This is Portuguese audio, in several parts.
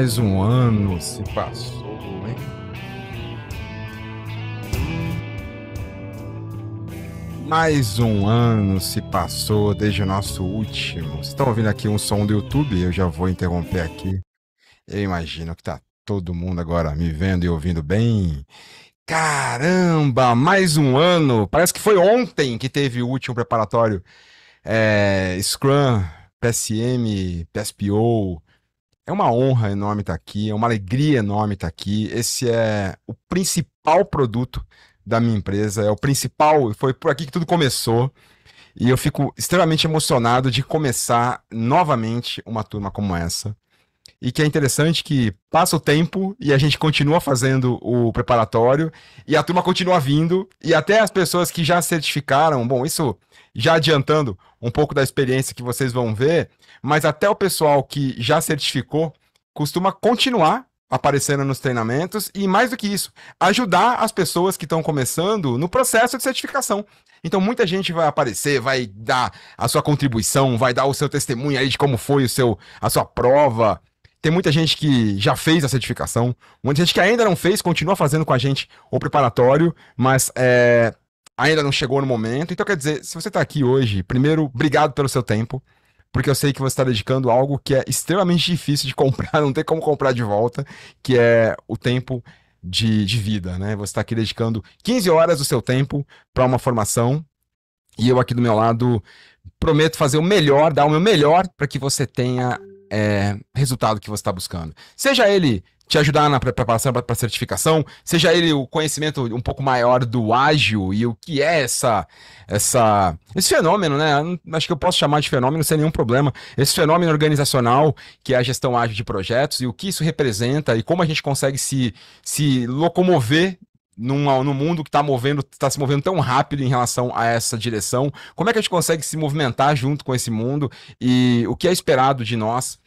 mais um ano se passou, hein? Né? Mais um ano se passou desde o nosso último. Vocês estão ouvindo aqui um som do YouTube? Eu já vou interromper aqui. Eu imagino que tá todo mundo agora me vendo e ouvindo bem. Caramba, mais um ano! Parece que foi ontem que teve o último preparatório é, Scrum, PSM, PSPO, é uma honra enorme estar tá aqui, é uma alegria enorme estar tá aqui. Esse é o principal produto da minha empresa, é o principal, foi por aqui que tudo começou. E eu fico extremamente emocionado de começar novamente uma turma como essa. E que é interessante que passa o tempo e a gente continua fazendo o preparatório e a turma continua vindo e até as pessoas que já certificaram, bom, isso já adiantando um pouco da experiência que vocês vão ver, mas até o pessoal que já certificou costuma continuar aparecendo nos treinamentos e mais do que isso, ajudar as pessoas que estão começando no processo de certificação. Então muita gente vai aparecer, vai dar a sua contribuição, vai dar o seu testemunho aí de como foi o seu a sua prova. Tem muita gente que já fez a certificação, muita gente que ainda não fez, continua fazendo com a gente o preparatório, mas é, ainda não chegou no momento. Então quer dizer, se você está aqui hoje, primeiro, obrigado pelo seu tempo porque eu sei que você está dedicando algo que é extremamente difícil de comprar, não tem como comprar de volta, que é o tempo de, de vida, né? Você está aqui dedicando 15 horas do seu tempo para uma formação e eu aqui do meu lado prometo fazer o melhor, dar o meu melhor para que você tenha é, resultado que você está buscando. Seja ele te ajudar na preparação para certificação, seja ele o conhecimento um pouco maior do ágil e o que é essa, essa esse fenômeno, né? Acho que eu posso chamar de fenômeno sem nenhum problema. Esse fenômeno organizacional que é a gestão ágil de projetos e o que isso representa e como a gente consegue se, se locomover num, mundo que está movendo, está se movendo tão rápido em relação a essa direção. Como é que a gente consegue se movimentar junto com esse mundo e o que é esperado de nós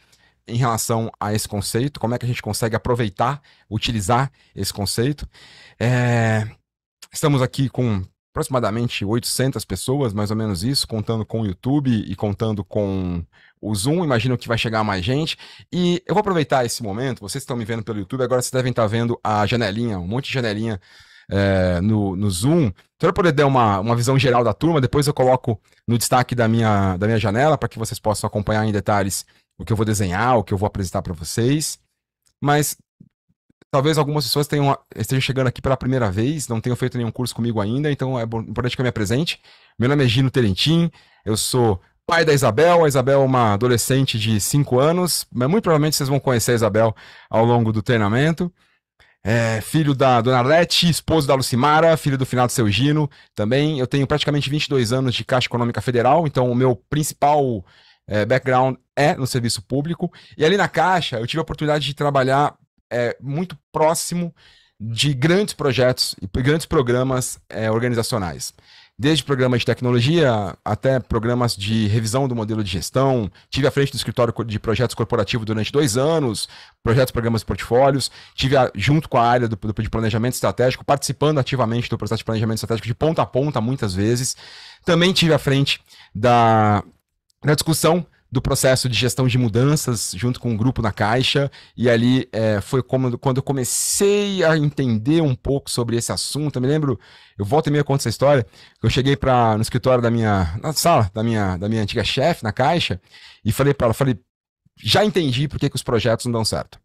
em relação a esse conceito, como é que a gente consegue aproveitar, utilizar esse conceito. É, estamos aqui com aproximadamente 800 pessoas, mais ou menos isso, contando com o YouTube e contando com o Zoom. Imagino que vai chegar mais gente. E eu vou aproveitar esse momento, vocês estão me vendo pelo YouTube, agora vocês devem estar vendo a janelinha, um monte de janelinha é, no, no Zoom. Então, para poder dar uma, uma visão geral da turma, depois eu coloco no destaque da minha, da minha janela para que vocês possam acompanhar em detalhes o que eu vou desenhar, o que eu vou apresentar para vocês. Mas talvez algumas pessoas tenham, estejam chegando aqui pela primeira vez, não tenham feito nenhum curso comigo ainda, então é importante que eu me apresente. Meu nome é Gino Terentin, eu sou pai da Isabel. A Isabel é uma adolescente de 5 anos, mas muito provavelmente vocês vão conhecer a Isabel ao longo do treinamento. É, filho da Dona Leti esposo da Lucimara, filho do final do seu Gino também. Eu tenho praticamente 22 anos de Caixa Econômica Federal, então o meu principal é, background é no serviço público. E ali na Caixa, eu tive a oportunidade de trabalhar é, muito próximo de grandes projetos e grandes programas é, organizacionais. Desde programas de tecnologia até programas de revisão do modelo de gestão. Tive à frente do escritório de projetos corporativos durante dois anos, projetos, programas e portfólios. Tive a, junto com a área do, do, de planejamento estratégico, participando ativamente do processo de planejamento estratégico de ponta a ponta, muitas vezes. Também tive à frente da na discussão do processo de gestão de mudanças junto com um grupo na Caixa, e ali é, foi como, quando eu comecei a entender um pouco sobre esse assunto. Eu me lembro, eu volto e meia conto essa história, eu cheguei pra, no escritório da minha, na sala da minha, da minha antiga chefe na Caixa, e falei para ela, falei, já entendi por que, que os projetos não dão certo.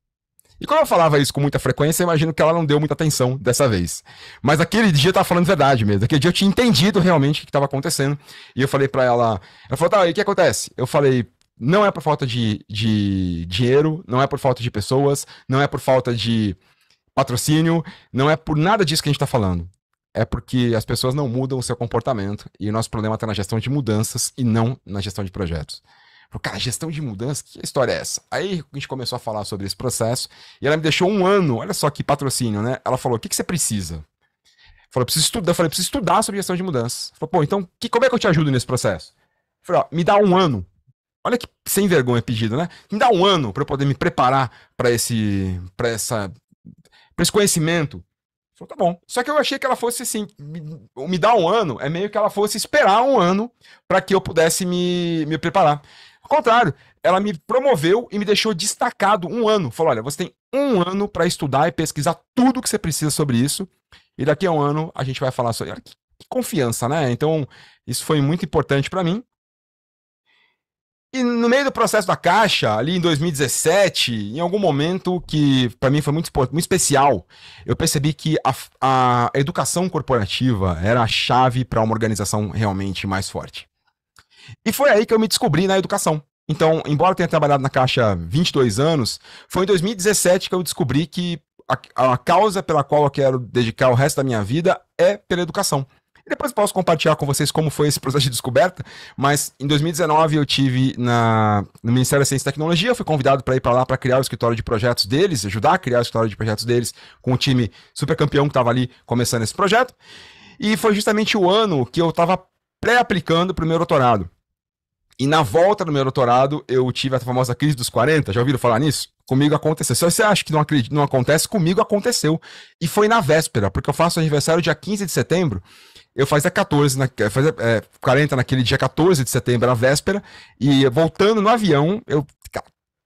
E como eu falava isso com muita frequência, eu imagino que ela não deu muita atenção dessa vez. Mas aquele dia eu tava falando verdade mesmo. Aquele dia eu tinha entendido realmente o que estava acontecendo. E eu falei para ela. Ela falou, tá, e o que acontece? Eu falei, não é por falta de, de dinheiro, não é por falta de pessoas, não é por falta de patrocínio, não é por nada disso que a gente tá falando é porque as pessoas não mudam o seu comportamento e o nosso problema está na gestão de mudanças e não na gestão de projetos. Falei, cara, gestão de mudança, que história é essa? Aí a gente começou a falar sobre esse processo e ela me deixou um ano, olha só que patrocínio, né? Ela falou: o que, que você precisa? Falou, preciso estudar. Eu falei, preciso estudar sobre gestão de mudanças. Falou, pô, então que, como é que eu te ajudo nesse processo? falei, ó, me dá um ano. Olha que sem vergonha pedido, né? Me dá um ano para eu poder me preparar para esse, para essa, para esse conhecimento. Falou, tá bom. Só que eu achei que ela fosse assim, me, me dar um ano, é meio que ela fosse esperar um ano para que eu pudesse me, me preparar. Ao contrário, ela me promoveu e me deixou destacado um ano. Falou: olha, você tem um ano para estudar e pesquisar tudo que você precisa sobre isso. E daqui a um ano a gente vai falar sobre. Olha, que, que confiança, né? Então, isso foi muito importante para mim. E no meio do processo da caixa, ali em 2017, em algum momento que para mim foi muito, muito especial, eu percebi que a, a educação corporativa era a chave para uma organização realmente mais forte. E foi aí que eu me descobri na educação. Então, embora eu tenha trabalhado na Caixa 22 anos, foi em 2017 que eu descobri que a, a causa pela qual eu quero dedicar o resto da minha vida é pela educação. E depois posso compartilhar com vocês como foi esse processo de descoberta, mas em 2019 eu tive na, no Ministério da Ciência e Tecnologia, fui convidado para ir para lá para criar o escritório de projetos deles, ajudar a criar o escritório de projetos deles com o time super campeão que estava ali começando esse projeto. E foi justamente o ano que eu estava pré-aplicando para o meu doutorado. E na volta do meu doutorado, eu tive a famosa crise dos 40, já ouviram falar nisso? Comigo aconteceu. Se você acha que não, acredita, não acontece, comigo aconteceu. E foi na véspera, porque eu faço aniversário dia 15 de setembro, eu fazia 14, na, eh, fazia, é, eh, 40 naquele dia 14 de setembro, na véspera, e voltando no avião, eu,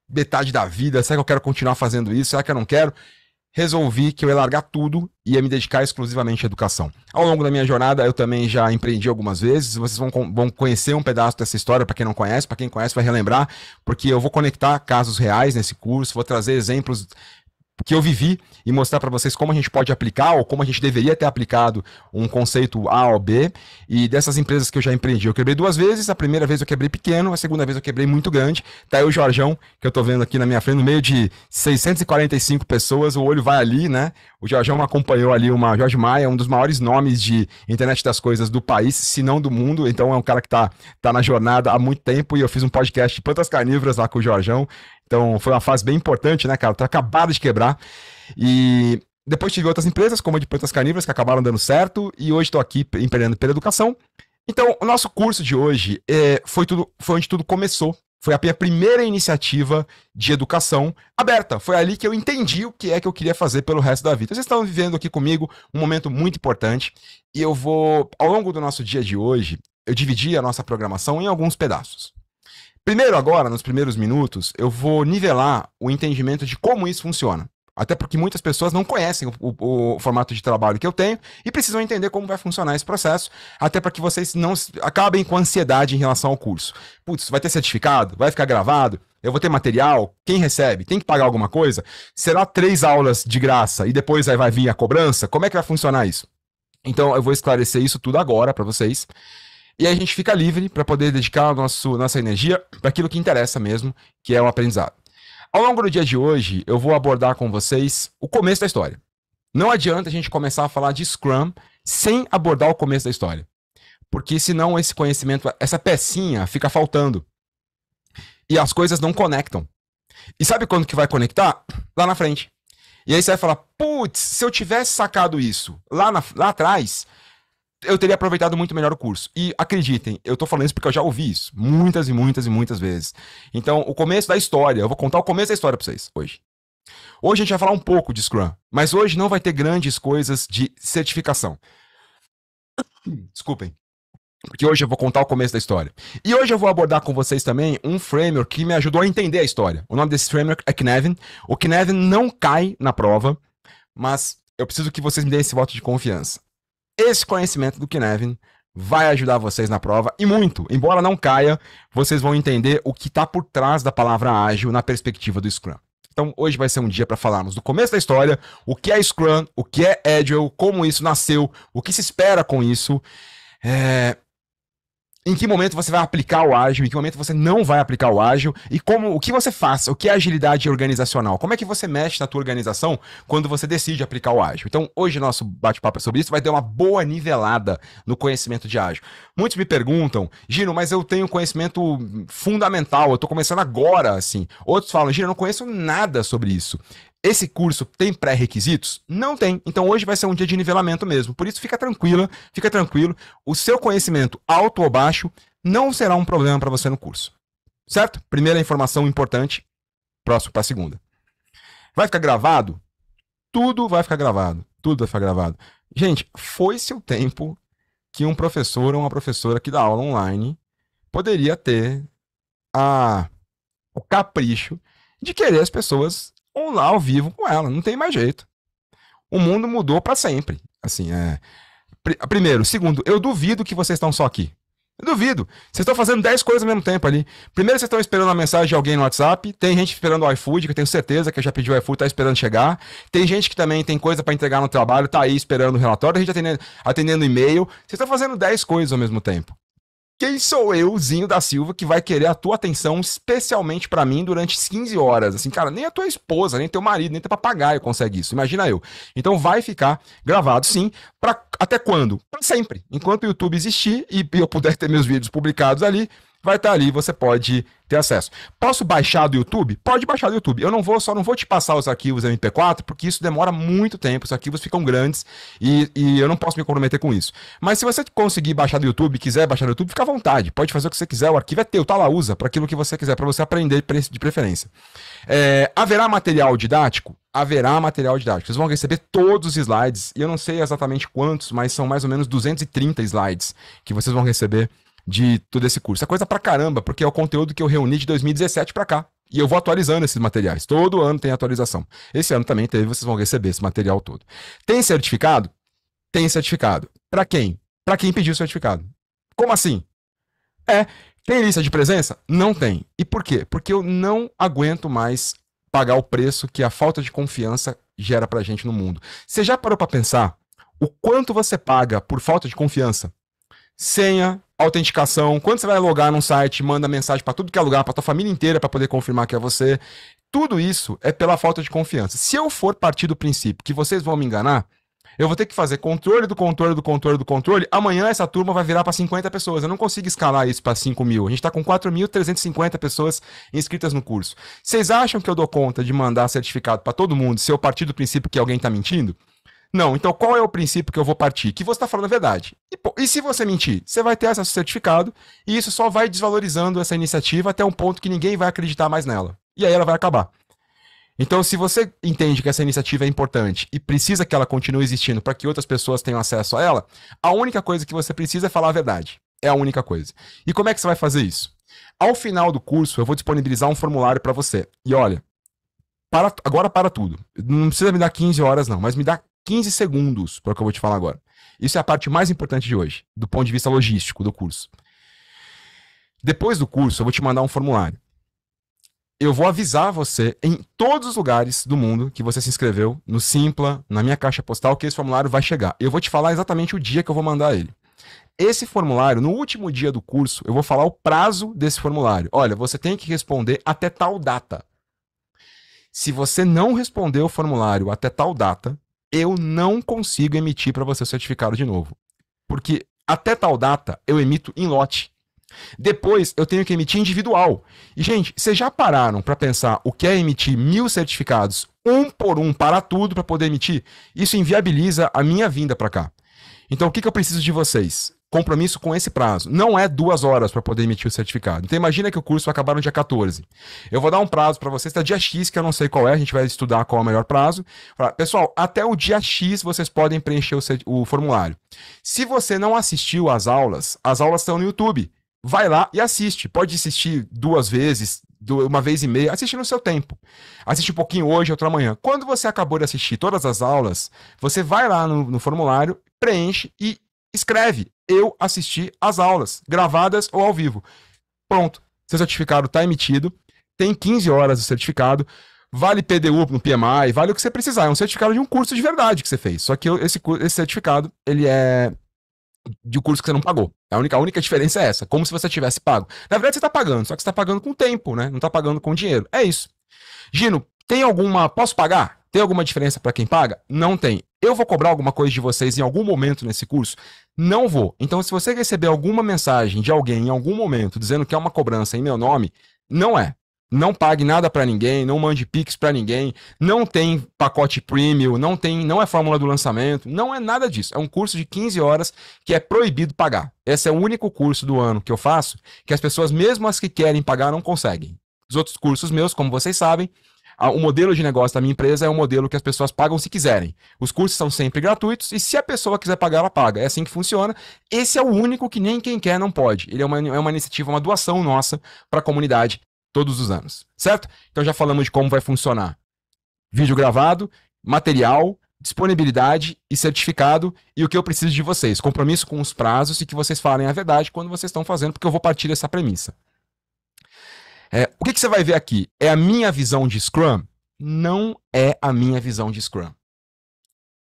metade da vida, será que eu quero continuar fazendo isso? Será que eu não quero? resolvi que eu ia largar tudo e ia me dedicar exclusivamente à educação. Ao longo da minha jornada, eu também já empreendi algumas vezes. Vocês vão, vão conhecer um pedaço dessa história, para quem não conhece, para quem conhece vai relembrar, porque eu vou conectar casos reais nesse curso, vou trazer exemplos que eu vivi e mostrar para vocês como a gente pode aplicar ou como a gente deveria ter aplicado um conceito A ou B. E dessas empresas que eu já empreendi, eu quebrei duas vezes. A primeira vez eu quebrei pequeno, a segunda vez eu quebrei muito grande. Tá aí o Jorjão, que eu tô vendo aqui na minha frente, no meio de 645 pessoas, o olho vai ali, né? O Jorjão acompanhou ali uma Jorge Maia, um dos maiores nomes de internet das coisas do país, se não do mundo. Então é um cara que tá, tá na jornada há muito tempo e eu fiz um podcast de plantas carnívoras lá com o Jorjão. Então foi uma fase bem importante, né, cara? Tá acabado de quebrar. E depois tive outras empresas, como a de plantas carnívoras, que acabaram dando certo. E hoje estou aqui empreendendo pela educação. Então, o nosso curso de hoje é, foi, tudo, foi onde tudo começou. Foi a minha primeira iniciativa de educação aberta. Foi ali que eu entendi o que é que eu queria fazer pelo resto da vida. Vocês estão vivendo aqui comigo um momento muito importante. E eu vou, ao longo do nosso dia de hoje, eu dividi a nossa programação em alguns pedaços. Primeiro, agora, nos primeiros minutos, eu vou nivelar o entendimento de como isso funciona. Até porque muitas pessoas não conhecem o, o, o, formato de trabalho que eu tenho e precisam entender como vai funcionar esse processo, até para que vocês não acabem com ansiedade em relação ao curso. Putz, vai ter certificado? Vai ficar gravado? Eu vou ter material? Quem recebe? Tem que pagar alguma coisa? Será três aulas de graça e depois aí vai vir a cobrança? Como é que vai funcionar isso? Então eu vou esclarecer isso tudo agora para vocês. E aí a gente fica livre para poder dedicar a nosso, nossa energia para aquilo que interessa mesmo, que é o aprendizado. Ao longo do dia de hoje, eu vou abordar com vocês o começo da história. Não adianta a gente começar a falar de Scrum sem abordar o começo da história. Porque senão esse conhecimento, essa pecinha fica faltando. E as coisas não conectam. E sabe quando que vai conectar? Lá na frente. E aí você vai falar, putz, se eu tivesse sacado isso lá, na, lá atrás, eu teria aproveitado muito melhor o curso. E acreditem, eu tô falando isso porque eu já ouvi isso muitas e muitas e muitas vezes. Então, o começo da história, eu vou contar o começo da história para vocês hoje. Hoje a gente vai falar um pouco de Scrum, mas hoje não vai ter grandes coisas de certificação. Desculpem. Porque hoje eu vou contar o começo da história. E hoje eu vou abordar com vocês também um framework que me ajudou a entender a história. O nome desse framework é Knevin. O Knevin não cai na prova, mas eu preciso que vocês me deem esse voto de confiança. Esse conhecimento do Kinevin vai ajudar vocês na prova e muito. Embora não caia, vocês vão entender o que está por trás da palavra ágil na perspectiva do Scrum. Então, hoje vai ser um dia para falarmos do começo da história, o que é Scrum, o que é Agile, como isso nasceu, o que se espera com isso. É em que momento você vai aplicar o ágil, em que momento você não vai aplicar o ágil e como o que você faz, o que é agilidade organizacional, como é que você mexe na tua organização quando você decide aplicar o ágil. Então, hoje nosso bate-papo é sobre isso, vai dar uma boa nivelada no conhecimento de ágil. Muitos me perguntam, Gino, mas eu tenho conhecimento fundamental, eu estou começando agora, assim. Outros falam, Gino, eu não conheço nada sobre isso. Esse curso tem pré-requisitos? Não tem. Então hoje vai ser um dia de nivelamento mesmo. Por isso fica tranquila, fica tranquilo. O seu conhecimento alto ou baixo não será um problema para você no curso. Certo? Primeira informação importante, próximo para a segunda. Vai ficar gravado? Tudo vai ficar gravado. Tudo vai ficar gravado. Gente, foi seu tempo que um professor ou uma professora que dá aula online poderia ter a o capricho de querer as pessoas ou lá ao vivo com ela. Não tem mais jeito. O mundo mudou para sempre. Assim, é. Primeiro. Segundo, eu duvido que vocês estão só aqui. Eu duvido. Vocês estão fazendo 10 coisas ao mesmo tempo ali. Primeiro, vocês estão esperando a mensagem de alguém no WhatsApp. Tem gente esperando o iFood, que eu tenho certeza que já pediu o iFood, tá esperando chegar. Tem gente que também tem coisa para entregar no trabalho, tá aí esperando o relatório. A gente atendendo, atendendo e-mail. Vocês estão fazendo 10 coisas ao mesmo tempo quem sou euzinho da Silva que vai querer a tua atenção especialmente para mim durante 15 horas? Assim, cara, nem a tua esposa, nem teu marido, nem teu papagaio consegue isso. Imagina eu. Então vai ficar gravado sim, para até quando? Pra sempre. Enquanto o YouTube existir e eu puder ter meus vídeos publicados ali, vai estar tá ali, você pode ter acesso. Posso baixar do YouTube? Pode baixar do YouTube. Eu não vou, só não vou te passar os arquivos MP4, porque isso demora muito tempo, os arquivos ficam grandes e, e eu não posso me comprometer com isso. Mas se você conseguir baixar do YouTube, quiser baixar do YouTube, fica à vontade, pode fazer o que você quiser, o arquivo é teu, tá lá, usa para aquilo que você quiser, para você aprender de preferência. É, haverá material didático? haverá material didático. Vocês vão receber todos os slides, e eu não sei exatamente quantos, mas são mais ou menos 230 slides que vocês vão receber de todo esse curso. É coisa pra caramba, porque é o conteúdo que eu reuni de 2017 para cá. E eu vou atualizando esses materiais. Todo ano tem atualização. Esse ano também teve, vocês vão receber esse material todo. Tem certificado? Tem certificado. Para quem? Para quem pediu certificado. Como assim? É, tem lista de presença? Não tem. E por quê? Porque eu não aguento mais pagar o preço que a falta de confiança gera pra gente no mundo. Você já parou para pensar o quanto você paga por falta de confiança? Senha, autenticação. Quando você vai logar num site, manda mensagem para tudo que é lugar, para tua família inteira para poder confirmar que é você. Tudo isso é pela falta de confiança. Se eu for partir do princípio que vocês vão me enganar, eu vou ter que fazer controle do controle do controle do controle. Amanhã essa turma vai virar para 50 pessoas. Eu não consigo escalar isso para 5 mil. A gente está com 4.350 pessoas inscritas no curso. Vocês acham que eu dou conta de mandar certificado para todo mundo se eu partir do princípio que alguém está mentindo? Não, então qual é o princípio que eu vou partir? Que você está falando a verdade. E, pô, e, se você mentir? Você vai ter acesso certificado e isso só vai desvalorizando essa iniciativa até um ponto que ninguém vai acreditar mais nela. E aí ela vai acabar. Então, se você entende que essa iniciativa é importante e precisa que ela continue existindo para que outras pessoas tenham acesso a ela, a única coisa que você precisa é falar a verdade. É a única coisa. E como é que você vai fazer isso? Ao final do curso, eu vou disponibilizar um formulário para você. E olha, para, agora para tudo. Não precisa me dar 15 horas, não, mas me dá 15 segundos para o que eu vou te falar agora. Isso é a parte mais importante de hoje, do ponto de vista logístico do curso. Depois do curso, eu vou te mandar um formulário. Eu vou avisar você em todos os lugares do mundo que você se inscreveu, no Simpla, na minha caixa postal, que esse formulário vai chegar. Eu vou te falar exatamente o dia que eu vou mandar ele. Esse formulário, no último dia do curso, eu vou falar o prazo desse formulário. Olha, você tem que responder até tal data. Se você não responder o formulário até tal data, eu não consigo emitir para você o certificado de novo. Porque até tal data eu emito em lote. Depois eu tenho que emitir individual. E, gente, vocês já pararam para pensar o que é emitir mil certificados, um por um, para tudo, para poder emitir? Isso inviabiliza a minha vinda para cá. Então, o que, que eu preciso de vocês? compromisso com esse prazo. Não é duas horas para poder emitir o certificado. Então imagina que o curso vai acabar no dia 14. Eu vou dar um prazo para vocês, está dia X, que eu não sei qual é, a gente vai estudar qual é o melhor prazo. Pessoal, até o dia X vocês podem preencher o, o formulário. Se você não assistiu às aulas, as aulas estão no YouTube. Vai lá e assiste. Pode assistir duas vezes, uma vez e meia, assiste no seu tempo. Assiste um pouquinho hoje, outra manhã. Quando você acabou de assistir todas as aulas, você vai lá no, no formulário, preenche e escreve. Eu assisti às aulas, gravadas ou ao vivo. Pronto. Seu certificado está emitido. Tem 15 horas do certificado. Vale PDU no PMI, vale o que você precisar. É um certificado de um curso de verdade que você fez. Só que esse, esse certificado, ele é de um curso que você não pagou. A única, a única diferença é essa, como se você tivesse pago. Na verdade, você está pagando, só que você está pagando com tempo, né? Não está pagando com dinheiro. É isso. Gino, tem alguma. Posso pagar? Tem alguma diferença para quem paga? Não tem. Eu vou cobrar alguma coisa de vocês em algum momento nesse curso? Não vou. Então, se você receber alguma mensagem de alguém em algum momento dizendo que é uma cobrança em meu nome, não é. Não pague nada para ninguém, não mande pix para ninguém, não tem pacote premium, não tem, não é fórmula do lançamento, não é nada disso. É um curso de 15 horas que é proibido pagar. Esse é o único curso do ano que eu faço que as pessoas mesmo as que querem pagar não conseguem. Os outros cursos meus, como vocês sabem, o modelo de negócio da minha empresa é um modelo que as pessoas pagam se quiserem. Os cursos são sempre gratuitos e se a pessoa quiser pagar, ela paga. É assim que funciona. Esse é o único que nem quem quer não pode. Ele é uma, é uma iniciativa, uma doação nossa para a comunidade todos os anos, certo? Então já falamos de como vai funcionar. Vídeo gravado, material, disponibilidade e certificado e o que eu preciso de vocês. Compromisso com os prazos e que vocês falem a verdade quando vocês estão fazendo, porque eu vou partir dessa premissa. É, o que, que você vai ver aqui? É a minha visão de Scrum? Não é a minha visão de Scrum.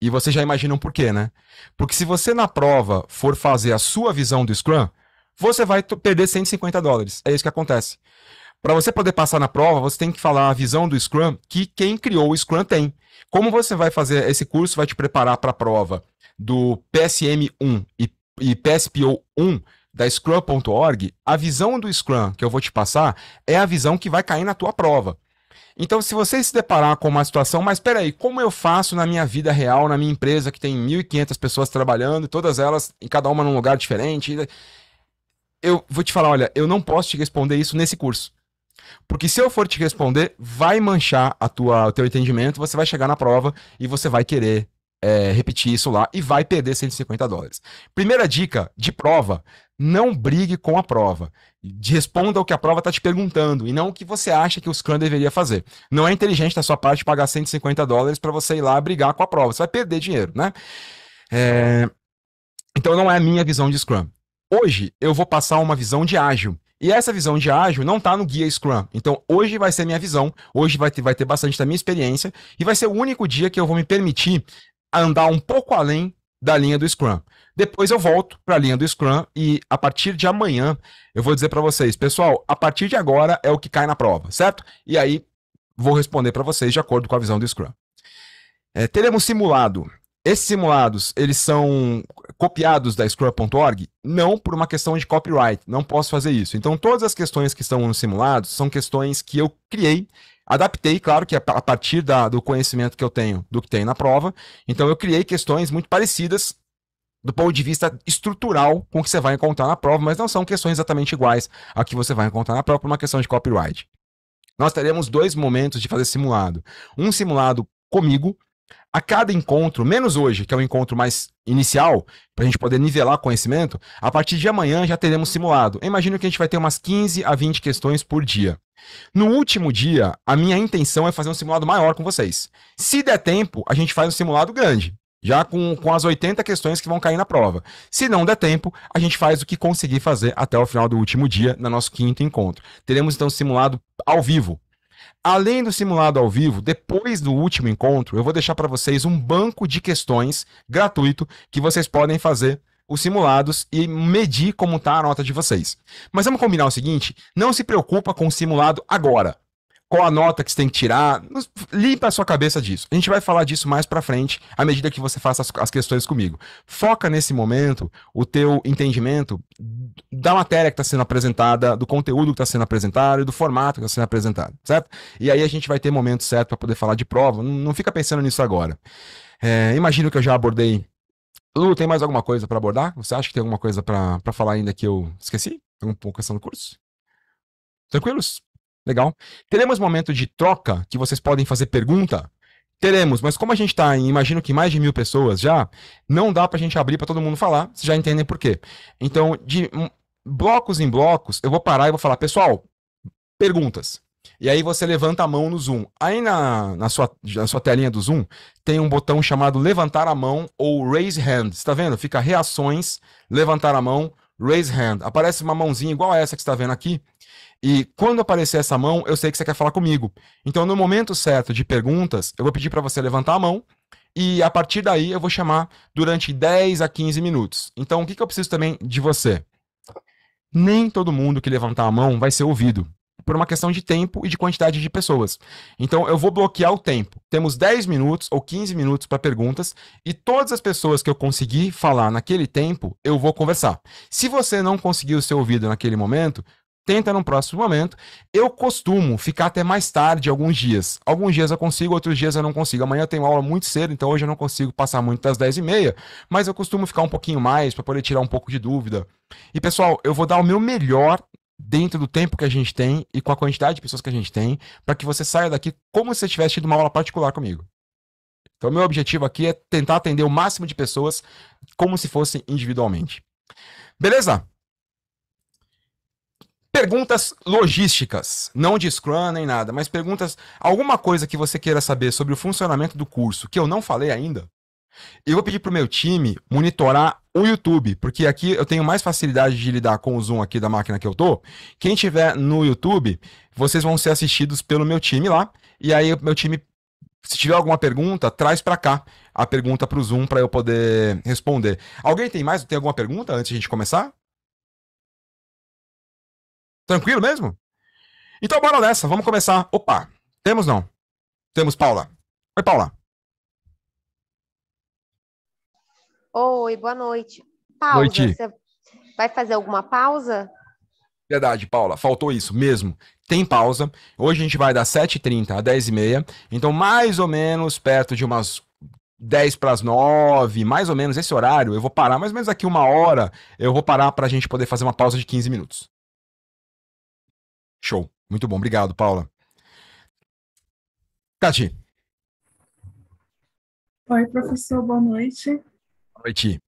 E vocês já imaginam por quê, né? Porque se você na prova for fazer a sua visão do Scrum, você vai perder 150 dólares. É isso que acontece. Para você poder passar na prova, você tem que falar a visão do Scrum que quem criou o Scrum tem. Como você vai fazer esse curso, vai te preparar para a prova do PSM 1 e, e PSPO 1, da Scrum.org, a visão do Scrum que eu vou te passar é a visão que vai cair na tua prova. Então, se você se deparar com uma situação, mas espera aí, como eu faço na minha vida real, na minha empresa que tem 1.500 pessoas trabalhando, todas elas em cada uma num lugar diferente, eu vou te falar, olha, eu não posso te responder isso nesse curso. Porque se eu for te responder, vai manchar a tua, o teu entendimento, você vai chegar na prova e você vai querer é, repetir isso lá e vai perder 150 dólares. Primeira dica de prova: não brigue com a prova. Responda o que a prova está te perguntando e não o que você acha que o Scrum deveria fazer. Não é inteligente da sua parte pagar 150 dólares para você ir lá brigar com a prova. Você vai perder dinheiro, né? É... Então não é a minha visão de Scrum. Hoje eu vou passar uma visão de ágil. E essa visão de ágil não está no guia Scrum. Então, hoje vai ser minha visão, hoje vai ter, vai ter bastante da minha experiência, e vai ser o único dia que eu vou me permitir andar um pouco além da linha do Scrum. Depois eu volto para a linha do Scrum e a partir de amanhã eu vou dizer para vocês, pessoal, a partir de agora é o que cai na prova, certo? E aí vou responder para vocês de acordo com a visão do Scrum. É, teremos simulado. Esses simulados, eles são copiados da Scrum.org? Não por uma questão de copyright, não posso fazer isso. Então, todas as questões que estão nos simulados são questões que eu criei Adaptei, claro, que a partir da, do conhecimento que eu tenho, do que tem na prova. Então, eu criei questões muito parecidas do ponto de vista estrutural com o que você vai encontrar na prova, mas não são questões exatamente iguais a que você vai encontrar na prova por uma questão de copyright. Nós teremos dois momentos de fazer simulado. Um simulado comigo, a cada encontro, menos hoje, que é um encontro mais inicial, para a gente poder nivelar conhecimento, a partir de amanhã já teremos simulado. Eu imagino que a gente vai ter umas 15 a 20 questões por dia. No último dia, a minha intenção é fazer um simulado maior com vocês. Se der tempo, a gente faz um simulado grande, já com, com as 80 questões que vão cair na prova. Se não der tempo, a gente faz o que conseguir fazer até o final do último dia, no nosso quinto encontro. Teremos então simulado ao vivo, Além do simulado ao vivo, depois do último encontro, eu vou deixar para vocês um banco de questões gratuito que vocês podem fazer os simulados e medir como está a nota de vocês. Mas vamos combinar o seguinte, não se preocupa com o simulado agora qual a nota que você tem que tirar. Limpa a sua cabeça disso. A gente vai falar disso mais para frente, à medida que você faça as, as, questões comigo. Foca nesse momento o teu entendimento da matéria que está sendo apresentada, do conteúdo que está sendo apresentado e do formato que está sendo apresentado, certo? E aí a gente vai ter momento certo para poder falar de prova. Não, não fica pensando nisso agora. É, imagino que eu já abordei. Lu, tem mais alguma coisa para abordar? Você acha que tem alguma coisa para falar ainda que eu esqueci? Alguma questão do curso? Tranquilos? Legal? Teremos momento de troca que vocês podem fazer pergunta. Teremos, mas como a gente está em, imagino que mais de mil pessoas já, não dá para a gente abrir para todo mundo falar, vocês já entendem por quê. Então, de um, blocos em blocos, eu vou parar e vou falar, pessoal, perguntas. E aí você levanta a mão no Zoom. Aí na, na, sua, na sua telinha do Zoom tem um botão chamado levantar a mão ou raise hand. Você está vendo? Fica reações, levantar a mão, raise hand. Aparece uma mãozinha igual a essa que está vendo aqui, e quando aparecer essa mão, eu sei que você quer falar comigo. Então, no momento certo de perguntas, eu vou pedir para você levantar a mão e a partir daí eu vou chamar durante 10 a 15 minutos. Então, o que, que eu preciso também de você? Nem todo mundo que levantar a mão vai ser ouvido por uma questão de tempo e de quantidade de pessoas. Então eu vou bloquear o tempo. Temos 10 minutos ou 15 minutos para perguntas e todas as pessoas que eu conseguir falar naquele tempo, eu vou conversar. Se você não conseguiu ser ouvido naquele momento, tenta no próximo momento. Eu costumo ficar até mais tarde alguns dias. Alguns dias eu consigo, outros dias eu não consigo. Amanhã eu tenho aula muito cedo, então hoje eu não consigo passar muito das 10 e meia, mas eu costumo ficar um pouquinho mais para poder tirar um pouco de dúvida. E pessoal, eu vou dar o meu melhor dentro do tempo que a gente tem e com a quantidade de pessoas que a gente tem, para que você saia daqui como se você tivesse tido uma aula particular comigo. Então, meu objetivo aqui é tentar atender o máximo de pessoas como se fossem individualmente. Beleza? Perguntas logísticas, não de Scrum nem nada, mas perguntas, alguma coisa que você queira saber sobre o funcionamento do curso que eu não falei ainda. Eu vou pedir para o meu time monitorar o YouTube, porque aqui eu tenho mais facilidade de lidar com o Zoom aqui da máquina que eu tô. Quem tiver no YouTube, vocês vão ser assistidos pelo meu time lá, e aí meu time se tiver alguma pergunta, traz para cá a pergunta para o Zoom para eu poder responder. Alguém tem mais? Tem alguma pergunta antes de a gente começar? Tranquilo mesmo? Então bora nessa, vamos começar. Opa, temos não. Temos Paula. Oi, Paula. Oi, boa noite. Paula, Noite. Você vai fazer alguma pausa? Verdade, Paula, faltou isso mesmo. Tem pausa. Hoje a gente vai das 7h30 a 10h30. Então, mais ou menos perto de umas 10 para as 9, mais ou menos esse horário, eu vou parar, mais ou menos aqui uma hora, eu vou parar para a gente poder fazer uma pausa de 15 minutos. Show. Muito bom. Obrigado, Paula. Tati. Oi, professor. Boa noite. Boa noite.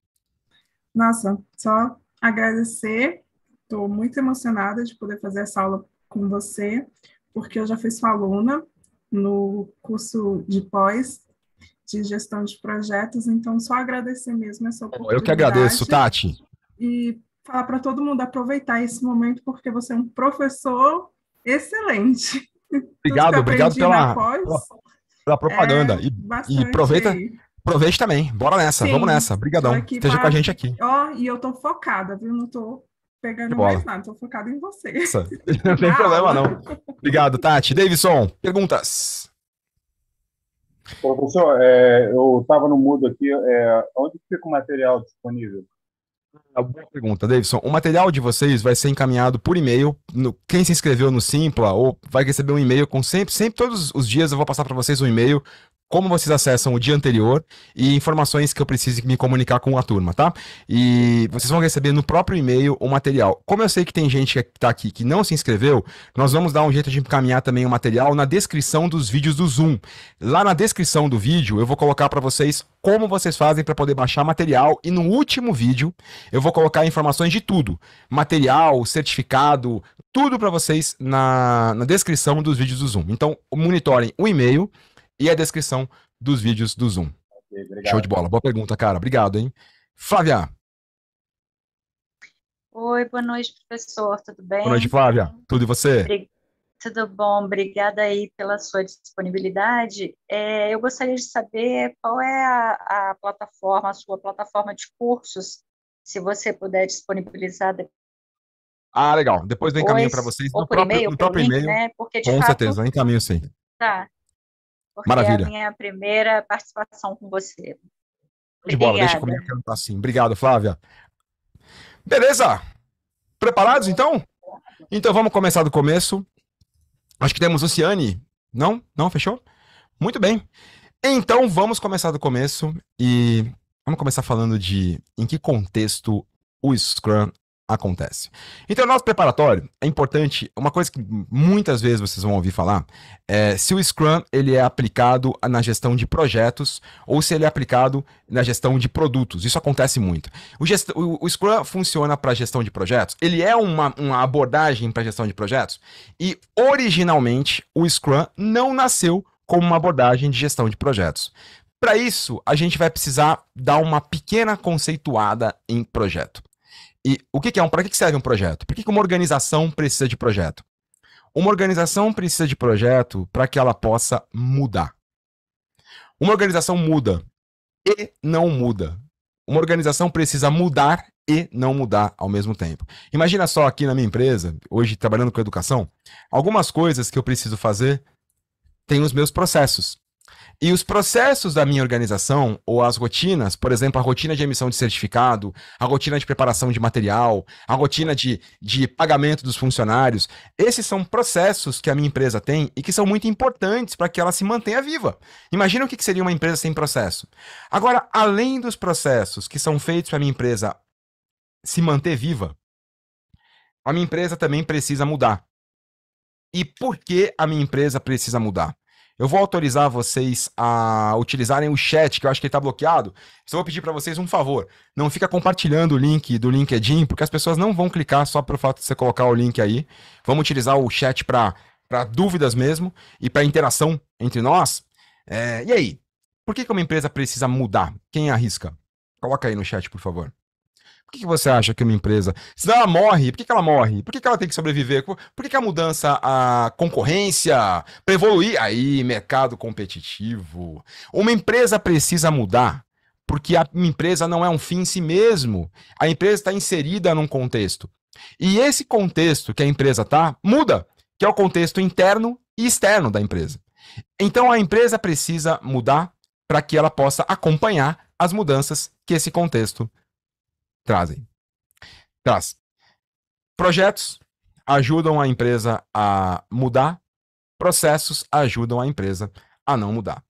Nossa, só agradecer. Estou muito emocionada de poder fazer essa aula com você, porque eu já fui sua aluna no curso de pós de gestão de projetos, então só agradecer mesmo essa oportunidade. Eu que agradeço, Tati. E falar para todo mundo aproveitar esse momento, porque você é um professor excelente. Obrigado, obrigado pela, pela, propaganda. É, e, e, aproveita. Aproveite também, bora nessa, Sim, vamos nessa, Obrigadão. esteja pra... com a gente aqui. Ó, oh, e eu tô focada, viu, não tô pegando mais nada, tô focada em você. não tem problema não. Ah, obrigado, Tati. Davidson, perguntas? Professor, é, eu estava no mudo aqui. É, onde fica o material disponível? Uma ah, boa pergunta, Davidson. O material de vocês vai ser encaminhado por e-mail. quem se inscreveu no Simpla ou vai receber um e-mail com sempre, sempre todos os dias eu vou passar para vocês um e-mail como vocês acessam o dia anterior e informações que eu preciso me comunicar com a turma, tá? E vocês vão receber no próprio e-mail o material. Como eu sei que tem gente que está aqui que não se inscreveu, nós vamos dar um jeito de encaminhar também o material na descrição dos vídeos do Zoom. Lá na descrição do vídeo eu vou colocar para vocês como vocês fazem para poder baixar material e no último vídeo eu vou colocar informações de tudo, material, certificado, tudo para vocês na, na descrição dos vídeos do Zoom. Então monitorem o e-mail e a descrição dos vídeos do Zoom. Okay, Show de bola. Boa pergunta, cara. Obrigado, hein? Flávia. Oi, boa noite, professor. Tudo bem? Boa noite, Flávia. Tudo e você? Tudo bom, obrigada aí pela sua disponibilidade. É, eu gostaria de saber qual é a, a, plataforma, a sua plataforma de cursos, se você puder disponibilizar. Ah, legal. Depois eu encaminho para vocês no próprio e-mail. No próprio link, e-mail. Né? Porque, Com fato, certeza, eu encaminho sim. Tá porque Maravilha. é a minha primeira participação com você. De bola, deixa comigo que eu não assim. Obrigado, Flávia. Beleza? Preparados, então? Então vamos começar do começo. Acho que temos Luciane. Não? Não? Fechou? Muito bem. Então vamos começar do começo e vamos começar falando de em que contexto o Scrum acontece. Então, nosso preparatório é importante. Uma coisa que muitas vezes vocês vão ouvir falar é se o Scrum ele é aplicado na gestão de projetos ou se ele é aplicado na gestão de produtos. Isso acontece muito. O, gest... o Scrum funciona para gestão de projetos. Ele é uma, uma abordagem para gestão de projetos. E originalmente o Scrum não nasceu como uma abordagem de gestão de projetos. Para isso, a gente vai precisar dar uma pequena conceituada em projeto. E o que, que é um para que serve um projeto? Por que, que uma organização precisa de projeto? Uma organização precisa de projeto para que ela possa mudar. Uma organização muda e não muda. Uma organização precisa mudar e não mudar ao mesmo tempo. Imagina só aqui na minha empresa, hoje trabalhando com educação, algumas coisas que eu preciso fazer têm os meus processos. E os processos da minha organização, ou as rotinas, por exemplo, a rotina de emissão de certificado, a rotina de preparação de material, a rotina de, de pagamento dos funcionários, esses são processos que a minha empresa tem e que são muito importantes para que ela se mantenha viva. Imagina o que seria uma empresa sem processo. Agora, além dos processos que são feitos para a minha empresa se manter viva, a minha empresa também precisa mudar. E por que a minha empresa precisa mudar? Eu vou autorizar vocês a utilizarem o chat, que eu acho que ele está bloqueado. Só então, vou pedir para vocês um favor. Não fica compartilhando o link do LinkedIn, porque as pessoas não vão clicar só pelo fato de você colocar o link aí. Vamos utilizar o chat para dúvidas mesmo e para interação entre nós. É, e aí, por que, que uma empresa precisa mudar? Quem arrisca? Coloca aí no chat, por favor. Por que você acha que uma empresa. Se ela morre, por que ela morre? Por que ela tem que sobreviver? Por que a mudança, a concorrência, para evoluir? Aí, mercado competitivo. Uma empresa precisa mudar porque a empresa não é um fim em si mesmo. A empresa está inserida num contexto. E esse contexto que a empresa está muda, que é o contexto interno e externo da empresa. Então a empresa precisa mudar para que ela possa acompanhar as mudanças que esse contexto trazem. Traz. Projetos ajudam a empresa a mudar, processos ajudam a empresa a não mudar.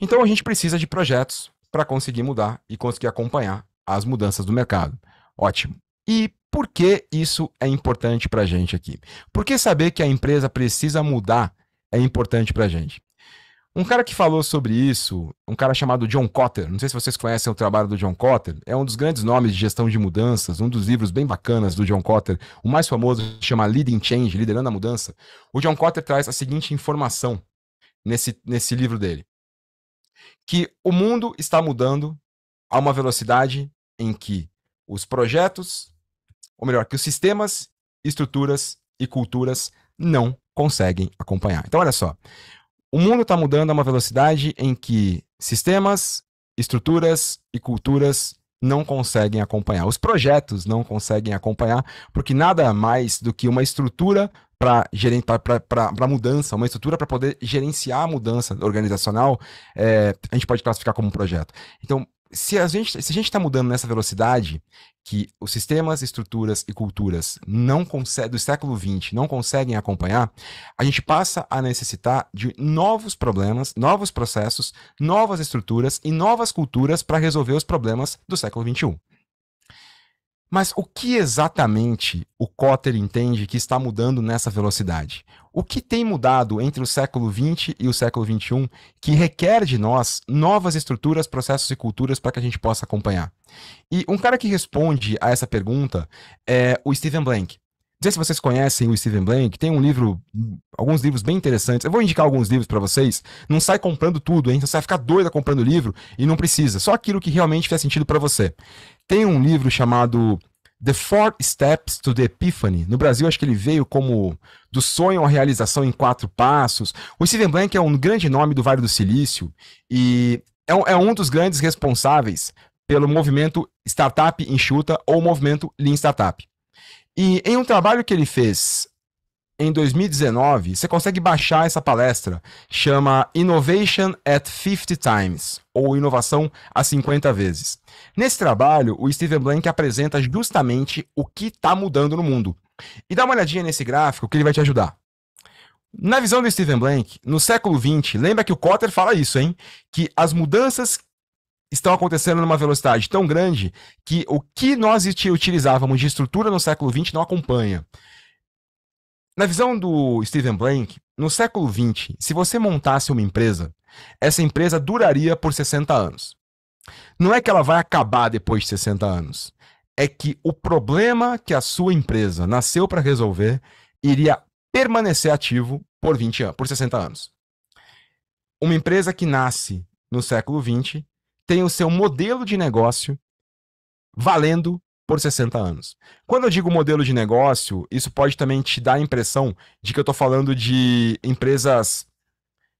Então a gente precisa de projetos para conseguir mudar e conseguir acompanhar as mudanças do mercado. Ótimo. E por que isso é importante para a gente aqui? Por que saber que a empresa precisa mudar é importante para a gente? Um cara que falou sobre isso, um cara chamado John Cotter, não sei se vocês conhecem o trabalho do John Cotter, é um dos grandes nomes de gestão de mudanças, um dos livros bem bacanas do John Cotter, o mais famoso chama Leading Change, Liderando a Mudança. O John Cotter traz a seguinte informação nesse, nesse livro dele: que o mundo está mudando a uma velocidade em que os projetos, ou melhor, que os sistemas, estruturas e culturas não conseguem acompanhar. Então, olha só. O mundo está mudando a uma velocidade em que sistemas, estruturas e culturas não conseguem acompanhar. Os projetos não conseguem acompanhar, porque nada mais do que uma estrutura para a para mudança, uma estrutura para poder gerenciar a mudança organizacional, é, a gente pode classificar como um projeto. Então, se a gente se a gente está mudando nessa velocidade que os sistemas, estruturas e culturas não do século XX não conseguem acompanhar, a gente passa a necessitar de novos problemas, novos processos, novas estruturas e novas culturas para resolver os problemas do século XXI. Mas o que exatamente o Cotter entende que está mudando nessa velocidade? O que tem mudado entre o século XX e o século XXI que requer de nós novas estruturas, processos e culturas para que a gente possa acompanhar? E um cara que responde a essa pergunta é o Stephen Blank sei se vocês conhecem o Stephen Blank, tem um livro, alguns livros bem interessantes. Eu vou indicar alguns livros para vocês. Não sai comprando tudo, hein? Então você vai ficar doida comprando livro e não precisa. Só aquilo que realmente faz sentido para você. Tem um livro chamado The Four Steps to the Epiphany. No Brasil, acho que ele veio como do sonho à realização em quatro passos. O Stephen Blank é um grande nome do Vale do Silício e é um, é um dos grandes responsáveis pelo movimento Startup Enxuta ou movimento Lean Startup. E em um trabalho que ele fez em 2019, você consegue baixar essa palestra, chama Innovation at 50 Times, ou Inovação a 50 vezes. Nesse trabalho, o Steven Blank apresenta justamente o que está mudando no mundo. E dá uma olhadinha nesse gráfico que ele vai te ajudar. Na visão do Steven Blank, no século XX, lembra que o Cotter fala isso, hein? Que as mudanças estão acontecendo numa velocidade tão grande que o que nós utilizávamos de estrutura no século XX não acompanha. Na visão do Stephen Blank, no século XX, se você montasse uma empresa, essa empresa duraria por 60 anos. Não é que ela vai acabar depois de 60 anos. É que o problema que a sua empresa nasceu para resolver iria permanecer ativo por 20 anos, por 60 anos. Uma empresa que nasce no século XX tem o seu modelo de negócio valendo por 60 anos. Quando eu digo modelo de negócio, isso pode também te dar a impressão de que eu estou falando de empresas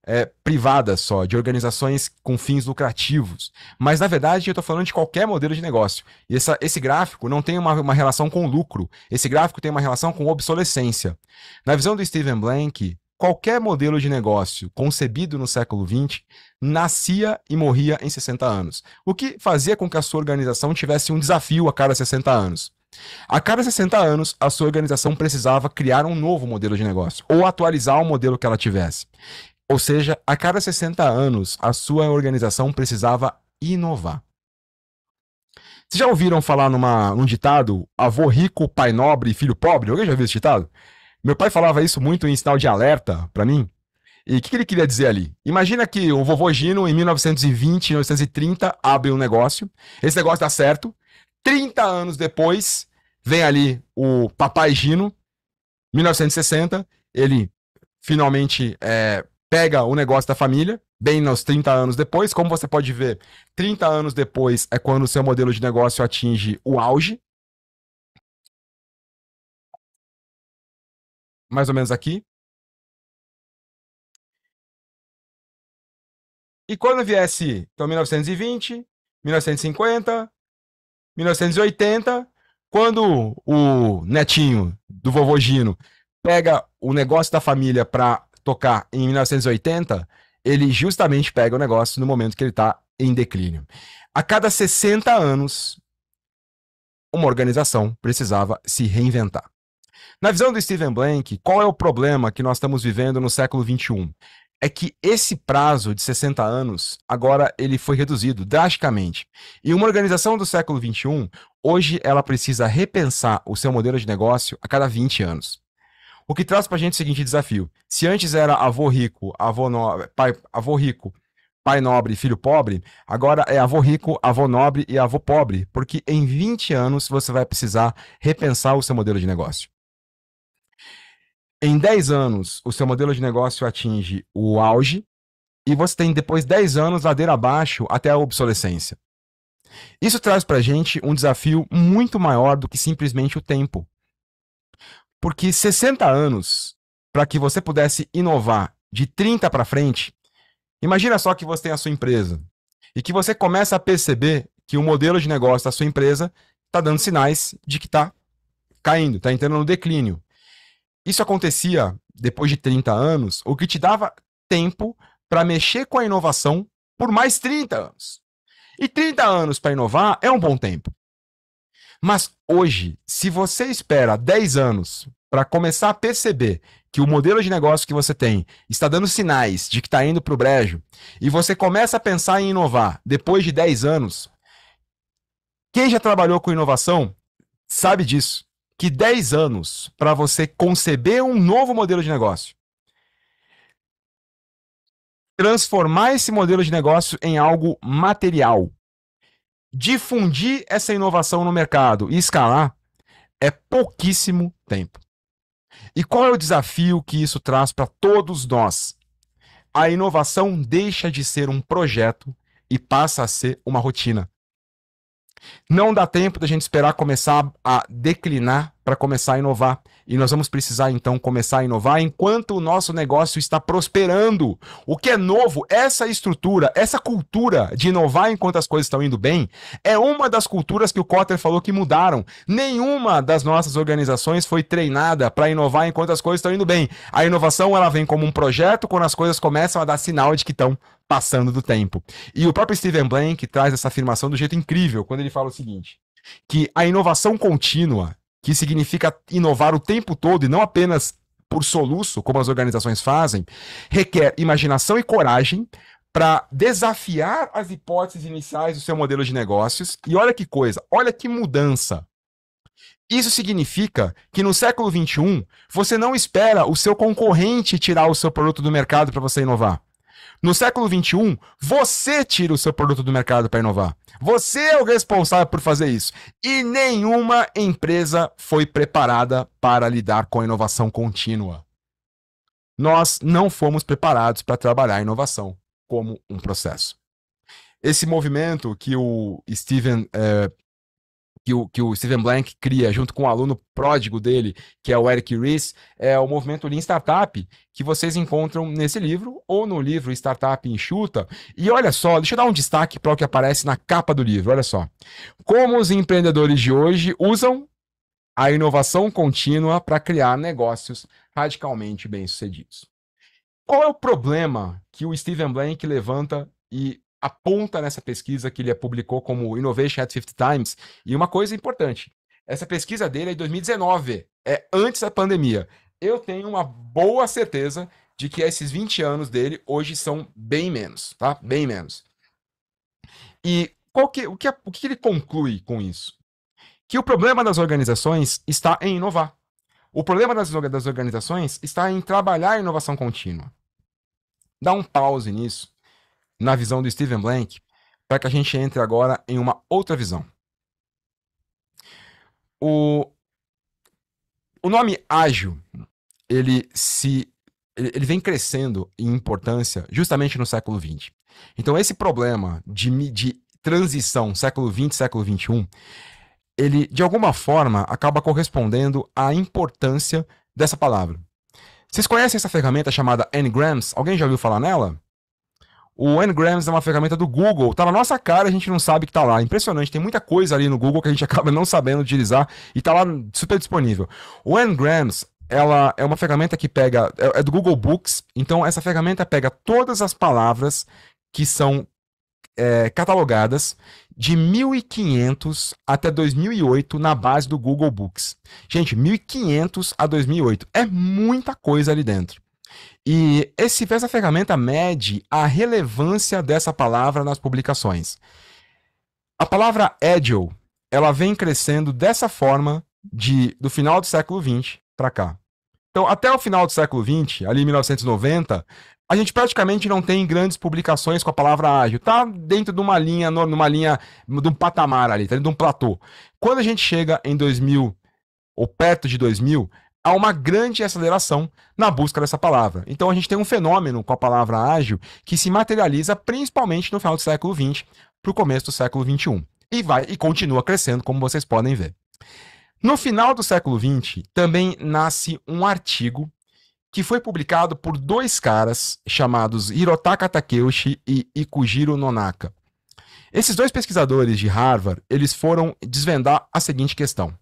é, privadas só, de organizações com fins lucrativos. Mas, na verdade, eu estou falando de qualquer modelo de negócio. E essa, esse gráfico não tem uma, uma relação com lucro. Esse gráfico tem uma relação com obsolescência. Na visão do Steven Blank, qualquer modelo de negócio concebido no século XX nascia e morria em 60 anos, o que fazia com que a sua organização tivesse um desafio a cada 60 anos. A cada 60 anos, a sua organização precisava criar um novo modelo de negócio ou atualizar o modelo que ela tivesse. Ou seja, a cada 60 anos, a sua organização precisava inovar. Vocês já ouviram falar numa, num ditado avô rico, pai nobre, filho pobre? Alguém já viu esse ditado? Meu pai falava isso muito em sinal de alerta para mim. E o que, que, ele queria dizer ali? Imagina que o vovô Gino, em 1920, 1930, abre um negócio, esse negócio dá certo. 30 anos depois, vem ali o papai Gino, 1960, ele finalmente é, pega o negócio da família, bem nos 30 anos depois. Como você pode ver, 30 anos depois é quando o seu modelo de negócio atinge o auge. mais ou menos aqui. E quando viesse, então, 1920, 1950, 1980, quando o netinho do vovô Gino pega o negócio da família para tocar em 1980, ele justamente pega o negócio no momento que ele está em declínio. A cada 60 anos, uma organização precisava se reinventar. Na visão do Steven Blank, qual é o problema que nós estamos vivendo no século XXI? É que esse prazo de 60 anos, agora ele foi reduzido drasticamente. E uma organização do século XXI, hoje ela precisa repensar o seu modelo de negócio a cada 20 anos. O que traz para a gente o seguinte desafio. Se antes era avô rico, avô, no... pai... avô rico, pai nobre, filho pobre, agora é avô rico, avô nobre e avô pobre, porque em 20 anos você vai precisar repensar o seu modelo de negócio em 10 anos, o seu modelo de negócio atinge o auge e você tem depois 10 anos ladeira abaixo até a obsolescência. Isso traz para gente um desafio muito maior do que simplesmente o tempo. Porque 60 anos para que você pudesse inovar de 30 para frente, imagina só que você tem a sua empresa e que você começa a perceber que o modelo de negócio da sua empresa está dando sinais de que está caindo, está entrando no declínio. Isso acontecia depois de 30 anos, o que te dava tempo para mexer com a inovação por mais 30 anos. E 30 anos para inovar é um bom tempo. Mas hoje, se você espera 10 anos para começar a perceber que o modelo de negócio que você tem está dando sinais de que está indo para o brejo, e você começa a pensar em inovar depois de 10 anos, quem já trabalhou com inovação sabe disso que 10 anos para você conceber um novo modelo de negócio, transformar esse modelo de negócio em algo material, difundir essa inovação no mercado e escalar, é pouquíssimo tempo. E qual é o desafio que isso traz para todos nós? A inovação deixa de ser um projeto e passa a ser uma rotina. Não dá tempo da gente esperar começar a declinar para começar a inovar. E nós vamos precisar então começar a inovar enquanto o nosso negócio está prosperando. O que é novo, essa estrutura, essa cultura de inovar enquanto as coisas estão indo bem, é uma das culturas que o Cotter falou que mudaram. Nenhuma das nossas organizações foi treinada para inovar enquanto as coisas estão indo bem. A inovação ela vem como um projeto quando as coisas começam a dar sinal de que estão passando do tempo. E o próprio Steven Blank traz essa afirmação do jeito incrível quando ele fala o seguinte: que a inovação contínua que significa inovar o tempo todo e não apenas por soluço, como as organizações fazem, requer imaginação e coragem para desafiar as hipóteses iniciais do seu modelo de negócios. E olha que coisa, olha que mudança. Isso significa que no século XXI, você não espera o seu concorrente tirar o seu produto do mercado para você inovar. No século XXI, você tira o seu produto do mercado para inovar. Você é o responsável por fazer isso. E nenhuma empresa foi preparada para lidar com a inovação contínua. Nós não fomos preparados para trabalhar a inovação como um processo. Esse movimento que o Steven eh, que o, que o Steven Blank cria junto com o um aluno pródigo dele, que é o Eric Ries, é o movimento Lean Startup, que vocês encontram nesse livro ou no livro Startup Enxuta. E olha só, deixa eu dar um destaque para o que aparece na capa do livro, olha só. Como os empreendedores de hoje usam a inovação contínua para criar negócios radicalmente bem-sucedidos. Qual é o problema que o Steven Blank levanta e aponta nessa pesquisa que ele publicou como Innovation at 50 Times. E uma coisa importante: essa pesquisa dele é de 2019, é antes da pandemia. Eu tenho uma boa certeza de que esses 20 anos dele hoje são bem menos, tá? Bem menos. E qual que, o, que, o que ele conclui com isso? Que o problema das organizações está em inovar. O problema das, das organizações está em trabalhar a inovação contínua. Dá um pause nisso na visão do Steven Blank, para que a gente entre agora em uma outra visão. O, o nome ágil, ele se ele vem crescendo em importância justamente no século XX. Então esse problema de, de transição século XX, século XXI, ele de alguma forma acaba correspondendo à importância dessa palavra. Vocês conhecem essa ferramenta chamada n-grams? Alguém já ouviu falar nela? O Ngrams é uma ferramenta do Google, tá na nossa cara, a gente não sabe que tá lá. Impressionante, tem muita coisa ali no Google que a gente acaba não sabendo utilizar e tá lá super disponível. O Ngrams, ela é uma ferramenta que pega, é, é, do Google Books, então essa ferramenta pega todas as palavras que são é, catalogadas de 1500 até 2008 na base do Google Books. Gente, 1500 a 2008 é muita coisa ali dentro. E esse, essa ferramenta mede a relevância dessa palavra nas publicações. A palavra agile, ela vem crescendo dessa forma de, do final do século XX para cá. Então, até o final do século XX, ali em 1990, a gente praticamente não tem grandes publicações com a palavra ágil. Tá dentro de uma linha, numa linha, de um patamar ali, tá dentro de um platô. Quando a gente chega em 2000, ou perto de 2000, há uma grande aceleração na busca dessa palavra. Então a gente tem um fenômeno com a palavra ágil que se materializa principalmente no final do século XX para o começo do século XXI. E vai e continua crescendo, como vocês podem ver. No final do século XX, também nasce um artigo que foi publicado por dois caras chamados Hirotaka Takeuchi e Ikujiro Nonaka. Esses dois pesquisadores de Harvard, eles foram desvendar a seguinte questão.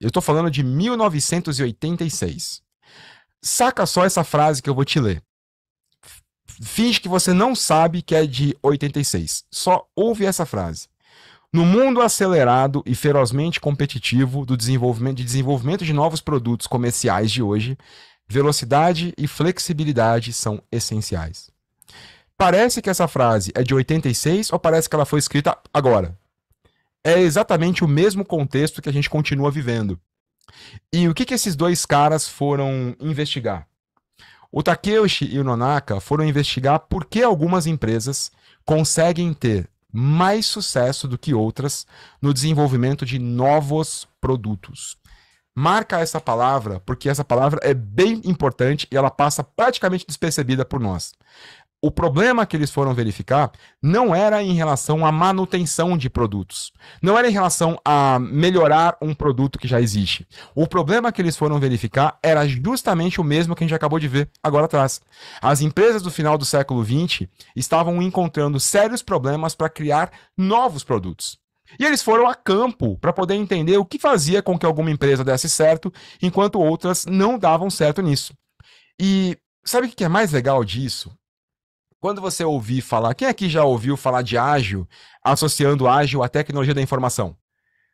Eu estou falando de 1986. Saca só essa frase que eu vou te ler. Finge que você não sabe que é de 86. Só ouve essa frase. No mundo acelerado e ferozmente competitivo do desenvolvimento, de desenvolvimento de novos produtos comerciais de hoje, velocidade e flexibilidade são essenciais. Parece que essa frase é de 86 ou parece que ela foi escrita agora? é exatamente o mesmo contexto que a gente continua vivendo. E o que, que esses dois caras foram investigar? O Takeuchi e o Nonaka foram investigar por que algumas empresas conseguem ter mais sucesso do que outras no desenvolvimento de novos produtos. Marca essa palavra, porque essa palavra é bem importante e ela passa praticamente despercebida por nós. O problema que eles foram verificar não era em relação à manutenção de produtos, não era em relação a melhorar um produto que já existe. O problema que eles foram verificar era justamente o mesmo que a gente acabou de ver agora atrás. As empresas do final do século XX estavam encontrando sérios problemas para criar novos produtos. E eles foram a campo para poder entender o que fazia com que alguma empresa desse certo, enquanto outras não davam certo nisso. E sabe o que é mais legal disso? Quando você ouvir falar, quem aqui já ouviu falar de ágil, associando ágil à tecnologia da informação?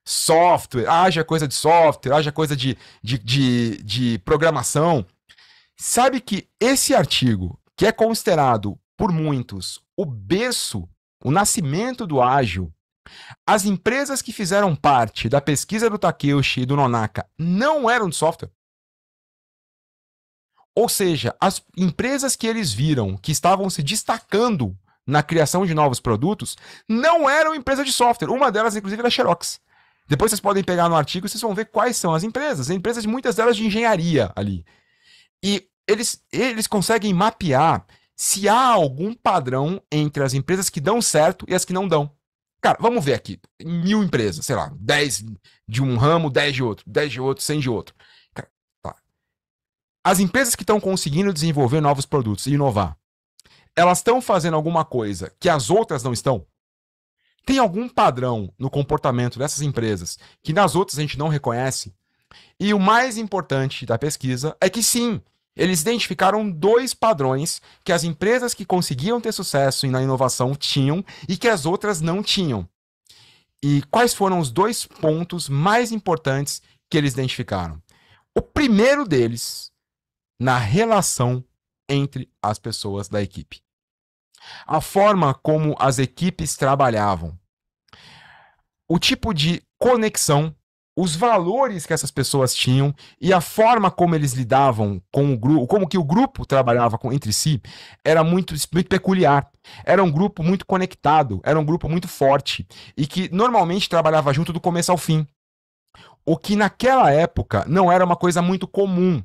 Software, haja coisa de software, haja coisa de, de, de, de programação. Sabe que esse artigo, que é considerado por muitos o berço, o nascimento do ágil, as empresas que fizeram parte da pesquisa do Takeuchi e do Nonaka não eram de software. Ou seja, as empresas que eles viram que estavam se destacando na criação de novos produtos não eram empresas de software. Uma delas, inclusive, era a Xerox. Depois vocês podem pegar no artigo e vocês vão ver quais são as empresas. Empresas, muitas delas de engenharia ali. E eles, eles conseguem mapear se há algum padrão entre as empresas que dão certo e as que não dão. Cara, vamos ver aqui. Mil empresas, sei lá, dez de um ramo, dez de outro, dez de outro, cem de outro. As empresas que estão conseguindo desenvolver novos produtos e inovar, elas estão fazendo alguma coisa que as outras não estão? Tem algum padrão no comportamento dessas empresas que nas outras a gente não reconhece? E o mais importante da pesquisa é que sim, eles identificaram dois padrões que as empresas que conseguiam ter sucesso na inovação tinham e que as outras não tinham. E quais foram os dois pontos mais importantes que eles identificaram? O primeiro deles na relação entre as pessoas da equipe. A forma como as equipes trabalhavam, o tipo de conexão, os valores que essas pessoas tinham e a forma como eles lidavam com o grupo, como que o grupo trabalhava com, entre si, era muito, muito peculiar. Era um grupo muito conectado, era um grupo muito forte e que normalmente trabalhava junto do começo ao fim. O que naquela época não era uma coisa muito comum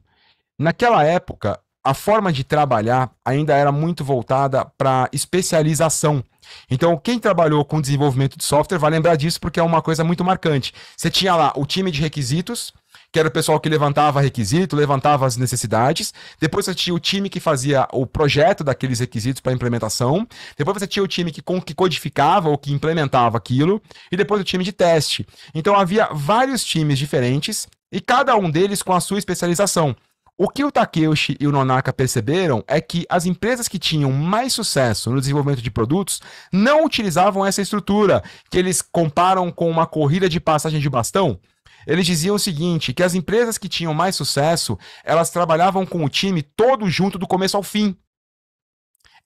Naquela época, a forma de trabalhar ainda era muito voltada para especialização. Então, quem trabalhou com desenvolvimento de software vai lembrar disso porque é uma coisa muito marcante. Você tinha lá o time de requisitos, que era o pessoal que levantava requisito, levantava as necessidades. Depois você tinha o time que fazia o projeto daqueles requisitos para implementação. Depois você tinha o time que, que codificava ou que implementava aquilo. E depois o time de teste. Então havia vários times diferentes e cada um deles com a sua especialização. O que o Takeuchi e o Nonaka perceberam é que as empresas que tinham mais sucesso no desenvolvimento de produtos não utilizavam essa estrutura, que eles comparam com uma corrida de passagem de bastão. Eles diziam o seguinte, que as empresas que tinham mais sucesso, elas trabalhavam com o time todo junto do começo ao fim.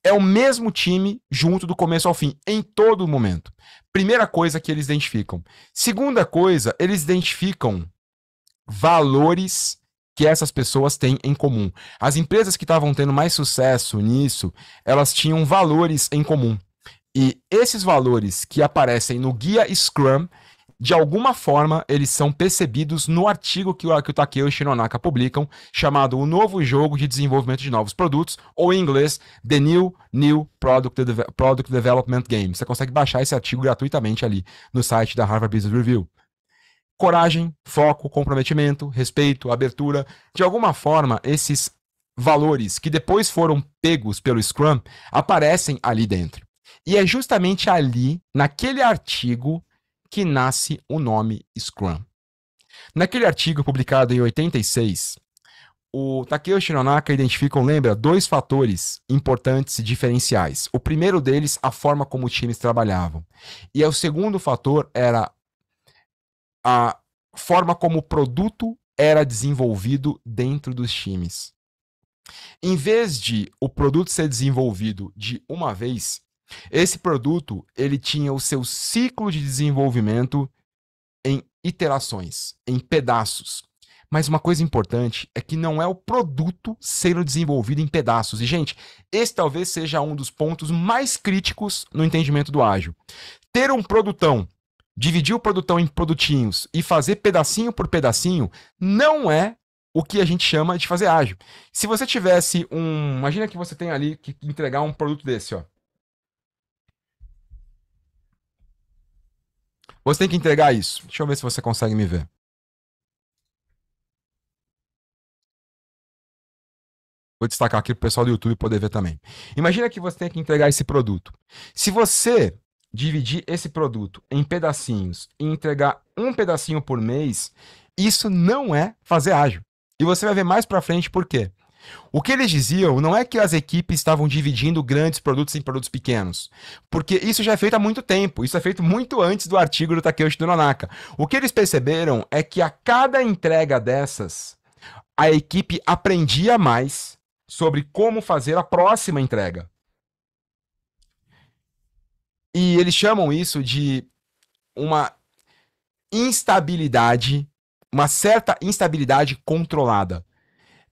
É o mesmo time junto do começo ao fim, em todo momento. Primeira coisa que eles identificam. Segunda coisa, eles identificam valores que essas pessoas têm em comum. As empresas que estavam tendo mais sucesso nisso, elas tinham valores em comum. E esses valores que aparecem no guia Scrum, de alguma forma, eles são percebidos no artigo que o, que o Takeo e Shinonaka publicam, chamado O Novo Jogo de Desenvolvimento de Novos Produtos, ou em inglês, The New New Product, Deve Product Development Game. Você consegue baixar esse artigo gratuitamente ali no site da Harvard Business Review coragem, foco, comprometimento, respeito, abertura. De alguma forma, esses valores que depois foram pegos pelo Scrum aparecem ali dentro. E é justamente ali, naquele artigo, que nasce o nome Scrum. Naquele artigo publicado em 86, o Takeuchi Nonaka identifica, lembra, dois fatores importantes e diferenciais. O primeiro deles, a forma como os times trabalhavam. E é o segundo fator era a forma como o produto era desenvolvido dentro dos times. Em vez de o produto ser desenvolvido de uma vez, esse produto ele tinha o seu ciclo de desenvolvimento em iterações, em pedaços. Mas uma coisa importante é que não é o produto sendo desenvolvido em pedaços. E, gente, esse talvez seja um dos pontos mais críticos no entendimento do ágil. Ter um produtão dividir o produtão em produtinhos e fazer pedacinho por pedacinho não é o que a gente chama de fazer ágil. Se você tivesse um. Imagina que você tem ali que entregar um produto desse, ó. Você tem que entregar isso. Deixa eu ver se você consegue me ver. Vou destacar aqui para o pessoal do YouTube poder ver também. Imagina que você tem que entregar esse produto. Se você dividir esse produto em pedacinhos e entregar um pedacinho por mês, isso não é fazer ágil. E você vai ver mais para frente por quê. O que eles diziam não é que as equipes estavam dividindo grandes produtos em produtos pequenos, porque isso já é feito há muito tempo, isso é feito muito antes do artigo do Takeuchi Nonaka. O que eles perceberam é que a cada entrega dessas, a equipe aprendia mais sobre como fazer a próxima entrega. E eles chamam isso de uma instabilidade, uma certa instabilidade controlada.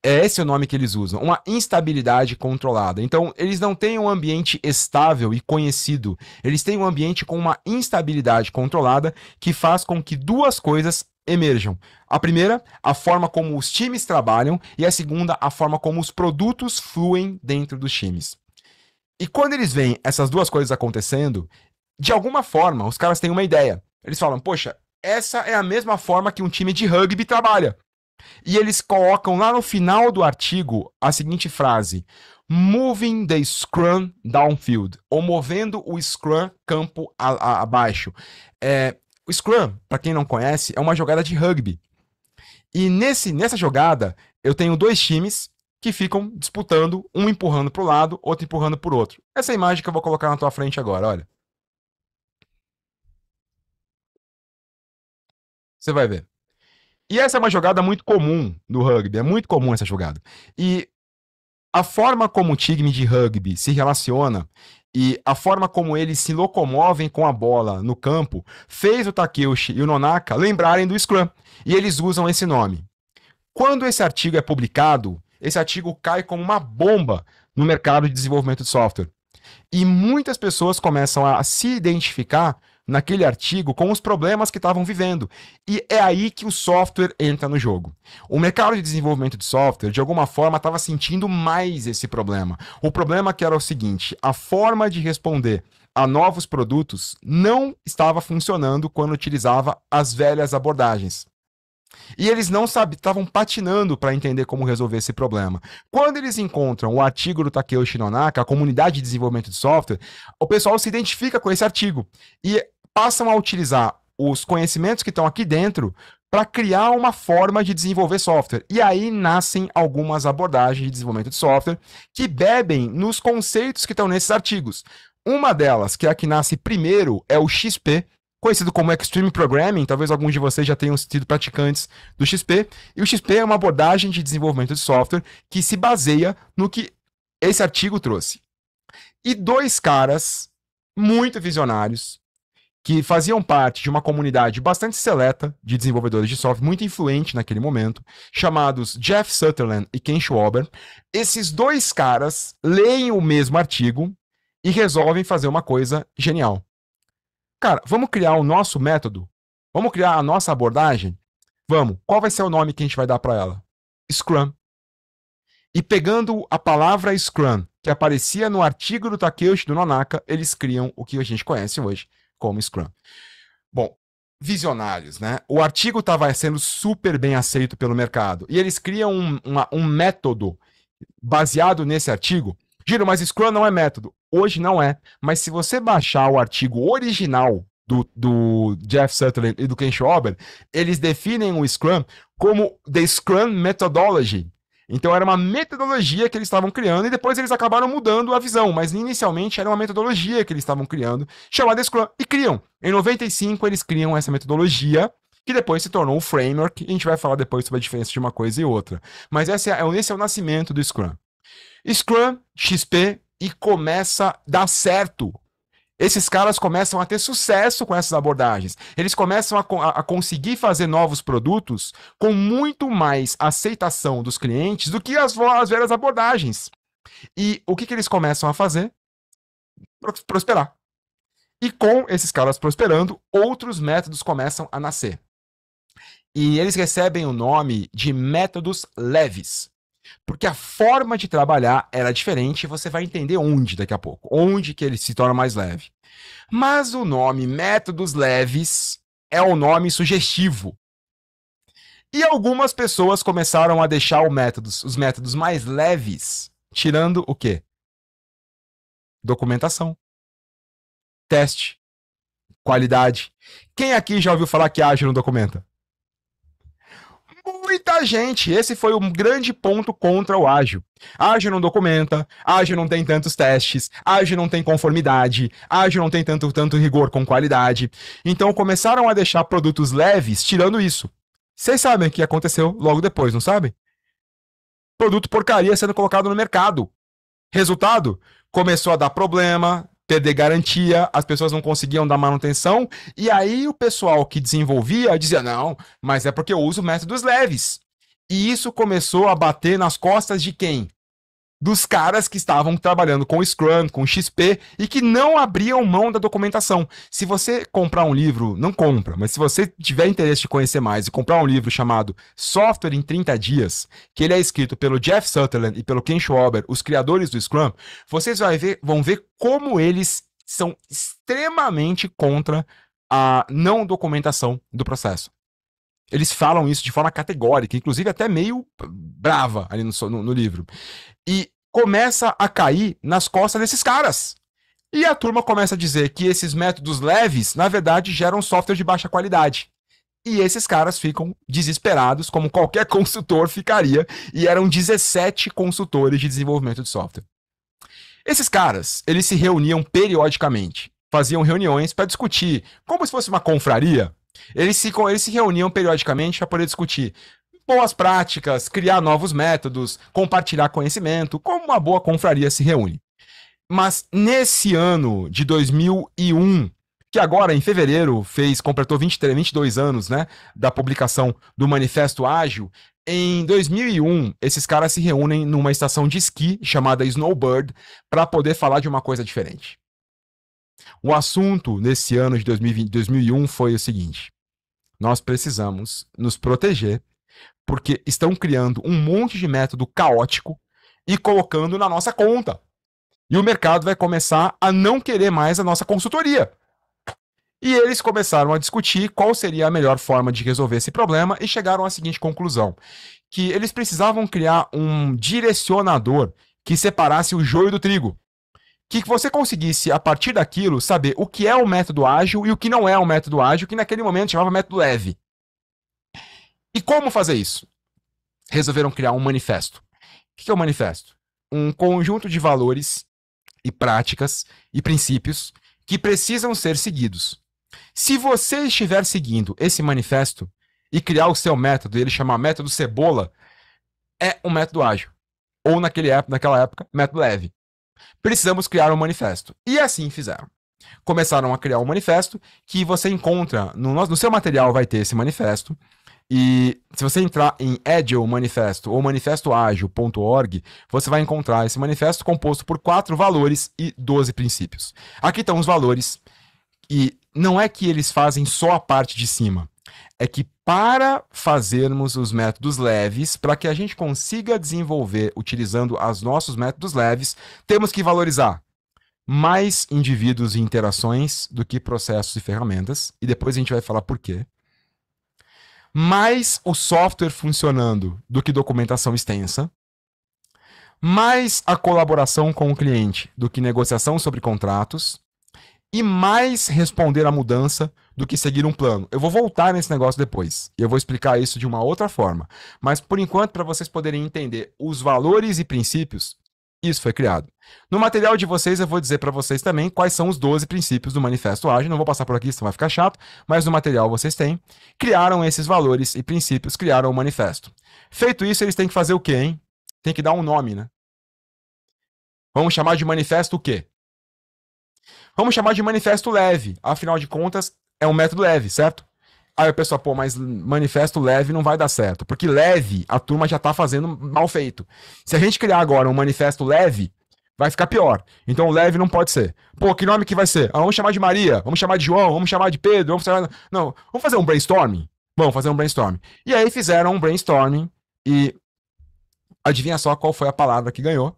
É esse o nome que eles usam, uma instabilidade controlada. Então, eles não têm um ambiente estável e conhecido. Eles têm um ambiente com uma instabilidade controlada que faz com que duas coisas emerjam. A primeira, a forma como os times trabalham, e a segunda, a forma como os produtos fluem dentro dos times. E quando eles veem essas duas coisas acontecendo, de alguma forma, os caras têm uma ideia. Eles falam, poxa, essa é a mesma forma que um time de rugby trabalha. E eles colocam lá no final do artigo a seguinte frase: Moving the Scrum downfield, ou movendo o Scrum campo a, a, abaixo. É, o Scrum, para quem não conhece, é uma jogada de rugby. E nesse, nessa jogada, eu tenho dois times que ficam disputando, um empurrando para o lado, outro empurrando para o outro. Essa é imagem que eu vou colocar na tua frente agora, olha. Você vai ver. E essa é uma jogada muito comum no rugby, é muito comum essa jogada. E a forma como o time de rugby se relaciona e a forma como eles se locomovem com a bola no campo fez o Takeuchi e o Nonaka lembrarem do Scrum, e eles usam esse nome. Quando esse artigo é publicado, esse artigo cai como uma bomba no mercado de desenvolvimento de software. E muitas pessoas começam a se identificar naquele artigo com os problemas que estavam vivendo. E é aí que o software entra no jogo. O mercado de desenvolvimento de software, de alguma forma, estava sentindo mais esse problema. O problema que era o seguinte: a forma de responder a novos produtos não estava funcionando quando utilizava as velhas abordagens. E eles não estavam patinando para entender como resolver esse problema. Quando eles encontram o artigo do Takeuchi Nonaka, a comunidade de desenvolvimento de software, o pessoal se identifica com esse artigo e passam a utilizar os conhecimentos que estão aqui dentro para criar uma forma de desenvolver software. E aí nascem algumas abordagens de desenvolvimento de software que bebem nos conceitos que estão nesses artigos. Uma delas, que é a que nasce primeiro, é o XP, conhecido como Extreme Programming, talvez alguns de vocês já tenham sido praticantes do XP. E o XP é uma abordagem de desenvolvimento de software que se baseia no que esse artigo trouxe. E dois caras muito visionários que faziam parte de uma comunidade bastante seleta de desenvolvedores de software, muito influente naquele momento, chamados Jeff Sutherland e Ken Schwaber. Esses dois caras leem o mesmo artigo e resolvem fazer uma coisa genial. Cara, vamos criar o nosso método? Vamos criar a nossa abordagem? Vamos. Qual vai ser o nome que a gente vai dar para ela? Scrum. E pegando a palavra Scrum, que aparecia no artigo do Takeuchi do Nonaka, eles criam o que a gente conhece hoje como Scrum. Bom, visionários, né? O artigo estava sendo super bem aceito pelo mercado e eles criam um, uma, um método baseado nesse artigo Giro, mas Scrum não é método. Hoje não é. Mas se você baixar o artigo original do, do Jeff Sutherland e do Ken Schwaber, eles definem o Scrum como The Scrum Methodology. Então era uma metodologia que eles estavam criando e depois eles acabaram mudando a visão, mas inicialmente era uma metodologia que eles estavam criando, chamada Scrum, e criam. Em 95 eles criam essa metodologia, que depois se tornou o framework, e a gente vai falar depois sobre a diferença de uma coisa e outra. Mas esse é, esse é o nascimento do Scrum. Scrum, XP e começa a dar certo. Esses caras começam a ter sucesso com essas abordagens. Eles começam a, a, conseguir fazer novos produtos com muito mais aceitação dos clientes do que as, as velhas abordagens. E o que, que eles começam a fazer? Prosperar. E com esses caras prosperando, outros métodos começam a nascer. E eles recebem o nome de métodos leves. Porque a forma de trabalhar era é diferente e você vai entender onde daqui a pouco, onde que ele se torna mais leve. Mas o nome métodos leves é um nome sugestivo. E algumas pessoas começaram a deixar métodos, os métodos mais leves, tirando o quê? Documentação, teste, qualidade. Quem aqui já ouviu falar que ágil não documenta? muita gente. Esse foi um grande ponto contra o ágil. Ágil não documenta, ágil não tem tantos testes, ágil não tem conformidade, ágil não tem tanto, tanto rigor com qualidade. Então começaram a deixar produtos leves tirando isso. Vocês sabem o que aconteceu logo depois, não sabem? Produto porcaria sendo colocado no mercado. Resultado? Começou a dar problema, perder garantia, as pessoas não conseguiam dar manutenção, e aí o pessoal que desenvolvia dizia: não, mas é porque eu uso métodos leves. E isso começou a bater nas costas de quem? dos caras que estavam trabalhando com Scrum, com XP e que não abriam mão da documentação. Se você comprar um livro, não compra, mas se você tiver interesse de conhecer mais e comprar um livro chamado Software em 30 Dias, que ele é escrito pelo Jeff Sutherland e pelo Ken Schwaber, os criadores do Scrum, vocês ver, vão ver como eles são extremamente contra a não documentação do processo. Eles falam isso de forma categórica, inclusive até meio brava ali no, no, no livro. E começa a cair nas costas desses caras. E a turma começa a dizer que esses métodos leves, na verdade, geram software de baixa qualidade. E esses caras ficam desesperados, como qualquer consultor ficaria, e eram 17 consultores de desenvolvimento de software. Esses caras, eles se reuniam periodicamente, faziam reuniões para discutir, como se fosse uma confraria. Eles se, eles se reuniam periodicamente para poder discutir boas práticas, criar novos métodos, compartilhar conhecimento, como uma boa confraria se reúne. Mas nesse ano de 2001, que agora em fevereiro fez completou 23, 22 anos, né, da publicação do Manifesto Ágil, em 2001, esses caras se reúnem numa estação de esqui chamada Snowbird para poder falar de uma coisa diferente. O assunto nesse ano de 2020, 2001 foi o seguinte: nós precisamos nos proteger porque estão criando um monte de método caótico e colocando na nossa conta. E o mercado vai começar a não querer mais a nossa consultoria. E eles começaram a discutir qual seria a melhor forma de resolver esse problema e chegaram à seguinte conclusão: que eles precisavam criar um direcionador que separasse o joio do trigo que você conseguisse, a partir daquilo, saber o que é o método ágil e o que não é o método ágil, que naquele momento chamava método leve. E como fazer isso? Resolveram criar um manifesto. O que é um manifesto? Um conjunto de valores e práticas e princípios que precisam ser seguidos. Se você estiver seguindo esse manifesto e criar o seu método, ele chamar método cebola, é um método ágil. Ou naquele época, naquela época, método leve. Precisamos criar um manifesto. E assim fizeram. Começaram a criar um manifesto que você encontra no, no seu material vai ter esse manifesto. E se você entrar em Agile Manifesto ou manifestoagile.org, você vai encontrar esse manifesto composto por quatro valores e 12 princípios. Aqui estão os valores, e não é que eles fazem só a parte de cima, é que para fazermos os métodos leves, para que a gente consiga desenvolver utilizando os nossos métodos leves, temos que valorizar mais indivíduos e interações do que processos e ferramentas, e depois a gente vai falar por quê mais o software funcionando do que documentação extensa, mais a colaboração com o cliente do que negociação sobre contratos, e mais responder à mudança do que seguir um plano. Eu vou voltar nesse negócio depois. e Eu vou explicar isso de uma outra forma. Mas por enquanto, para vocês poderem entender os valores e princípios, isso foi criado. No material de vocês, eu vou dizer para vocês também quais são os 12 princípios do Manifesto Ágil. Não vou passar por aqui, senão vai ficar chato, mas no material vocês têm. Criaram esses valores e princípios, criaram o manifesto. Feito isso, eles têm que fazer o quê, hein? Tem que dar um nome, né? Vamos chamar de manifesto o quê? Vamos chamar de manifesto leve. Afinal de contas, é um método leve, certo? Aí o pessoal, pô, mas manifesto leve não vai dar certo. Porque leve, a turma já tá fazendo mal feito. Se a gente criar agora um manifesto leve, vai ficar pior. Então leve não pode ser. Pô, que nome que vai ser? Ah, vamos chamar de Maria, vamos chamar de João, vamos chamar de Pedro, vamos chamar. Não, vamos fazer um brainstorming? Vamos fazer um brainstorming. E aí fizeram um brainstorming e. Adivinha só qual foi a palavra que ganhou?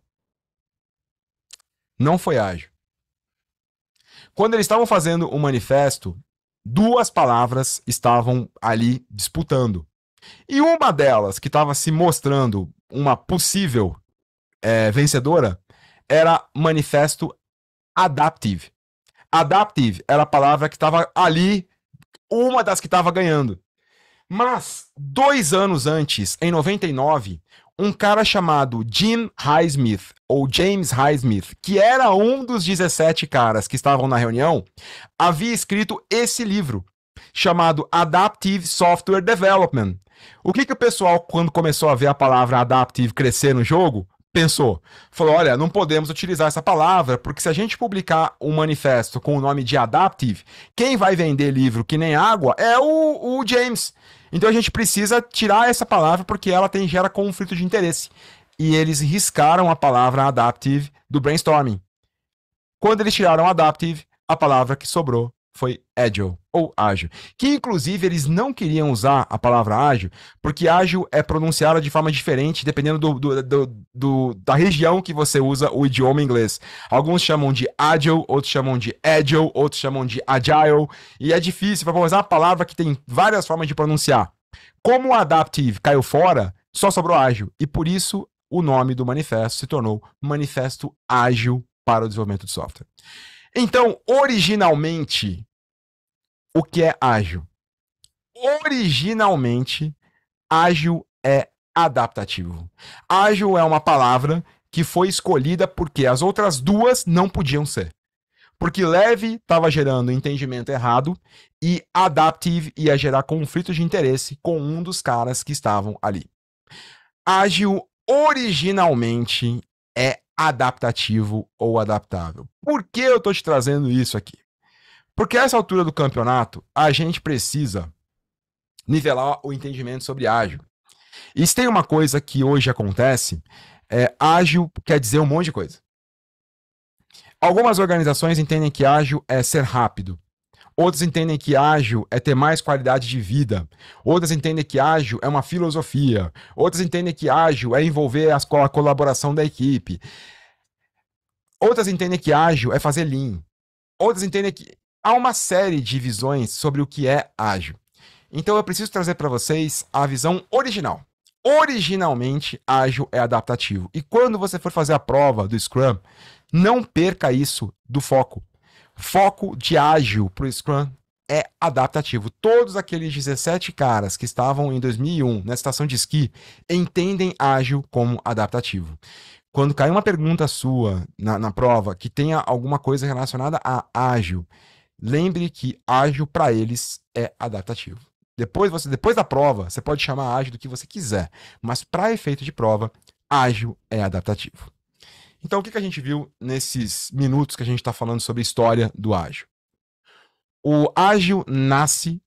Não foi ágil. Quando eles estavam fazendo o manifesto, duas palavras estavam ali disputando. E uma delas, que estava se mostrando uma possível é, vencedora, era manifesto adaptive. Adaptive era a palavra que estava ali, uma das que estava ganhando. Mas, dois anos antes, em 99, um cara chamado Jim Highsmith, ou James Highsmith, que era um dos 17 caras que estavam na reunião, havia escrito esse livro, chamado Adaptive Software Development. O que, que o pessoal, quando começou a ver a palavra adaptive crescer no jogo, pensou? Falou: olha, não podemos utilizar essa palavra, porque se a gente publicar um manifesto com o nome de adaptive, quem vai vender livro que nem água é o, o James. Então a gente precisa tirar essa palavra porque ela tem, gera conflito de interesse. E eles riscaram a palavra adaptive do brainstorming. Quando eles tiraram adaptive, a palavra que sobrou foi agile ou ágil, que inclusive eles não queriam usar a palavra ágil, porque ágil é pronunciada de forma diferente dependendo do, do, do, do, da região que você usa o idioma inglês. Alguns chamam de agile, outros chamam de agile, outros chamam de agile, e é difícil para usar uma palavra que tem várias formas de pronunciar. Como o adaptive caiu fora, só sobrou ágil, e por isso o nome do manifesto se tornou Manifesto Ágil para o Desenvolvimento de Software. Então, originalmente, o que é ágil? Originalmente, ágil é adaptativo. Ágil é uma palavra que foi escolhida porque as outras duas não podiam ser. Porque leve estava gerando entendimento errado e adaptive ia gerar conflito de interesse com um dos caras que estavam ali. Ágil originalmente é adaptativo ou adaptável. Por que eu estou te trazendo isso aqui? Porque a essa altura do campeonato, a gente precisa nivelar o entendimento sobre ágil. E se tem uma coisa que hoje acontece, é, ágil quer dizer um monte de coisa. Algumas organizações entendem que ágil é ser rápido. Outros entendem que ágil é ter mais qualidade de vida. Outros entendem que ágil é uma filosofia. Outros entendem que ágil é envolver a colaboração da equipe. Outras entendem que ágil é fazer lean. Outras entendem que há uma série de visões sobre o que é ágil. Então eu preciso trazer para vocês a visão original. Originalmente, ágil é adaptativo. E quando você for fazer a prova do Scrum, não perca isso do foco. Foco de ágil para o Scrum é adaptativo. Todos aqueles 17 caras que estavam em 2001 na estação de esqui entendem ágil como adaptativo. Quando cair uma pergunta sua na, na prova que tenha alguma coisa relacionada a ágil, lembre que ágil para eles é adaptativo. Depois, você, depois da prova, você pode chamar ágil do que você quiser, mas para efeito de prova, ágil é adaptativo. Então, o que, que a gente viu nesses minutos que a gente está falando sobre a história do ágil? O ágil nasce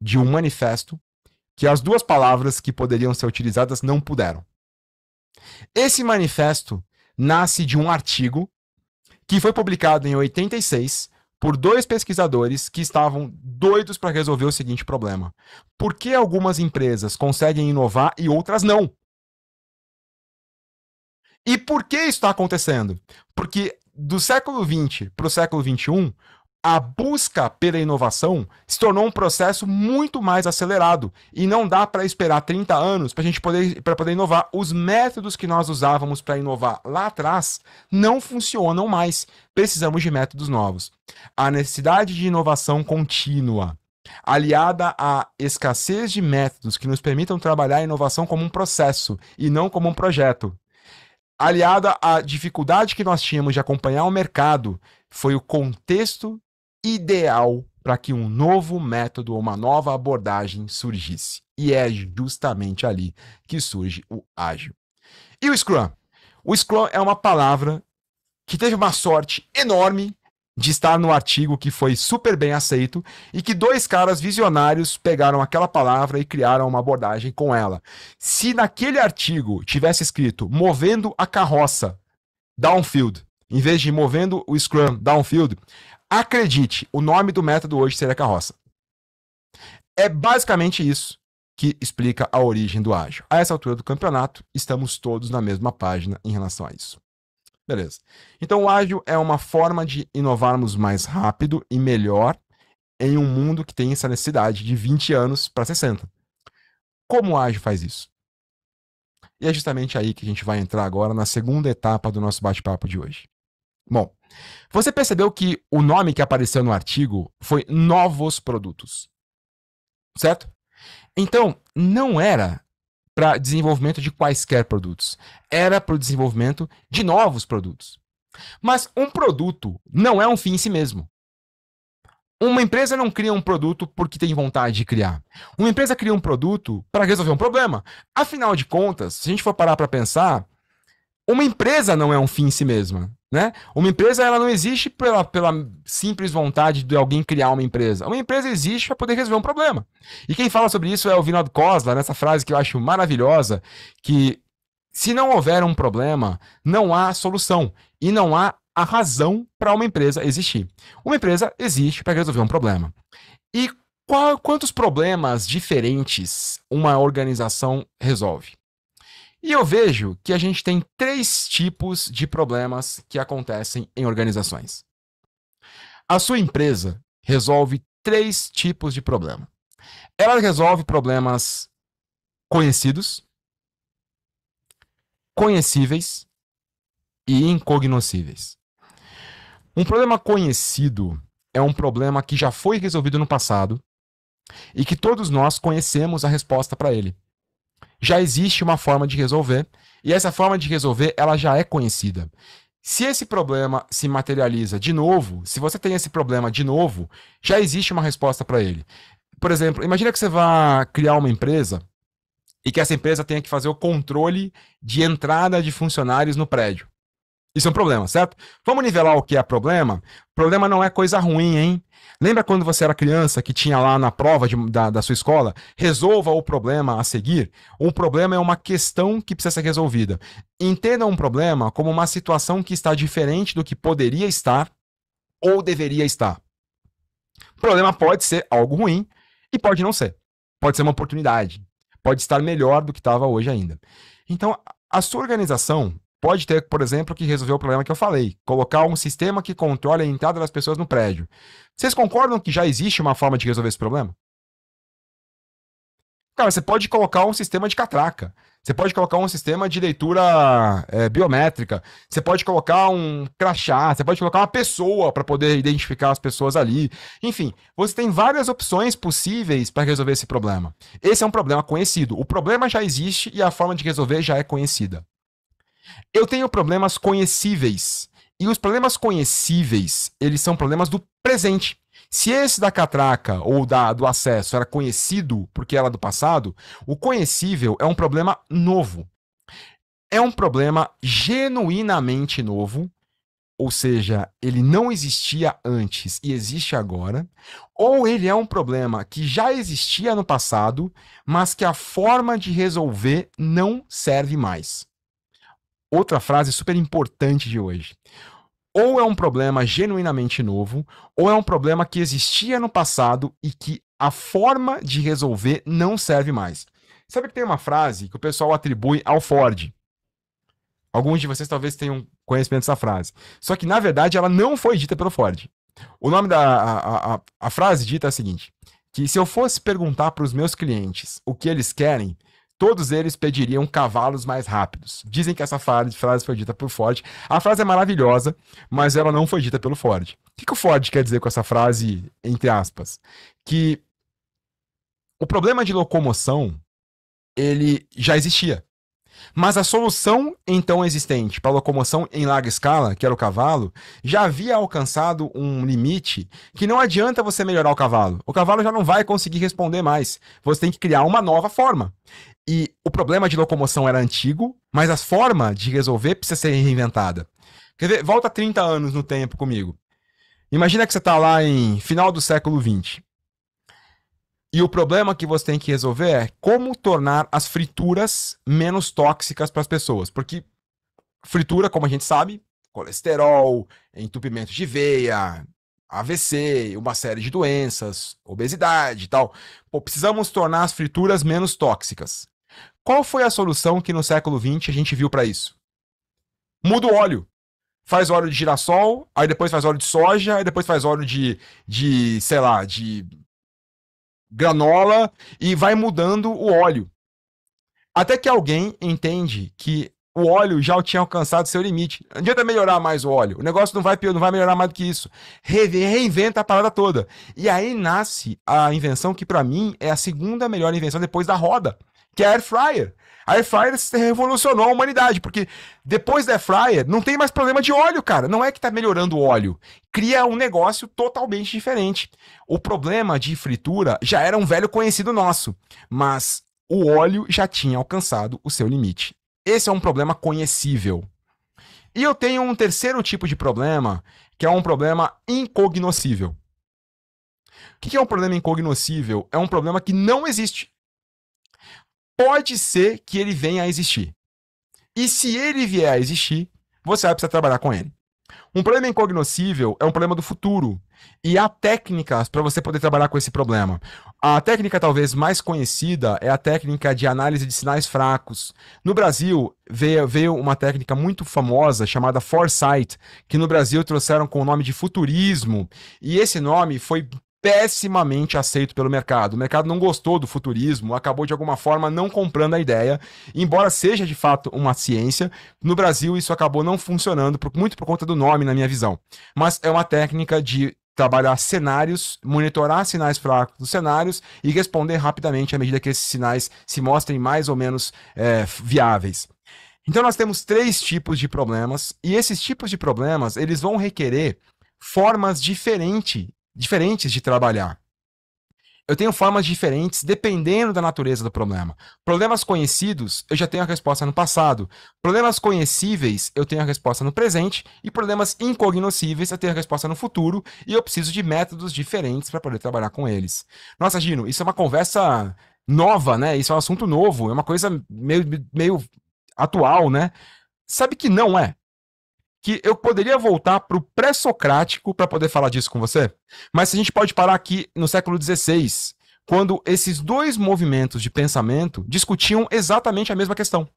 de um manifesto que as duas palavras que poderiam ser utilizadas não puderam. Esse manifesto nasce de um artigo que foi publicado em 86 por dois pesquisadores que estavam doidos para resolver o seguinte problema: por que algumas empresas conseguem inovar e outras não? E por que isso está acontecendo? Porque do século XX para o século XXI, a busca pela inovação se tornou um processo muito mais acelerado e não dá para esperar 30 anos para a gente poder, pra poder inovar. Os métodos que nós usávamos para inovar lá atrás não funcionam mais. Precisamos de métodos novos. A necessidade de inovação contínua, aliada à escassez de métodos que nos permitam trabalhar a inovação como um processo e não como um projeto, aliada à dificuldade que nós tínhamos de acompanhar o mercado, foi o contexto ideal para que um novo método ou uma nova abordagem surgisse. E é justamente ali que surge o ágil. E o Scrum? O Scrum é uma palavra que teve uma sorte enorme de estar no artigo que foi super bem aceito e que dois caras visionários pegaram aquela palavra e criaram uma abordagem com ela. Se naquele artigo tivesse escrito movendo a carroça downfield, em vez de movendo o scrum downfield, acredite, o nome do método hoje seria carroça. É basicamente isso que explica a origem do ágil. A essa altura do campeonato, estamos todos na mesma página em relação a isso. Beleza. Então, o ágil é uma forma de inovarmos mais rápido e melhor em um mundo que tem essa necessidade de 20 anos para 60. Como o ágil faz isso? E é justamente aí que a gente vai entrar agora na segunda etapa do nosso bate-papo de hoje. Bom, você percebeu que o nome que apareceu no artigo foi Novos Produtos, certo? Então, não era para desenvolvimento de quaisquer produtos. Era para o desenvolvimento de novos produtos. Mas um produto não é um fim em si mesmo. Uma empresa não cria um produto porque tem vontade de criar. Uma empresa cria um produto para resolver um problema. Afinal de contas, se a gente for parar para pensar, uma empresa não é um fim em si mesma. Né? Uma empresa ela não existe pela, pela simples vontade de alguém criar uma empresa. Uma empresa existe para poder resolver um problema. E quem fala sobre isso é o Vinod Khosla, nessa frase que eu acho maravilhosa, que se não houver um problema, não há solução e não há a razão para uma empresa existir. Uma empresa existe para resolver um problema. E qual, quantos problemas diferentes uma organização resolve? E eu vejo que a gente tem três tipos de problemas que acontecem em organizações. A sua empresa resolve três tipos de problema. Ela resolve problemas conhecidos, conhecíveis e incognoscíveis. Um problema conhecido é um problema que já foi resolvido no passado e que todos nós conhecemos a resposta para ele já existe uma forma de resolver e essa forma de resolver ela já é conhecida. Se esse problema se materializa de novo, se você tem esse problema de novo, já existe uma resposta para ele. Por exemplo, imagina que você vá criar uma empresa e que essa empresa tenha que fazer o controle de entrada de funcionários no prédio. Isso é um problema, certo? Vamos nivelar o que é problema? Problema não é coisa ruim, hein? Lembra quando você era criança que tinha lá na prova de, da, da, sua escola? Resolva o problema a seguir. Um problema é uma questão que precisa ser resolvida. Entenda um problema como uma situação que está diferente do que poderia estar ou deveria estar. O problema pode ser algo ruim e pode não ser. Pode ser uma oportunidade. Pode estar melhor do que estava hoje ainda. Então, a sua organização pode ter, por exemplo, que resolver o problema que eu falei, colocar um sistema que controle a entrada das pessoas no prédio. Vocês concordam que já existe uma forma de resolver esse problema? Cara, você pode colocar um sistema de catraca, você pode colocar um sistema de leitura é, biométrica, você pode colocar um crachá, você pode colocar uma pessoa para poder identificar as pessoas ali. Enfim, você tem várias opções possíveis para resolver esse problema. Esse é um problema conhecido. O problema já existe e a forma de resolver já é conhecida. Eu tenho problemas conhecíveis. E os problemas conhecíveis, eles são problemas do presente. Se esse da catraca ou da, do acesso era conhecido porque era do passado, o conhecível é um problema novo. É um problema genuinamente novo, ou seja, ele não existia antes e existe agora, ou ele é um problema que já existia no passado, mas que a forma de resolver não serve mais outra frase super importante de hoje. Ou é um problema genuinamente novo, ou é um problema que existia no passado e que a forma de resolver não serve mais. Sabe que tem uma frase que o pessoal atribui ao Ford. Alguns de vocês talvez tenham conhecimento dessa frase. Só que, na verdade, ela não foi dita pelo Ford. O nome da a, a, a frase dita é a seguinte: que se eu fosse perguntar para os meus clientes o que eles querem, Todos eles pediriam cavalos mais rápidos. Dizem que essa frase, frase foi dita por Ford. A frase é maravilhosa, mas ela não foi dita pelo Ford. O que, que o Ford quer dizer com essa frase, entre aspas? Que o problema de locomoção ele já existia. Mas a solução então existente para locomoção em larga escala, que era o cavalo, já havia alcançado um limite que não adianta você melhorar o cavalo. O cavalo já não vai conseguir responder mais. Você tem que criar uma nova forma. E o problema de locomoção era antigo, mas a forma de resolver precisa ser reinventada. Quer ver? Volta 30 anos no tempo comigo. Imagina que você está lá em final do século XX. E o problema que você tem que resolver é como tornar as frituras menos tóxicas para as pessoas. Porque fritura, como a gente sabe, colesterol, entupimento de veia, AVC, uma série de doenças, obesidade e tal. Pô, precisamos tornar as frituras menos tóxicas. Qual foi a solução que no século XX a gente viu para isso? Muda o óleo. Faz óleo de girassol, aí depois faz óleo de soja, aí depois faz óleo de, de sei lá, de granola e vai mudando o óleo. Até que alguém entende que o óleo já tinha alcançado seu limite. Não adianta melhorar mais o óleo. O negócio não vai não vai melhorar mais do que isso. reinventa a parada toda. E aí nasce a invenção que para mim é a segunda melhor invenção depois da roda, que é a air fryer. A air fryer revolucionou a humanidade, porque depois da air fryer não tem mais problema de óleo, cara. Não é que tá melhorando o óleo. Cria um negócio totalmente diferente. O problema de fritura já era um velho conhecido nosso, mas o óleo já tinha alcançado o seu limite. Esse é um problema conhecível. E eu tenho um terceiro tipo de problema, que é um problema incognoscível. O que é um problema incognoscível? É um problema que não existe pode ser que ele venha a existir. E se ele vier a existir, você vai precisar trabalhar com ele. Um problema incognoscível é um problema do futuro. E há técnicas para você poder trabalhar com esse problema. A técnica talvez mais conhecida é a técnica de análise de sinais fracos. No Brasil, veio, veio uma técnica muito famosa chamada Foresight, que no Brasil trouxeram com o nome de futurismo. E esse nome foi pessimamente aceito pelo mercado. O mercado não gostou do futurismo, acabou de alguma forma não comprando a ideia. Embora seja de fato uma ciência, no Brasil isso acabou não funcionando, muito por conta do nome, na minha visão. Mas é uma técnica de trabalhar cenários, monitorar sinais fracos dos cenários e responder rapidamente à medida que esses sinais se mostrem mais ou menos é, viáveis. Então nós temos três tipos de problemas e esses tipos de problemas eles vão requerer formas diferentes diferentes de trabalhar. Eu tenho formas diferentes dependendo da natureza do problema. Problemas conhecidos, eu já tenho a resposta no passado. Problemas conhecíveis, eu tenho a resposta no presente. E problemas incognoscíveis, eu tenho a resposta no futuro. E eu preciso de métodos diferentes para poder trabalhar com eles. Nossa, Gino, isso é uma conversa nova, né? Isso é um assunto novo, é uma coisa meio, meio atual, né? Sabe que não é que eu poderia voltar para o pré-socrático para poder falar disso com você, mas a gente pode parar aqui no século XVI, quando esses dois movimentos de pensamento discutiam exatamente a mesma questão.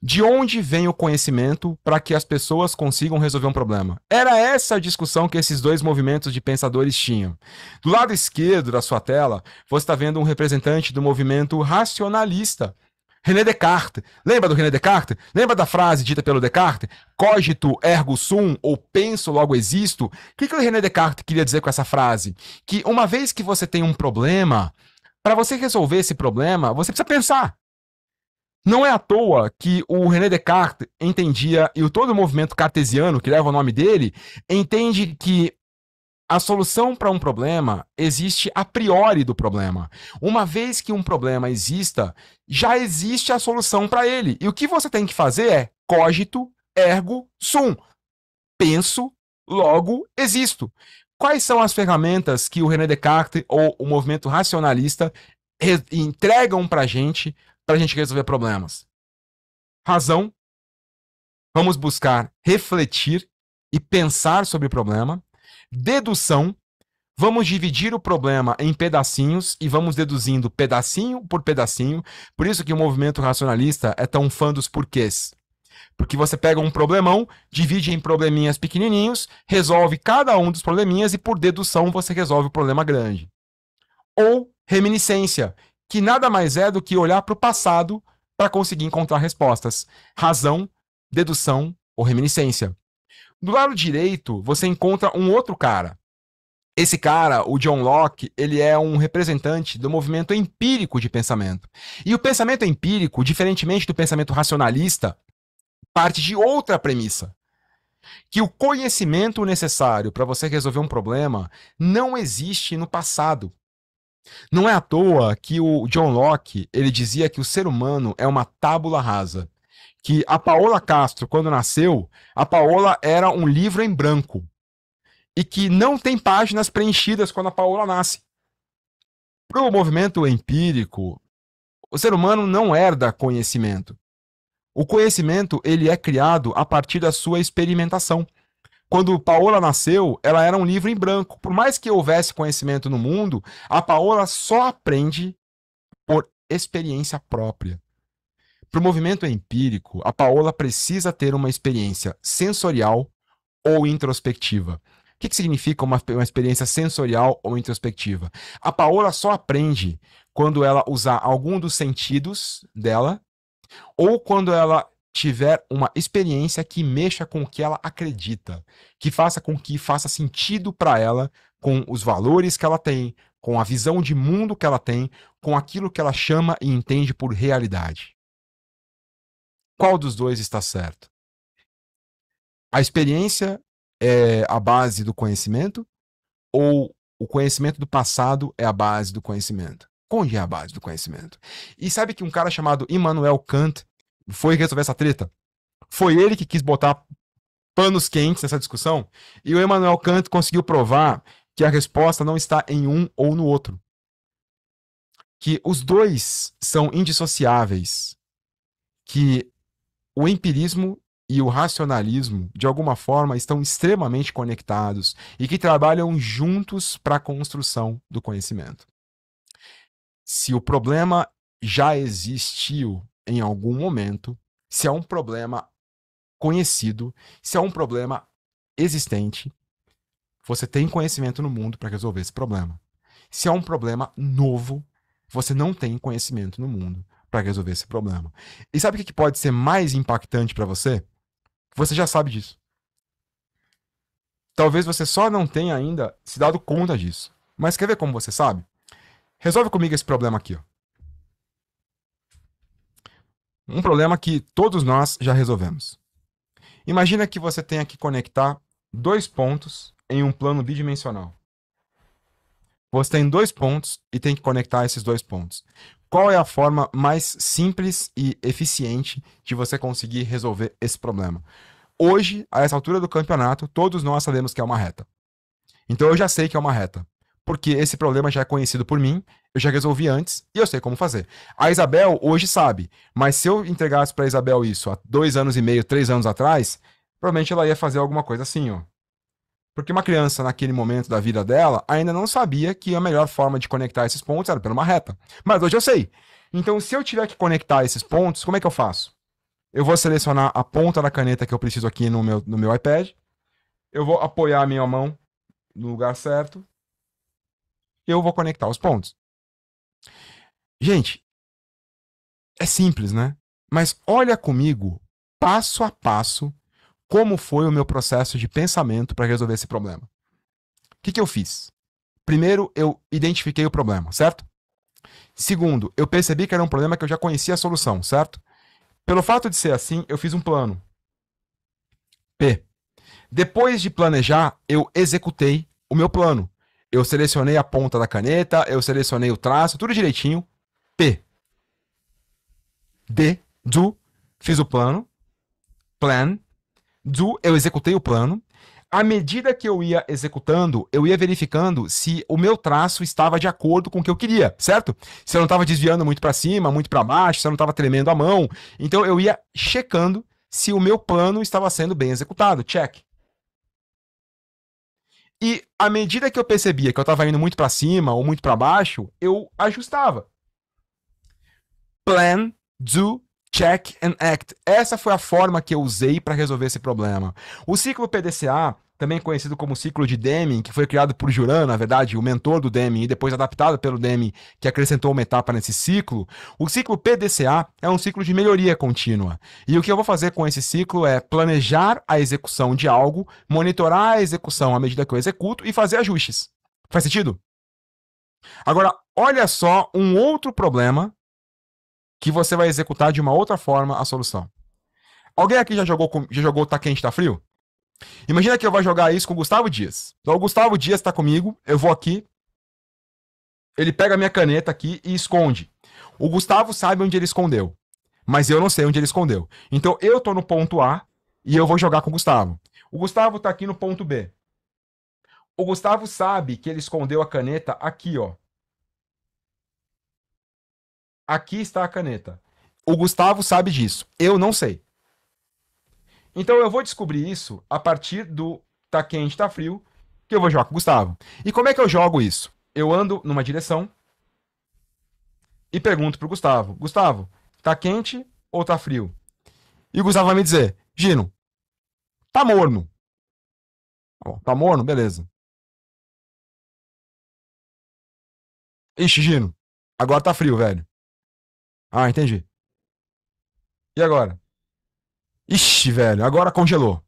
De onde vem o conhecimento para que as pessoas consigam resolver um problema? Era essa a discussão que esses dois movimentos de pensadores tinham. Do lado esquerdo da sua tela, você está vendo um representante do movimento racionalista, René Descartes. Lembra do René Descartes? Lembra da frase dita pelo Descartes? Cogito ergo sum, ou penso logo existo? O que, que o René Descartes queria dizer com essa frase? Que uma vez que você tem um problema, para você resolver esse problema, você precisa pensar. Não é à toa que o René Descartes entendia, e todo o movimento cartesiano que leva o nome dele, entende que a solução para um problema existe a priori do problema. Uma vez que um problema exista, já existe a solução para ele. E o que você tem que fazer é cogito ergo sum. Penso, logo existo. Quais são as ferramentas que o René Descartes ou o movimento racionalista entregam para gente para a gente resolver problemas? Razão. Vamos buscar refletir e pensar sobre o problema Dedução. Vamos dividir o problema em pedacinhos e vamos deduzindo pedacinho por pedacinho. Por isso que o movimento racionalista é tão fã dos porquês. Porque você pega um problemão, divide em probleminhas pequenininhos, resolve cada um dos probleminhas e por dedução você resolve o problema grande. Ou reminiscência, que nada mais é do que olhar para o passado para conseguir encontrar respostas. Razão, dedução ou reminiscência. Do lado direito, você encontra um outro cara. Esse cara, o John Locke, ele é um representante do movimento empírico de pensamento. E o pensamento empírico, diferentemente do pensamento racionalista, parte de outra premissa que o conhecimento necessário para você resolver um problema não existe no passado. Não é à toa que o John Locke ele dizia que o ser humano é uma tábula rasa que a Paola Castro, quando nasceu, a Paola era um livro em branco e que não tem páginas preenchidas quando a Paola nasce. Para o movimento empírico, o ser humano não herda conhecimento. O conhecimento ele é criado a partir da sua experimentação. Quando Paola nasceu, ela era um livro em branco. Por mais que houvesse conhecimento no mundo, a Paola só aprende por experiência própria. Para o movimento empírico, a Paola precisa ter uma experiência sensorial ou introspectiva. O que, que significa uma, uma experiência sensorial ou introspectiva? A Paola só aprende quando ela usar algum dos sentidos dela ou quando ela tiver uma experiência que mexa com o que ela acredita, que faça com que faça sentido para ela com os valores que ela tem, com a visão de mundo que ela tem, com aquilo que ela chama e entende por realidade. Qual dos dois está certo? A experiência é a base do conhecimento ou o conhecimento do passado é a base do conhecimento? Onde é a base do conhecimento? E sabe que um cara chamado Immanuel Kant foi resolver essa treta? Foi ele que quis botar panos quentes nessa discussão e o Immanuel Kant conseguiu provar que a resposta não está em um ou no outro. Que os dois são indissociáveis. Que o empirismo e o racionalismo, de alguma forma, estão extremamente conectados e que trabalham juntos para a construção do conhecimento. Se o problema já existiu em algum momento, se é um problema conhecido, se é um problema existente, você tem conhecimento no mundo para resolver esse problema. Se é um problema novo, você não tem conhecimento no mundo para resolver esse problema. E sabe o que pode ser mais impactante para você? Você já sabe disso. Talvez você só não tenha ainda se dado conta disso. Mas quer ver como você sabe? Resolve comigo esse problema aqui. Ó. Um problema que todos nós já resolvemos. Imagina que você tenha que conectar dois pontos em um plano bidimensional. Você tem dois pontos e tem que conectar esses dois pontos. Qual é a forma mais simples e eficiente de você conseguir resolver esse problema? Hoje, a essa altura do campeonato, todos nós sabemos que é uma reta. Então eu já sei que é uma reta. Porque esse problema já é conhecido por mim, eu já resolvi antes e eu sei como fazer. A Isabel hoje sabe, mas se eu entregasse para Isabel isso há dois anos e meio, três anos atrás, provavelmente ela ia fazer alguma coisa assim, ó. Porque uma criança, naquele momento da vida dela, ainda não sabia que a melhor forma de conectar esses pontos era por uma reta. Mas hoje eu sei. Então, se eu tiver que conectar esses pontos, como é que eu faço? Eu vou selecionar a ponta da caneta que eu preciso aqui no meu, no meu iPad. Eu vou apoiar a minha mão no lugar certo. Eu vou conectar os pontos. Gente, é simples, né? Mas olha comigo, passo a passo, como foi o meu processo de pensamento para resolver esse problema. O que, que eu fiz? Primeiro, eu identifiquei o problema, certo? Segundo, eu percebi que era um problema que eu já conhecia a solução, certo? Pelo fato de ser assim, eu fiz um plano. P. Depois de planejar, eu executei o meu plano. Eu selecionei a ponta da caneta, eu selecionei o traço, tudo direitinho. P. D. Do. Fiz o plano. Plan do eu executei o plano. À medida que eu ia executando, eu ia verificando se o meu traço estava de acordo com o que eu queria, certo? Se eu não estava desviando muito para cima, muito para baixo, se eu não estava tremendo a mão. Então eu ia checando se o meu plano estava sendo bem executado. Check. E à medida que eu percebia que eu estava indo muito para cima ou muito para baixo, eu ajustava. Plan, do, Check and Act. Essa foi a forma que eu usei para resolver esse problema. O ciclo PDCA também conhecido como ciclo de Deming, que foi criado por Juran, na verdade, o mentor do Deming, e depois adaptado pelo Deming, que acrescentou uma etapa nesse ciclo, o ciclo PDCA é um ciclo de melhoria contínua. E o que eu vou fazer com esse ciclo é planejar a execução de algo, monitorar a execução à medida que eu executo e fazer ajustes. Faz sentido? Agora, olha só um outro problema que você vai executar de uma outra forma a solução. Alguém aqui já jogou, com, já jogou Tá Quente, Tá Frio? Imagina que eu vou jogar isso com o Gustavo Dias. Então o Gustavo Dias tá comigo, eu vou aqui, ele pega a minha caneta aqui e esconde. O Gustavo sabe onde ele escondeu, mas eu não sei onde ele escondeu. Então eu tô no ponto A e eu vou jogar com o Gustavo. O Gustavo tá aqui no ponto B. O Gustavo sabe que ele escondeu a caneta aqui, ó. Aqui está a caneta. O Gustavo sabe disso. Eu não sei. Então eu vou descobrir isso a partir do tá quente, tá frio, que eu vou jogar com o Gustavo. E como é que eu jogo isso? Eu ando numa direção e pergunto pro Gustavo: Gustavo, tá quente ou tá frio? E o Gustavo vai me dizer: Gino, tá morno. tá, tá morno? Beleza. Ixi, Gino, agora tá frio, velho. Ah, entendi. E agora? Ixi, velho, agora congelou.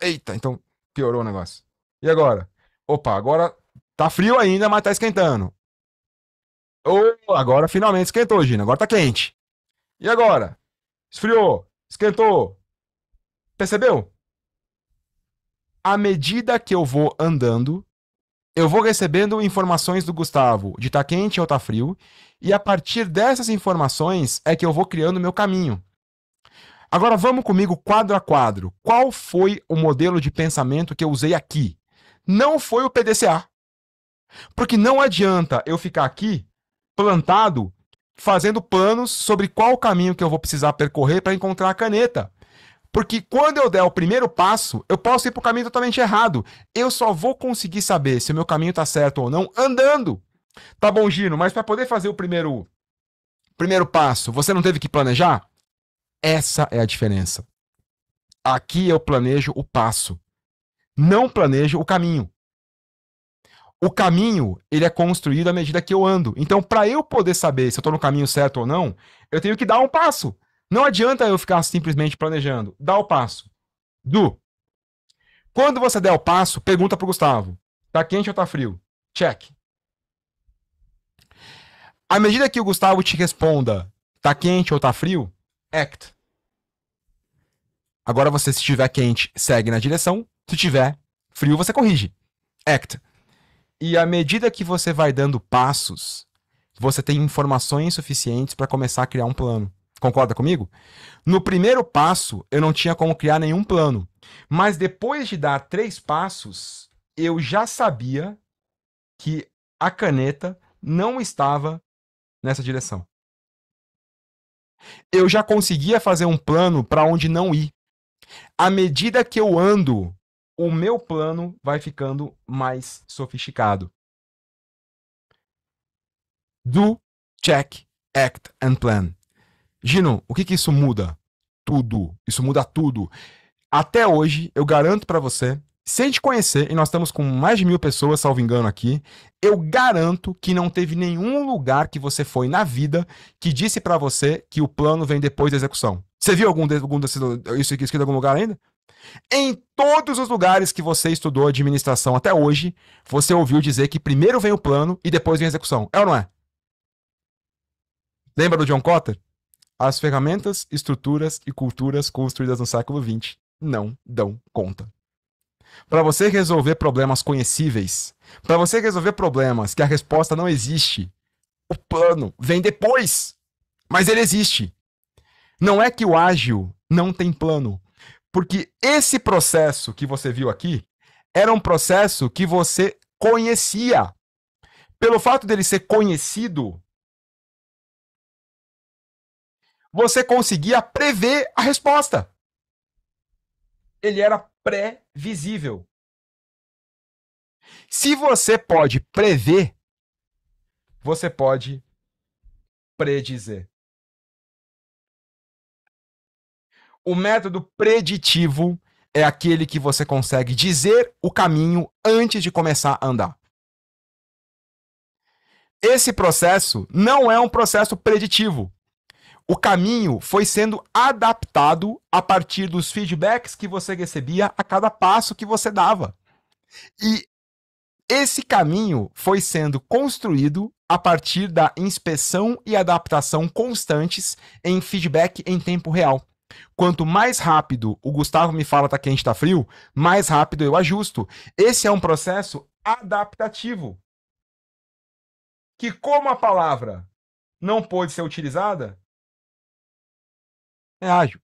Eita, então piorou o negócio. E agora? Opa, agora tá frio ainda, mas tá esquentando. Oh, agora finalmente esquentou, Gina. Agora tá quente. E agora? Esfriou, esquentou. Percebeu? À medida que eu vou andando, eu vou recebendo informações do Gustavo de tá quente ou tá frio, e a partir dessas informações é que eu vou criando meu caminho. Agora vamos comigo quadro a quadro. Qual foi o modelo de pensamento que eu usei aqui? Não foi o PDCA. Porque não adianta eu ficar aqui plantado fazendo planos sobre qual caminho que eu vou precisar percorrer para encontrar a caneta. Porque quando eu der o primeiro passo, eu posso ir para o caminho totalmente errado. Eu só vou conseguir saber se o meu caminho está certo ou não andando. Tá bom, Gino, mas para poder fazer o primeiro primeiro passo, você não teve que planejar? Essa é a diferença. Aqui eu planejo o passo. Não planejo o caminho. O caminho, ele é construído à medida que eu ando. Então, para eu poder saber se eu estou no caminho certo ou não, eu tenho que dar um passo. Não adianta eu ficar simplesmente planejando. Dá o passo. Du, quando você der o passo, pergunta pro Gustavo. Tá quente ou tá frio? Check. À medida que o Gustavo te responda, tá quente ou tá frio, act. Agora você, se estiver quente, segue na direção. Se tiver frio, você corrige. Act. E à medida que você vai dando passos, você tem informações suficientes para começar a criar um plano. Concorda comigo? No primeiro passo, eu não tinha como criar nenhum plano. Mas depois de dar três passos, eu já sabia que a caneta não estava nessa direção. Eu já conseguia fazer um plano para onde não ir. À medida que eu ando, o meu plano vai ficando mais sofisticado. Do check, act and plan. Gino, o que, que isso muda? Tudo. Isso muda tudo. Até hoje, eu garanto para você se a gente conhecer, e nós estamos com mais de mil pessoas, salvo engano, aqui, eu garanto que não teve nenhum lugar que você foi na vida que disse para você que o plano vem depois da execução. Você viu algum, algum desse, isso aqui escrito em algum lugar ainda? Em todos os lugares que você estudou administração até hoje, você ouviu dizer que primeiro vem o plano e depois vem a execução. É ou não é? Lembra do John Cotter? As ferramentas, estruturas e culturas construídas no século XX não dão conta. Para você resolver problemas conhecíveis, para você resolver problemas que a resposta não existe, o plano vem depois, mas ele existe. Não é que o ágil não tem plano, porque esse processo que você viu aqui era um processo que você conhecia. Pelo fato dele ser conhecido, você conseguia prever a resposta. Ele era previsível. Se você pode prever, você pode predizer. O método preditivo é aquele que você consegue dizer o caminho antes de começar a andar. Esse processo não é um processo preditivo o caminho foi sendo adaptado a partir dos feedbacks que você recebia a cada passo que você dava. E esse caminho foi sendo construído a partir da inspeção e adaptação constantes em feedback em tempo real. Quanto mais rápido o Gustavo me fala tá quente, tá frio, mais rápido eu ajusto. Esse é um processo adaptativo. Que como a palavra não pôde ser utilizada, é ágil.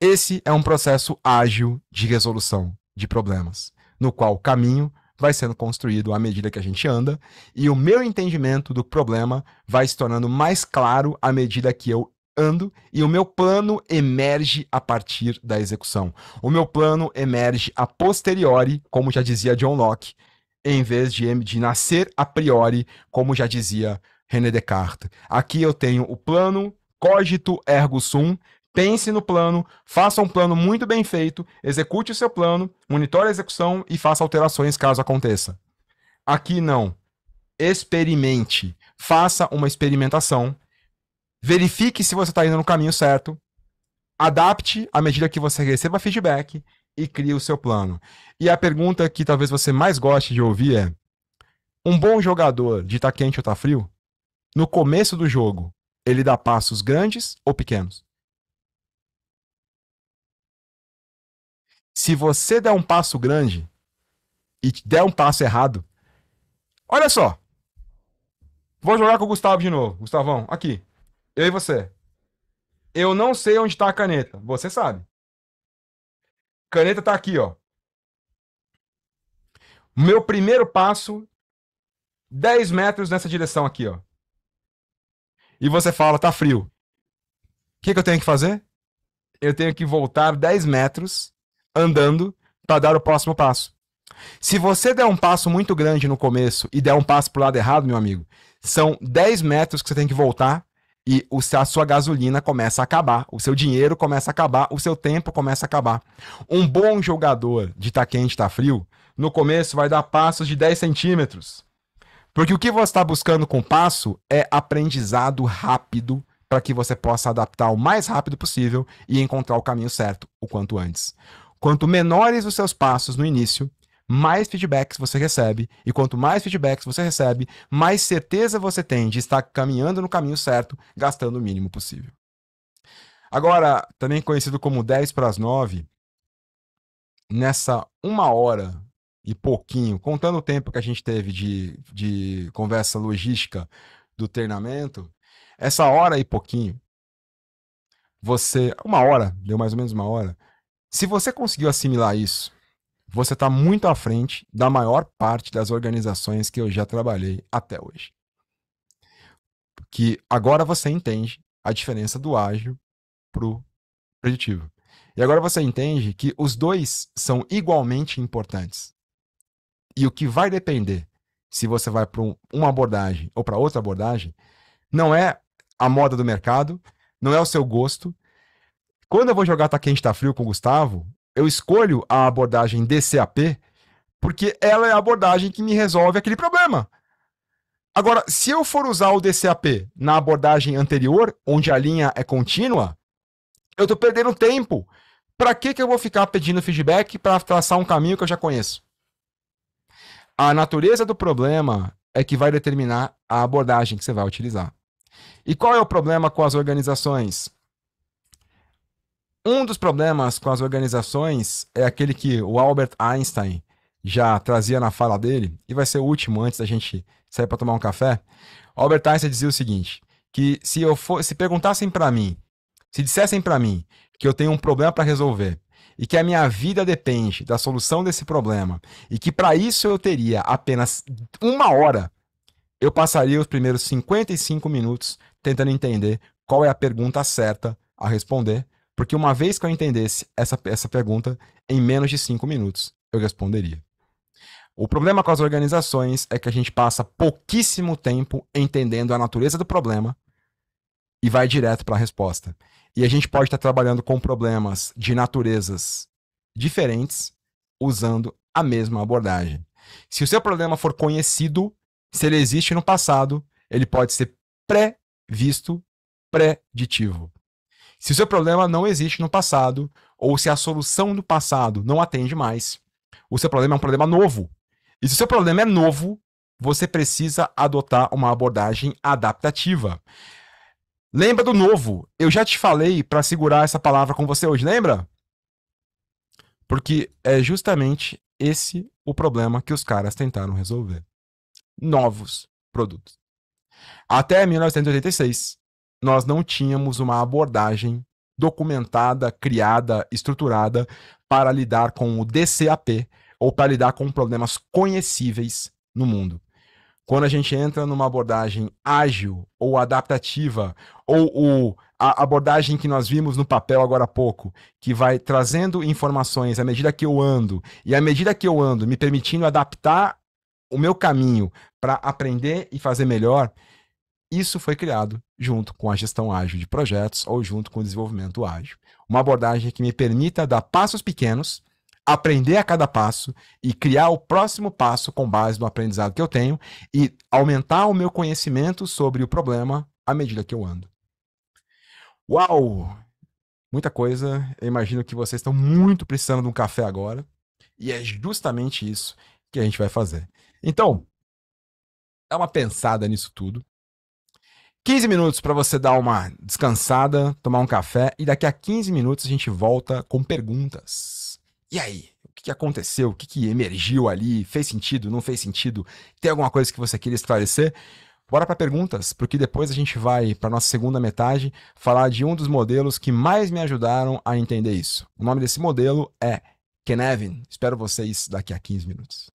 Esse é um processo ágil de resolução de problemas, no qual o caminho vai sendo construído à medida que a gente anda, e o meu entendimento do problema vai se tornando mais claro à medida que eu ando, e o meu plano emerge a partir da execução. O meu plano emerge a posteriori, como já dizia John Locke, em vez de, de nascer a priori, como já dizia René Descartes. Aqui eu tenho o plano cogito ergo sum, pense no plano, faça um plano muito bem feito, execute o seu plano, monitore a execução e faça alterações caso aconteça. Aqui não. Experimente. Faça uma experimentação. Verifique se você está indo no caminho certo. Adapte à medida que você receba feedback e crie o seu plano. E a pergunta que talvez você mais goste de ouvir é: um bom jogador de tá quente ou tá frio? No começo do jogo, ele dá passos grandes ou pequenos? Se você der um passo grande e der um passo errado, olha só. Vou jogar com o Gustavo de novo. Gustavão, aqui. Eu e você. Eu não sei onde está a caneta. Você sabe. Caneta está aqui, ó. Meu primeiro passo, 10 metros nessa direção aqui, ó e você fala, tá frio. O que, que eu tenho que fazer? Eu tenho que voltar 10 metros andando para dar o próximo passo. Se você der um passo muito grande no começo e der um passo para o lado errado, meu amigo, são 10 metros que você tem que voltar e a sua gasolina começa a acabar, o seu dinheiro começa a acabar, o seu tempo começa a acabar. Um bom jogador de tá quente, tá frio, no começo vai dar passos de 10 centímetros. Porque o que você está buscando com o passo é aprendizado rápido para que você possa adaptar o mais rápido possível e encontrar o caminho certo o quanto antes. Quanto menores os seus passos no início, mais feedbacks você recebe, e quanto mais feedbacks você recebe, mais certeza você tem de estar caminhando no caminho certo, gastando o mínimo possível. Agora, também conhecido como 10 para as 9, nessa uma hora e pouquinho, contando o tempo que a gente teve de, de conversa logística do treinamento, essa hora e pouquinho, você. Uma hora, deu mais ou menos uma hora. Se você conseguiu assimilar isso, você está muito à frente da maior parte das organizações que eu já trabalhei até hoje. Que agora você entende a diferença do ágil para o preditivo. E agora você entende que os dois são igualmente importantes. E o que vai depender se você vai para um, uma abordagem ou para outra abordagem não é a moda do mercado, não é o seu gosto. Quando eu vou jogar Tá Quente, Tá Frio com o Gustavo, eu escolho a abordagem DCAP porque ela é a abordagem que me resolve aquele problema. Agora, se eu for usar o DCAP na abordagem anterior, onde a linha é contínua, eu estou perdendo tempo. Para que, que eu vou ficar pedindo feedback para traçar um caminho que eu já conheço? A natureza do problema é que vai determinar a abordagem que você vai utilizar. E qual é o problema com as organizações? Um dos problemas com as organizações é aquele que o Albert Einstein já trazia na fala dele, e vai ser o último antes da gente sair para tomar um café. Albert Einstein dizia o seguinte: que se eu for, se perguntassem para mim, se dissessem para mim que eu tenho um problema para resolver e que a minha vida depende da solução desse problema e que para isso eu teria apenas uma hora, eu passaria os primeiros 55 minutos tentando entender qual é a pergunta certa a responder, porque uma vez que eu entendesse essa, essa pergunta, em menos de 5 minutos eu responderia. O problema com as organizações é que a gente passa pouquíssimo tempo entendendo a natureza do problema e vai direto para a resposta. E a gente pode estar tá trabalhando com problemas de naturezas diferentes usando a mesma abordagem. Se o seu problema for conhecido, se ele existe no passado, ele pode ser pré-visto, preditivo. Se o seu problema não existe no passado, ou se a solução do passado não atende mais, o seu problema é um problema novo. E se o seu problema é novo, você precisa adotar uma abordagem adaptativa. Lembra do novo. Eu já te falei para segurar essa palavra com você hoje, lembra? Porque é justamente esse o problema que os caras tentaram resolver. Novos produtos. Até 1986, nós não tínhamos uma abordagem documentada, criada, estruturada para lidar com o DCAP ou para lidar com problemas conhecíveis no mundo quando a gente entra numa abordagem ágil ou adaptativa, ou, ou a abordagem que nós vimos no papel agora há pouco, que vai trazendo informações à medida que eu ando, e à medida que eu ando, me permitindo adaptar o meu caminho para aprender e fazer melhor, isso foi criado junto com a gestão ágil de projetos ou junto com o desenvolvimento ágil. Uma abordagem que me permita dar passos pequenos aprender a cada passo e criar o próximo passo com base no aprendizado que eu tenho e aumentar o meu conhecimento sobre o problema à medida que eu ando. Uau! Muita coisa. Eu imagino que vocês estão muito precisando de um café agora. E é justamente isso que a gente vai fazer. Então, dá uma pensada nisso tudo. 15 minutos para você dar uma descansada, tomar um café e daqui a 15 minutos a gente volta com perguntas. E aí? O que aconteceu? O que emergiu ali? Fez sentido? Não fez sentido? Tem alguma coisa que você queria esclarecer? Bora para perguntas, porque depois a gente vai para nossa segunda metade falar de um dos modelos que mais me ajudaram a entender isso. O nome desse modelo é Kenevin. Espero vocês daqui a 15 minutos.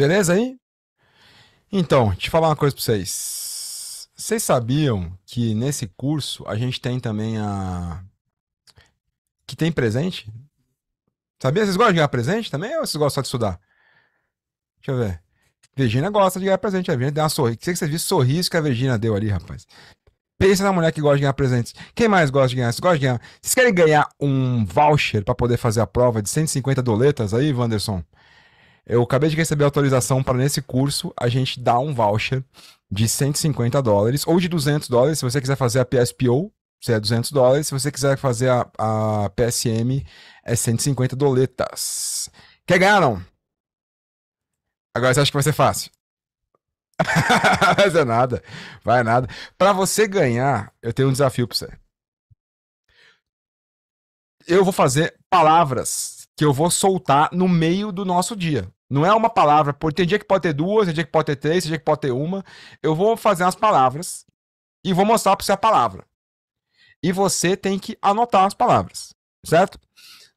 Beleza aí? Então, deixa eu falar uma coisa para vocês. Vocês sabiam que nesse curso a gente tem também a. que tem presente? Sabia? Vocês gostam de ganhar presente também ou vocês gostam só de estudar? Deixa eu ver. Virgínia gosta de ganhar presente. A Virgínia deu uma sorriso. Sei que vocês viram o sorriso que a Virgínia deu ali, rapaz. Pensa na mulher que gosta de ganhar presentes. Quem mais gosta de ganhar? Vocês gostam de ganhar? Vocês querem ganhar um voucher para poder fazer a prova de 150 doletas aí, Wanderson? Eu acabei de receber autorização para nesse curso a gente dar um voucher de 150 dólares ou de 200 dólares se você quiser fazer a PSPO, você é 200 dólares. Se você quiser fazer a, a PSM, é 150 doletas. Quer ganhar, não? Agora você acha que vai ser fácil? Mas é nada. Vai nada. Para você ganhar, eu tenho um desafio para você. Eu vou fazer palavras que eu vou soltar no meio do nosso dia. Não é uma palavra. Tem dia que pode ter duas, tem dia que pode ter três, tem dia que pode ter uma. Eu vou fazer as palavras e vou mostrar para você a palavra. E você tem que anotar as palavras, certo?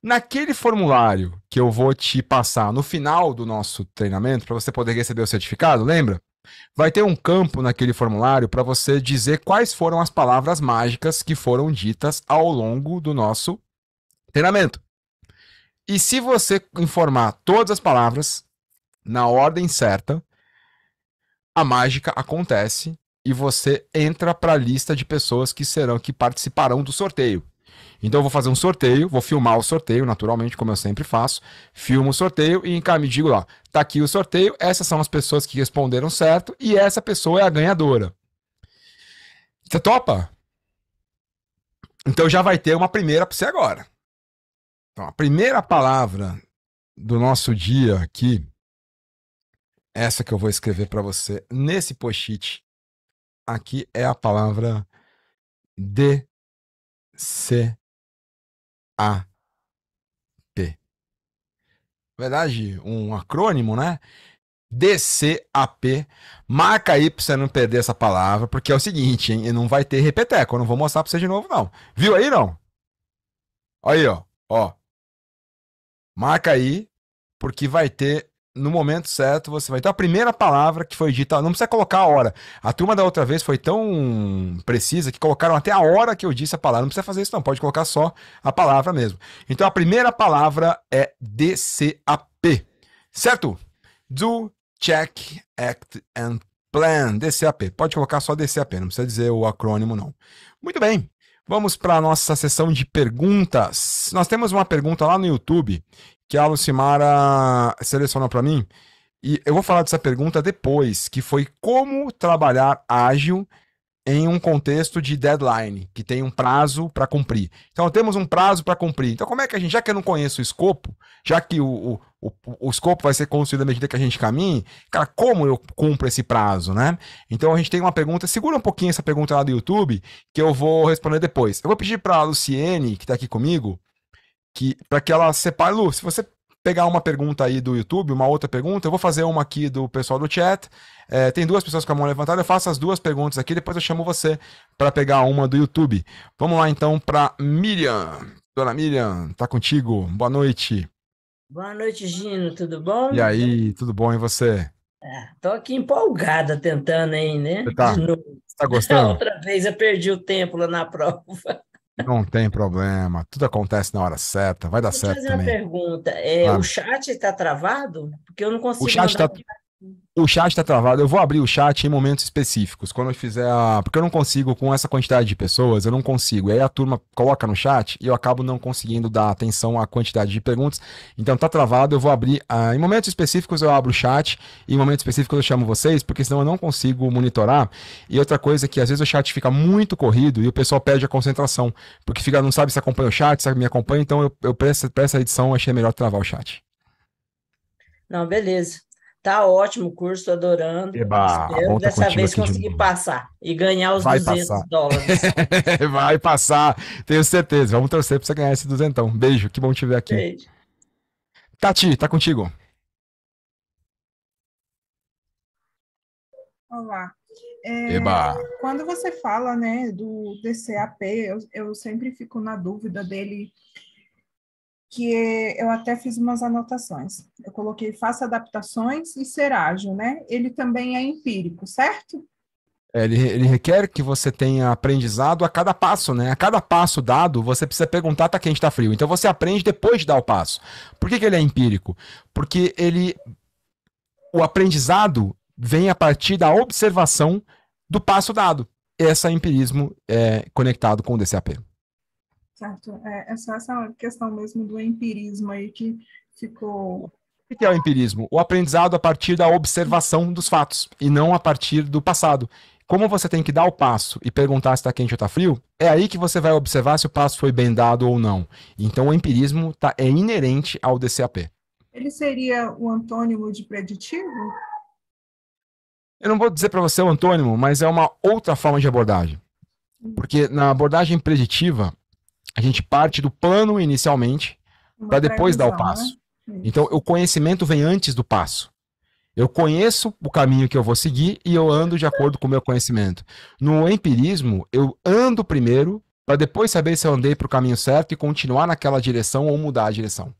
Naquele formulário que eu vou te passar no final do nosso treinamento, para você poder receber o certificado, lembra? Vai ter um campo naquele formulário para você dizer quais foram as palavras mágicas que foram ditas ao longo do nosso treinamento. E se você informar todas as palavras na ordem certa, a mágica acontece e você entra para a lista de pessoas que serão que participarão do sorteio. Então eu vou fazer um sorteio, vou filmar o sorteio, naturalmente, como eu sempre faço. Filmo o sorteio e encaminho, digo lá, tá aqui o sorteio, essas são as pessoas que responderam certo e essa pessoa é a ganhadora. Você topa? Então já vai ter uma primeira para você agora. Então, a primeira palavra do nosso dia aqui, essa que eu vou escrever para você nesse post-it, aqui é a palavra DCAP. Na verdade, um acrônimo, né? DCAP. Marca aí pra você não perder essa palavra, porque é o seguinte, hein? Não vai ter repeteco, eu não vou mostrar pra você de novo, não. Viu aí, não? Aí, ó. Ó. Marca aí, porque vai ter no momento certo, você vai ter a primeira palavra que foi dita. Não precisa colocar a hora. A turma da outra vez foi tão precisa que colocaram até a hora que eu disse a palavra. Não precisa fazer isso, não. Pode colocar só a palavra mesmo. Então a primeira palavra é DCAP. Certo? Do Check, Act and Plan. DCAP. Pode colocar só DCAP. Não precisa dizer o acrônimo, não. Muito bem. Vamos para a nossa sessão de perguntas. Nós temos uma pergunta lá no YouTube que a Lucimara selecionou para mim. E eu vou falar dessa pergunta depois, que foi como trabalhar ágil em um contexto de deadline, que tem um prazo para cumprir. Então, temos um prazo para cumprir. Então, como é que a gente, já que eu não conheço o escopo, já que o, o, o, o escopo vai ser construído à medida que a gente caminha, cara, como eu cumpro esse prazo, né? Então, a gente tem uma pergunta, segura um pouquinho essa pergunta lá do YouTube, que eu vou responder depois. Eu vou pedir para a Luciene, que está aqui comigo, que para que ela separe, Lu, se você pegar uma pergunta aí do YouTube, uma outra pergunta. Eu vou fazer uma aqui do pessoal do chat. É, tem duas pessoas com a mão levantada. Eu faço as duas perguntas aqui, depois eu chamo você para pegar uma do YouTube. Vamos lá então para Miriam. Dona Miriam, tá contigo. Boa noite. Boa noite, Gino. Tudo bom? E aí, tudo bom e você? Estou é, aqui empolgada tentando aí, né? Você tá, De novo. Você tá gostando? Outra vez eu perdi o tempo lá na prova. Não tem problema, tudo acontece na hora certa, vai dar Deixa certo. Deixa eu fazer também. uma pergunta: é, o chat está travado? Porque eu não consigo. O chat está o chat está travado. Eu vou abrir o chat em momentos específicos. Quando eu fizer a. Porque eu não consigo, com essa quantidade de pessoas, eu não consigo. E aí a turma coloca no chat e eu acabo não conseguindo dar atenção à quantidade de perguntas. Então tá travado. Eu vou abrir. A... Ah, em momentos específicos eu abro o chat. em momentos específicos eu chamo vocês, porque senão eu não consigo monitorar. E outra coisa é que às vezes o chat fica muito corrido e o pessoal perde a concentração. Porque fica, não sabe se acompanha o chat, se me acompanha. Então eu, eu para essa edição, achei melhor travar o chat. Não, beleza. Tá ótimo o curso, adorando. Eba, Espero dessa vez conseguir de passar e ganhar os Vai 200 passar. dólares. Vai passar, tenho certeza. Vamos torcer para você ganhar esse duzentão. Beijo, que bom te ver aqui. Beijo. Tati, tá contigo. Olá. É, Eba. Quando você fala né, do DCAP, eu, eu sempre fico na dúvida dele que eu até fiz umas anotações. Eu coloquei faça adaptações e ser ágil, né? Ele também é empírico, certo? É, ele, ele, requer que você tenha aprendizado a cada passo, né? A cada passo dado, você precisa perguntar tá quente, tá frio. Então você aprende depois de dar o passo. Por que, que ele é empírico? Porque ele. O aprendizado vem a partir da observação do passo dado. Esse é empirismo é, conectado com o DCAP. Certo. É, essa, essa é questão mesmo do empirismo aí que ficou. O que é o empirismo? O aprendizado a partir da observação dos fatos e não a partir do passado. Como você tem que dar o passo e perguntar se está quente ou está frio, é aí que você vai observar se o passo foi bem dado ou não. Então, o empirismo tá, é inerente ao DCAP. Ele seria o antônimo de preditivo? Eu não vou dizer para você o antônimo, mas é uma outra forma de abordagem. Hum. Porque na abordagem preditiva, a gente parte do plano inicialmente para depois dar o passo. Né? Então, o conhecimento vem antes do passo. Eu conheço o caminho que eu vou seguir e eu ando de acordo com o meu conhecimento. No empirismo, eu ando primeiro para depois saber se eu andei para o caminho certo e continuar naquela direção ou mudar a direção.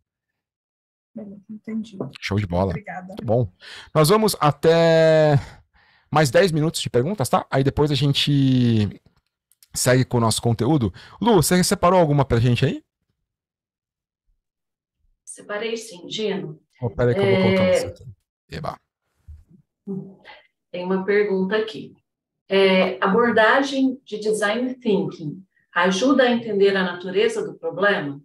Entendi. Show de bola. Obrigada. bom. Nós vamos até mais 10 minutos de perguntas, tá? Aí depois a gente segue com o nosso conteúdo. Lu, você separou alguma pra gente aí? Separei sim, Gino. Oh, peraí que eu vou é... contar aqui. Eba. Tem uma pergunta aqui. É, abordagem de design thinking ajuda a entender a natureza do problema?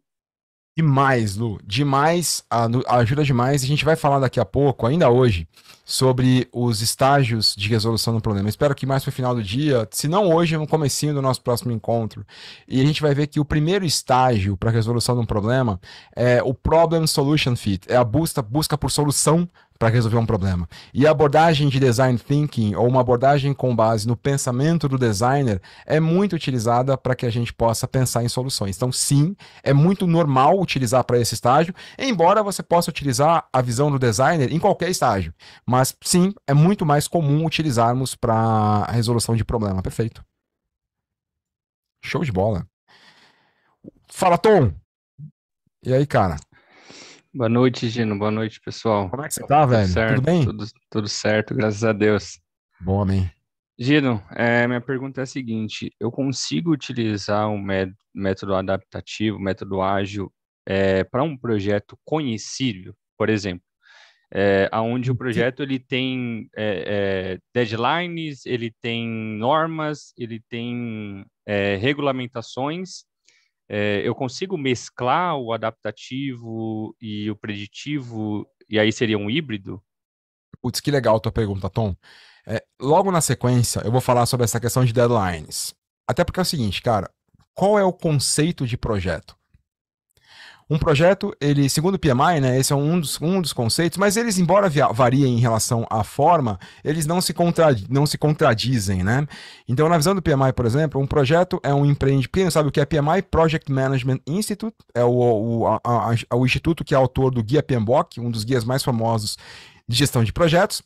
Demais, Lu. Demais, ajuda demais. A gente vai falar daqui a pouco, ainda hoje, sobre os estágios de resolução do problema. Espero que mais para o final do dia, se não hoje, no comecinho do nosso próximo encontro. E a gente vai ver que o primeiro estágio para a resolução de um problema é o Problem Solution Fit. É a busca, busca por solução para resolver um problema. E a abordagem de design thinking, ou uma abordagem com base no pensamento do designer, é muito utilizada para que a gente possa pensar em soluções. Então, sim, é muito normal utilizar para esse estágio, embora você possa utilizar a visão do designer em qualquer estágio. Mas, sim, é muito mais comum utilizarmos para resolução de problema. Perfeito. Show de bola. Fala, Tom! E aí, cara? Boa noite, Gino. Boa noite, pessoal. Como é que você tá, velho? Tudo, certo, tudo bem? Tudo, tudo, certo, graças a Deus. Bom, amém. Gino, é, minha pergunta é a seguinte: eu consigo utilizar um método adaptativo, método ágil, é, para um projeto conhecido, por exemplo? é, aonde o projeto ele tem é, é, deadlines, ele tem normas, ele tem é, regulamentações é, eu consigo mesclar o adaptativo e o preditivo, e aí seria um híbrido? Putz, que legal a tua pergunta, Tom. É, logo na sequência, eu vou falar sobre essa questão de deadlines. Até porque é o seguinte, cara, qual é o conceito de projeto? Um projeto, ele, segundo o PMI, né, esse é um dos, um dos conceitos, mas eles, embora variem em relação à forma, eles não se, contra, não se contradizem, né? Então, na visão do PMI, por exemplo, um projeto é um empreendimento. Quem não sabe o que é PMI? Project Management Institute, é o, o, a, a, o instituto que é autor do Guia PMBOK, um dos guias mais famosos de gestão de projetos.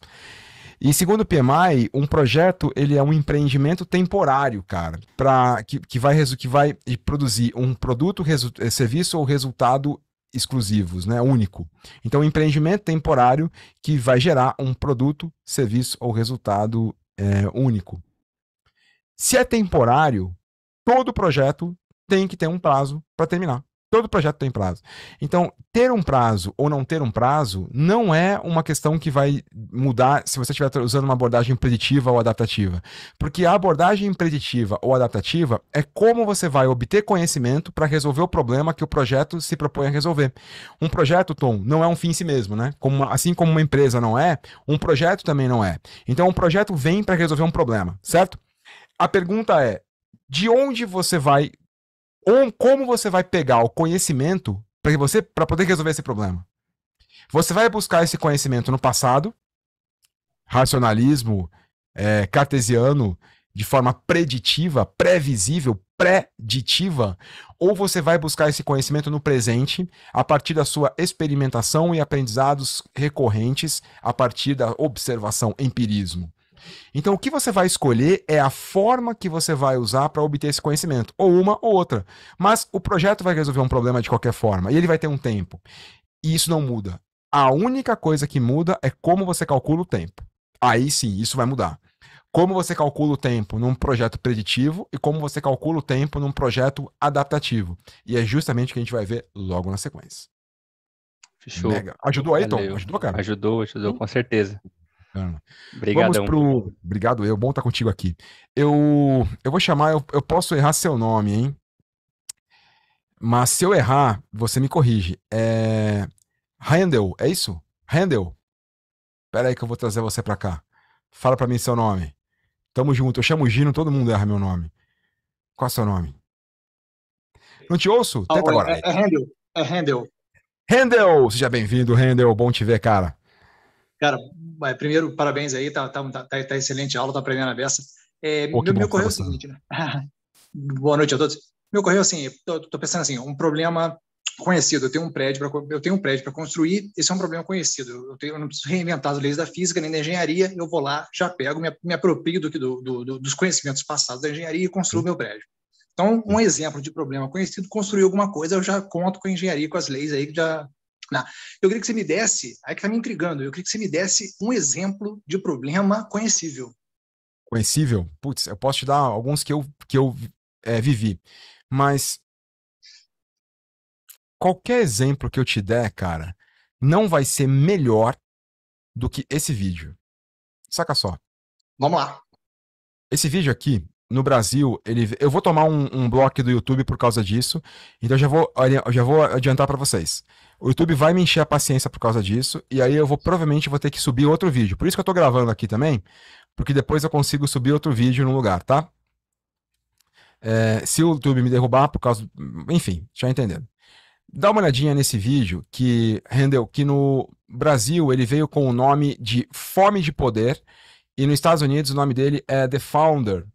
E segundo o PMI, um projeto ele é um empreendimento temporário, cara, para que, que vai que vai produzir um produto, eh, serviço ou resultado exclusivos, né, único. Então, um empreendimento temporário que vai gerar um produto, serviço ou resultado é, único. Se é temporário, todo projeto tem que ter um prazo para terminar. Todo projeto tem prazo. Então, ter um prazo ou não ter um prazo não é uma questão que vai mudar se você estiver usando uma abordagem preditiva ou adaptativa. Porque a abordagem preditiva ou adaptativa é como você vai obter conhecimento para resolver o problema que o projeto se propõe a resolver. Um projeto, Tom, não é um fim em si mesmo, né? Como assim como uma empresa não é, um projeto também não é. Então, um projeto vem para resolver um problema, certo? A pergunta é: de onde você vai ou como você vai pegar o conhecimento para você para poder resolver esse problema. Você vai buscar esse conhecimento no passado, racionalismo é, cartesiano, de forma preditiva, previsível, preditiva, ou você vai buscar esse conhecimento no presente, a partir da sua experimentação e aprendizados recorrentes, a partir da observação, empirismo. Então, o que você vai escolher é a forma que você vai usar para obter esse conhecimento, ou uma ou outra. Mas o projeto vai resolver um problema de qualquer forma, e ele vai ter um tempo. E isso não muda. A única coisa que muda é como você calcula o tempo. Aí sim, isso vai mudar. Como você calcula o tempo num projeto preditivo e como você calcula o tempo num projeto adaptativo. E é justamente o que a gente vai ver logo na sequência. Fechou. Mega. Ajudou aí, Valeu. Tom? Ajudou, cara? Ajudou, ajudou, com certeza. Obrigadão. Vamos pro... Obrigado eu, é bom estar contigo aqui. Eu, eu vou chamar, eu, eu posso errar seu nome, hein? Mas se eu errar, você me corrige. É... Handel, é isso? Handel. Pera aí que eu vou trazer você pra cá. Fala pra mim seu nome. Tamo junto. Eu chamo Gino, todo mundo erra meu nome. Qual é o seu nome? Não te ouço? Ah, Tenta agora. É, é Handel. É Handel. Handel, seja bem-vindo, Handel. Bom te ver, cara. Cara, primeiro, parabéns aí, tá, tá, tá, tá excelente a aula, tá aprendendo a beça. É, Pô, meu, me ocorreu o seguinte, né? Boa noite a todos. Me ocorreu assim, tô, tô pensando assim, um problema conhecido. Eu tenho um prédio para eu tenho um prédio para construir. Esse é um problema conhecido. Eu, tenho, eu, não preciso reinventar as leis da física nem da engenharia. Eu vou lá, já pego, me, me aproprio do, do, do, dos conhecimentos passados da engenharia e construo Sim. meu prédio. Então, um exemplo de problema conhecido, construir alguma coisa, eu já conto com a engenharia, com as leis aí que já né? Eu queria que você me desse, aí é que está me intrigando, eu queria que você me desse um exemplo de problema conhecível. Conhecível? Putz, eu posso te dar alguns que eu, que eu é, vivi. Mas qualquer exemplo que eu te der, cara, não vai ser melhor do que esse vídeo. Saca só. Vamos lá. Esse vídeo aqui, no Brasil, ele, eu vou tomar um, um bloco do YouTube por causa disso, então já vou, já vou adiantar para vocês. O YouTube vai me encher a paciência por causa disso, e aí eu vou provavelmente vou ter que subir outro vídeo. Por isso que eu tô gravando aqui também, porque depois eu consigo subir outro vídeo no lugar, tá? É, se o YouTube me derrubar por causa, enfim, já entendendo. Dá uma olhadinha nesse vídeo que rendeu que no Brasil ele veio com o nome de Fome de Poder e nos Estados Unidos o nome dele é The Founder.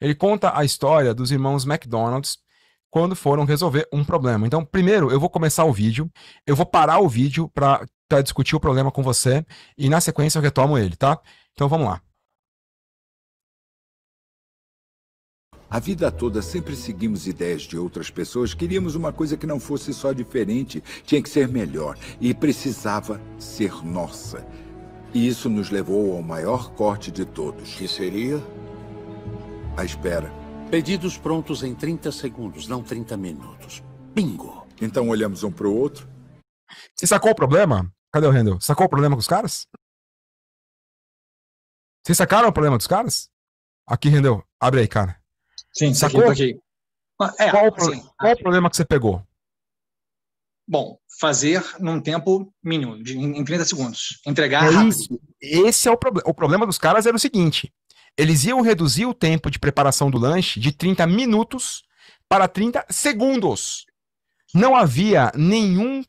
Ele conta a história dos irmãos McDonald's quando foram resolver um problema. Então, primeiro, eu vou começar o vídeo, eu vou parar o vídeo para discutir o problema com você e na sequência eu retomo ele, tá? Então vamos lá. A vida toda sempre seguimos ideias de outras pessoas, queríamos uma coisa que não fosse só diferente, tinha que ser melhor e precisava ser nossa. E isso nos levou ao maior corte de todos. Que seria? A espera. Pedidos prontos em 30 segundos, não 30 minutos. Bingo! Então olhamos um pro outro. Você sacou o problema? Cadê o Randall? Sacou o problema com os caras? Vocês sacaram o problema dos caras? Aqui, rendeu. abre aí, cara. Sim, sacou? Aqui, ah, é, qual, assim, qual o problema que você pegou? Bom, fazer num tempo mínimo, de, em 30 segundos. Entregar é rápido. Esse é o problema. O problema dos caras era o seguinte: eles iam reduzir o tempo de preparação do lanche de 30 minutos para 30 segundos. Não havia nenhum,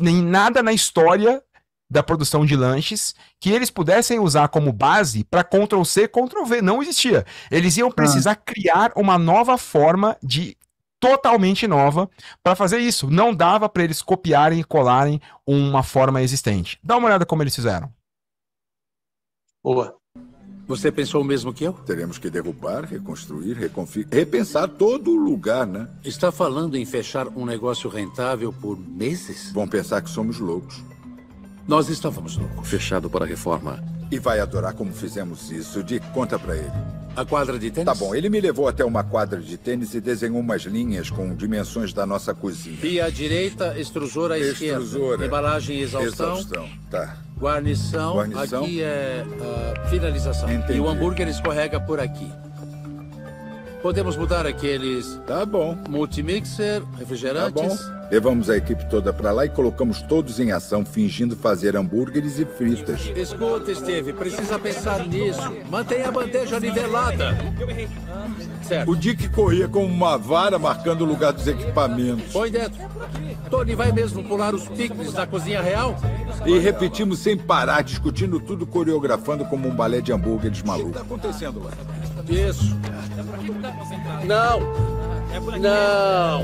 nem nada na história da produção de lanches que eles pudessem usar como base para Ctrl C, Ctrl V. Não existia. Eles iam ah. precisar ah. criar uma nova forma de totalmente nova para fazer isso. Não dava para eles copiarem e colarem uma forma existente. Dá uma olhada como eles fizeram. Boa. Você pensou o mesmo que eu? Teremos que derrubar, reconstruir, reconfigurar, repensar todo o lugar, né? Está falando em fechar um negócio rentável por meses? Vão pensar que somos loucos. Nós estávamos loucos. Fechado para a reforma. E vai adorar como fizemos isso. Dick, conta pra ele. A quadra de tênis? Tá bom, ele me levou até uma quadra de tênis e desenhou umas linhas com dimensões da nossa cozinha. Pia à direita, extrusora à extrusora. esquerda. Embalagem e exaustão. Exaustão, tá. Guarnição. Guarnição. Aqui é uh, finalização. Entendi. E o hambúrguer escorrega por aqui. Podemos mudar aqueles. Tá bom. Multimixer, refrigerantes. Tá bom. Levamos a equipe toda para lá e colocamos todos em ação, fingindo fazer hambúrgueres e fritas. Escuta, Steve, precisa pensar nisso. Mantenha a bandeja nivelada. Certo. O Dick corria com uma vara marcando o lugar dos equipamentos. Põe dentro. Tony vai mesmo pular os picles da cozinha real? E repetimos sem parar, discutindo tudo, coreografando como um balé de hambúrgueres maluco. O que está acontecendo lá? Isso. É tá concentrado. Não. É por aqui Não.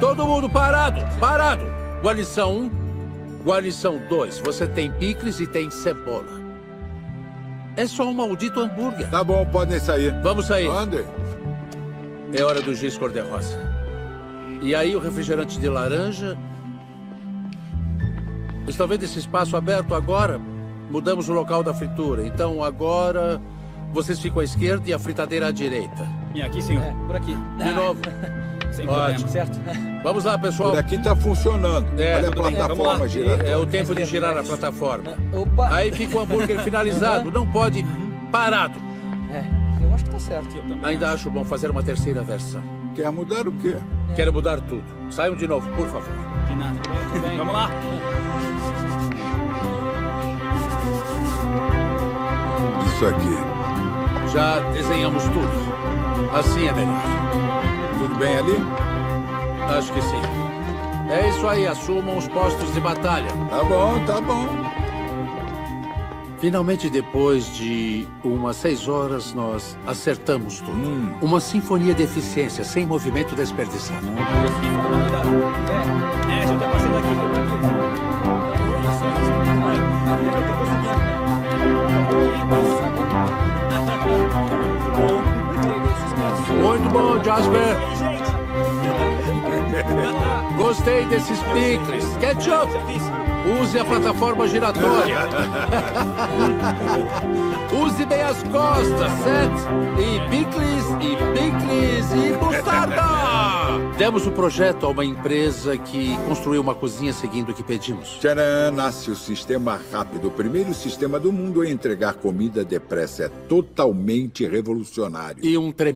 Todo mundo parado, parado. Guarnição 1, guarnição 2. Você tem picles e tem cebola. É só um maldito hambúrguer. Tá bom, podem sair. Vamos sair. Andem. É hora do giz cor-de-rosa. E aí o refrigerante de laranja... Estão vendo esse espaço aberto agora? Mudamos o local da fritura. Então agora... Vocês ficam à esquerda e a fritadeira à direita. E aqui, senhor? É, por aqui. De ah. novo. Sem Ótimo. problema. Certo? Vamos lá, pessoal. Por aqui está funcionando. É, Olha a plataforma girando. É, é o tempo de girar a plataforma. É, opa. Aí fica o hambúrguer finalizado. Não pode parado. É, eu acho que está certo. Ainda acho bom fazer uma terceira versão. Quer mudar o quê? É. Quero mudar tudo. Saiam de novo, por favor. De nada. Muito bem. Vamos lá. Isso aqui. Já desenhamos tudo. Assim é melhor. Tudo bem ali? Acho que sim. É isso aí, assumam os postos de batalha. Tá bom, tá bom. Finalmente, depois de umas seis horas, nós acertamos tudo. Hum. Uma sinfonia de eficiência, sem movimento desperdiçado. Hum. É, já tá passando aqui. bom, Jasper. Gostei desses picles. Ketchup! Use a plataforma giratória. Use bem as costas, certo? E picles, e picles, e mostarda! Demos o projeto a uma empresa que construiu uma cozinha seguindo o que pedimos. Tcharam! Nasce o sistema rápido. O primeiro sistema do mundo a entregar comida depressa. É totalmente revolucionário. E um tremendo.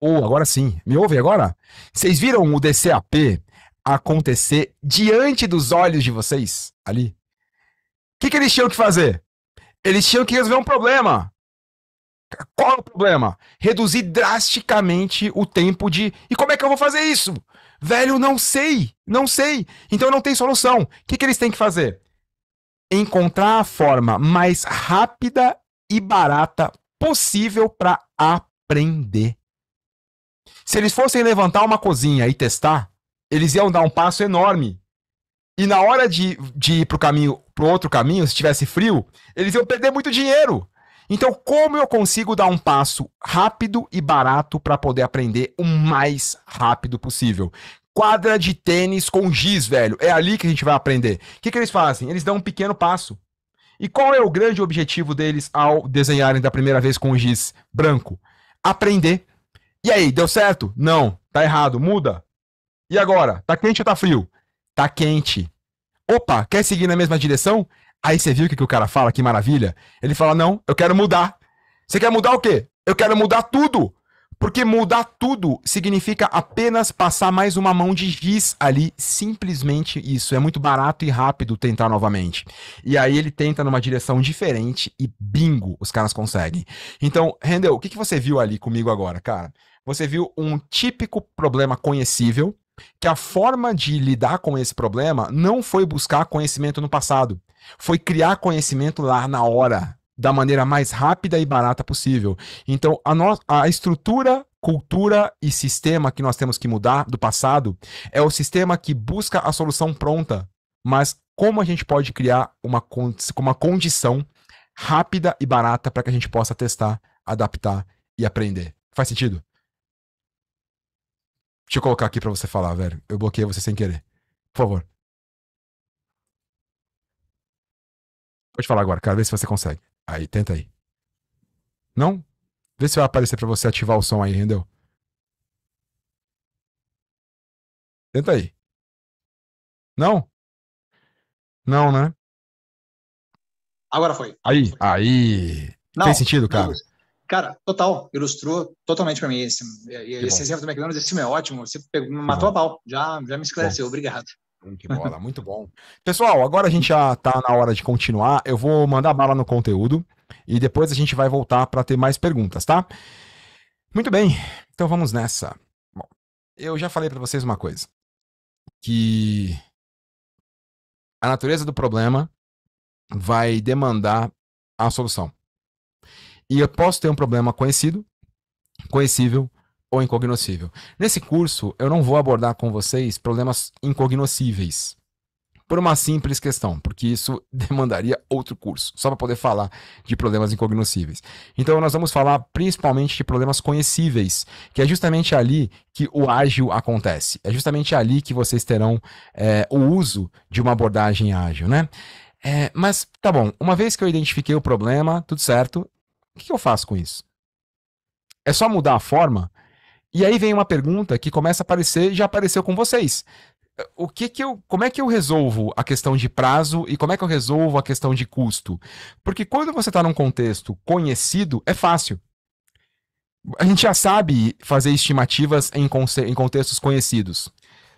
Ou oh, agora sim, me ouve agora? Vocês viram o DCAP acontecer diante dos olhos de vocês ali? O que, que eles tinham que fazer? Eles tinham que resolver um problema. Qual é o problema? Reduzir drasticamente o tempo de. E como é que eu vou fazer isso? Velho, não sei, não sei. Então não tem solução. O que, que eles têm que fazer? Encontrar a forma mais rápida e barata possível para aprender. Se eles fossem levantar uma cozinha e testar, eles iam dar um passo enorme. E na hora de, de ir pro caminho, pro outro caminho, se tivesse frio, eles iam perder muito dinheiro. Então, como eu consigo dar um passo rápido e barato para poder aprender o mais rápido possível? Quadra de tênis com giz, velho. É ali que a gente vai aprender. O que, que eles fazem? Eles dão um pequeno passo. E qual é o grande objetivo deles ao desenharem da primeira vez com o giz branco? Aprender. E aí, deu certo? Não, tá errado, muda. E agora? Tá quente ou tá frio? Tá quente. Opa, quer seguir na mesma direção? Aí você viu o que, que o cara fala, que maravilha? Ele fala: Não, eu quero mudar. Você quer mudar o quê? Eu quero mudar tudo. Porque mudar tudo significa apenas passar mais uma mão de giz ali, simplesmente isso. É muito barato e rápido tentar novamente. E aí ele tenta numa direção diferente e bingo, os caras conseguem. Então, Rendel, o que, que você viu ali comigo agora, cara? Você viu um típico problema conhecível, que a forma de lidar com esse problema não foi buscar conhecimento no passado, foi criar conhecimento lá na hora da maneira mais rápida e barata possível. Então, a, no, a estrutura, cultura e sistema que nós temos que mudar do passado é o sistema que busca a solução pronta, mas como a gente pode criar uma, uma condição rápida e barata para que a gente possa testar, adaptar e aprender. Faz sentido? Deixa eu colocar aqui para você falar, velho. Eu bloqueei você sem querer. Por favor. Pode falar agora, cara. Vê se você consegue. Aí, tenta aí. Não? Vê se vai aparecer para você ativar o som aí, rendeu? Tenta aí. Não? Não, né? Agora foi. Aí, aí. Não, Tem sentido, cara? Cara, total. Ilustrou totalmente para mim esse, esse exemplo do McDonald's. Esse filme é ótimo. Você pegou, matou a pau. Já, já me esclareceu. Bom. Obrigado. Hum, que bola, muito bom. Pessoal, agora a gente já tá na hora de continuar. Eu vou mandar bala no conteúdo e depois a gente vai voltar para ter mais perguntas, tá? Muito bem, então vamos nessa. Bom, eu já falei para vocês uma coisa. Que a natureza do problema vai demandar a solução. E eu posso ter um problema conhecido, conhecível, ou incognoscível. Nesse curso, eu não vou abordar com vocês problemas incognoscíveis. Por uma simples questão, porque isso demandaria outro curso, só para poder falar de problemas incognoscíveis. Então, nós vamos falar principalmente de problemas conhecíveis, que é justamente ali que o ágil acontece. É justamente ali que vocês terão é, o uso de uma abordagem ágil, né? É, mas, tá bom, uma vez que eu identifiquei o problema, tudo certo, o que eu faço com isso? É só mudar a forma? E aí vem uma pergunta que começa a aparecer, já apareceu com vocês. O que que eu, como é que eu resolvo a questão de prazo e como é que eu resolvo a questão de custo? Porque quando você está num contexto conhecido, é fácil. A gente já sabe fazer estimativas em, em contextos conhecidos.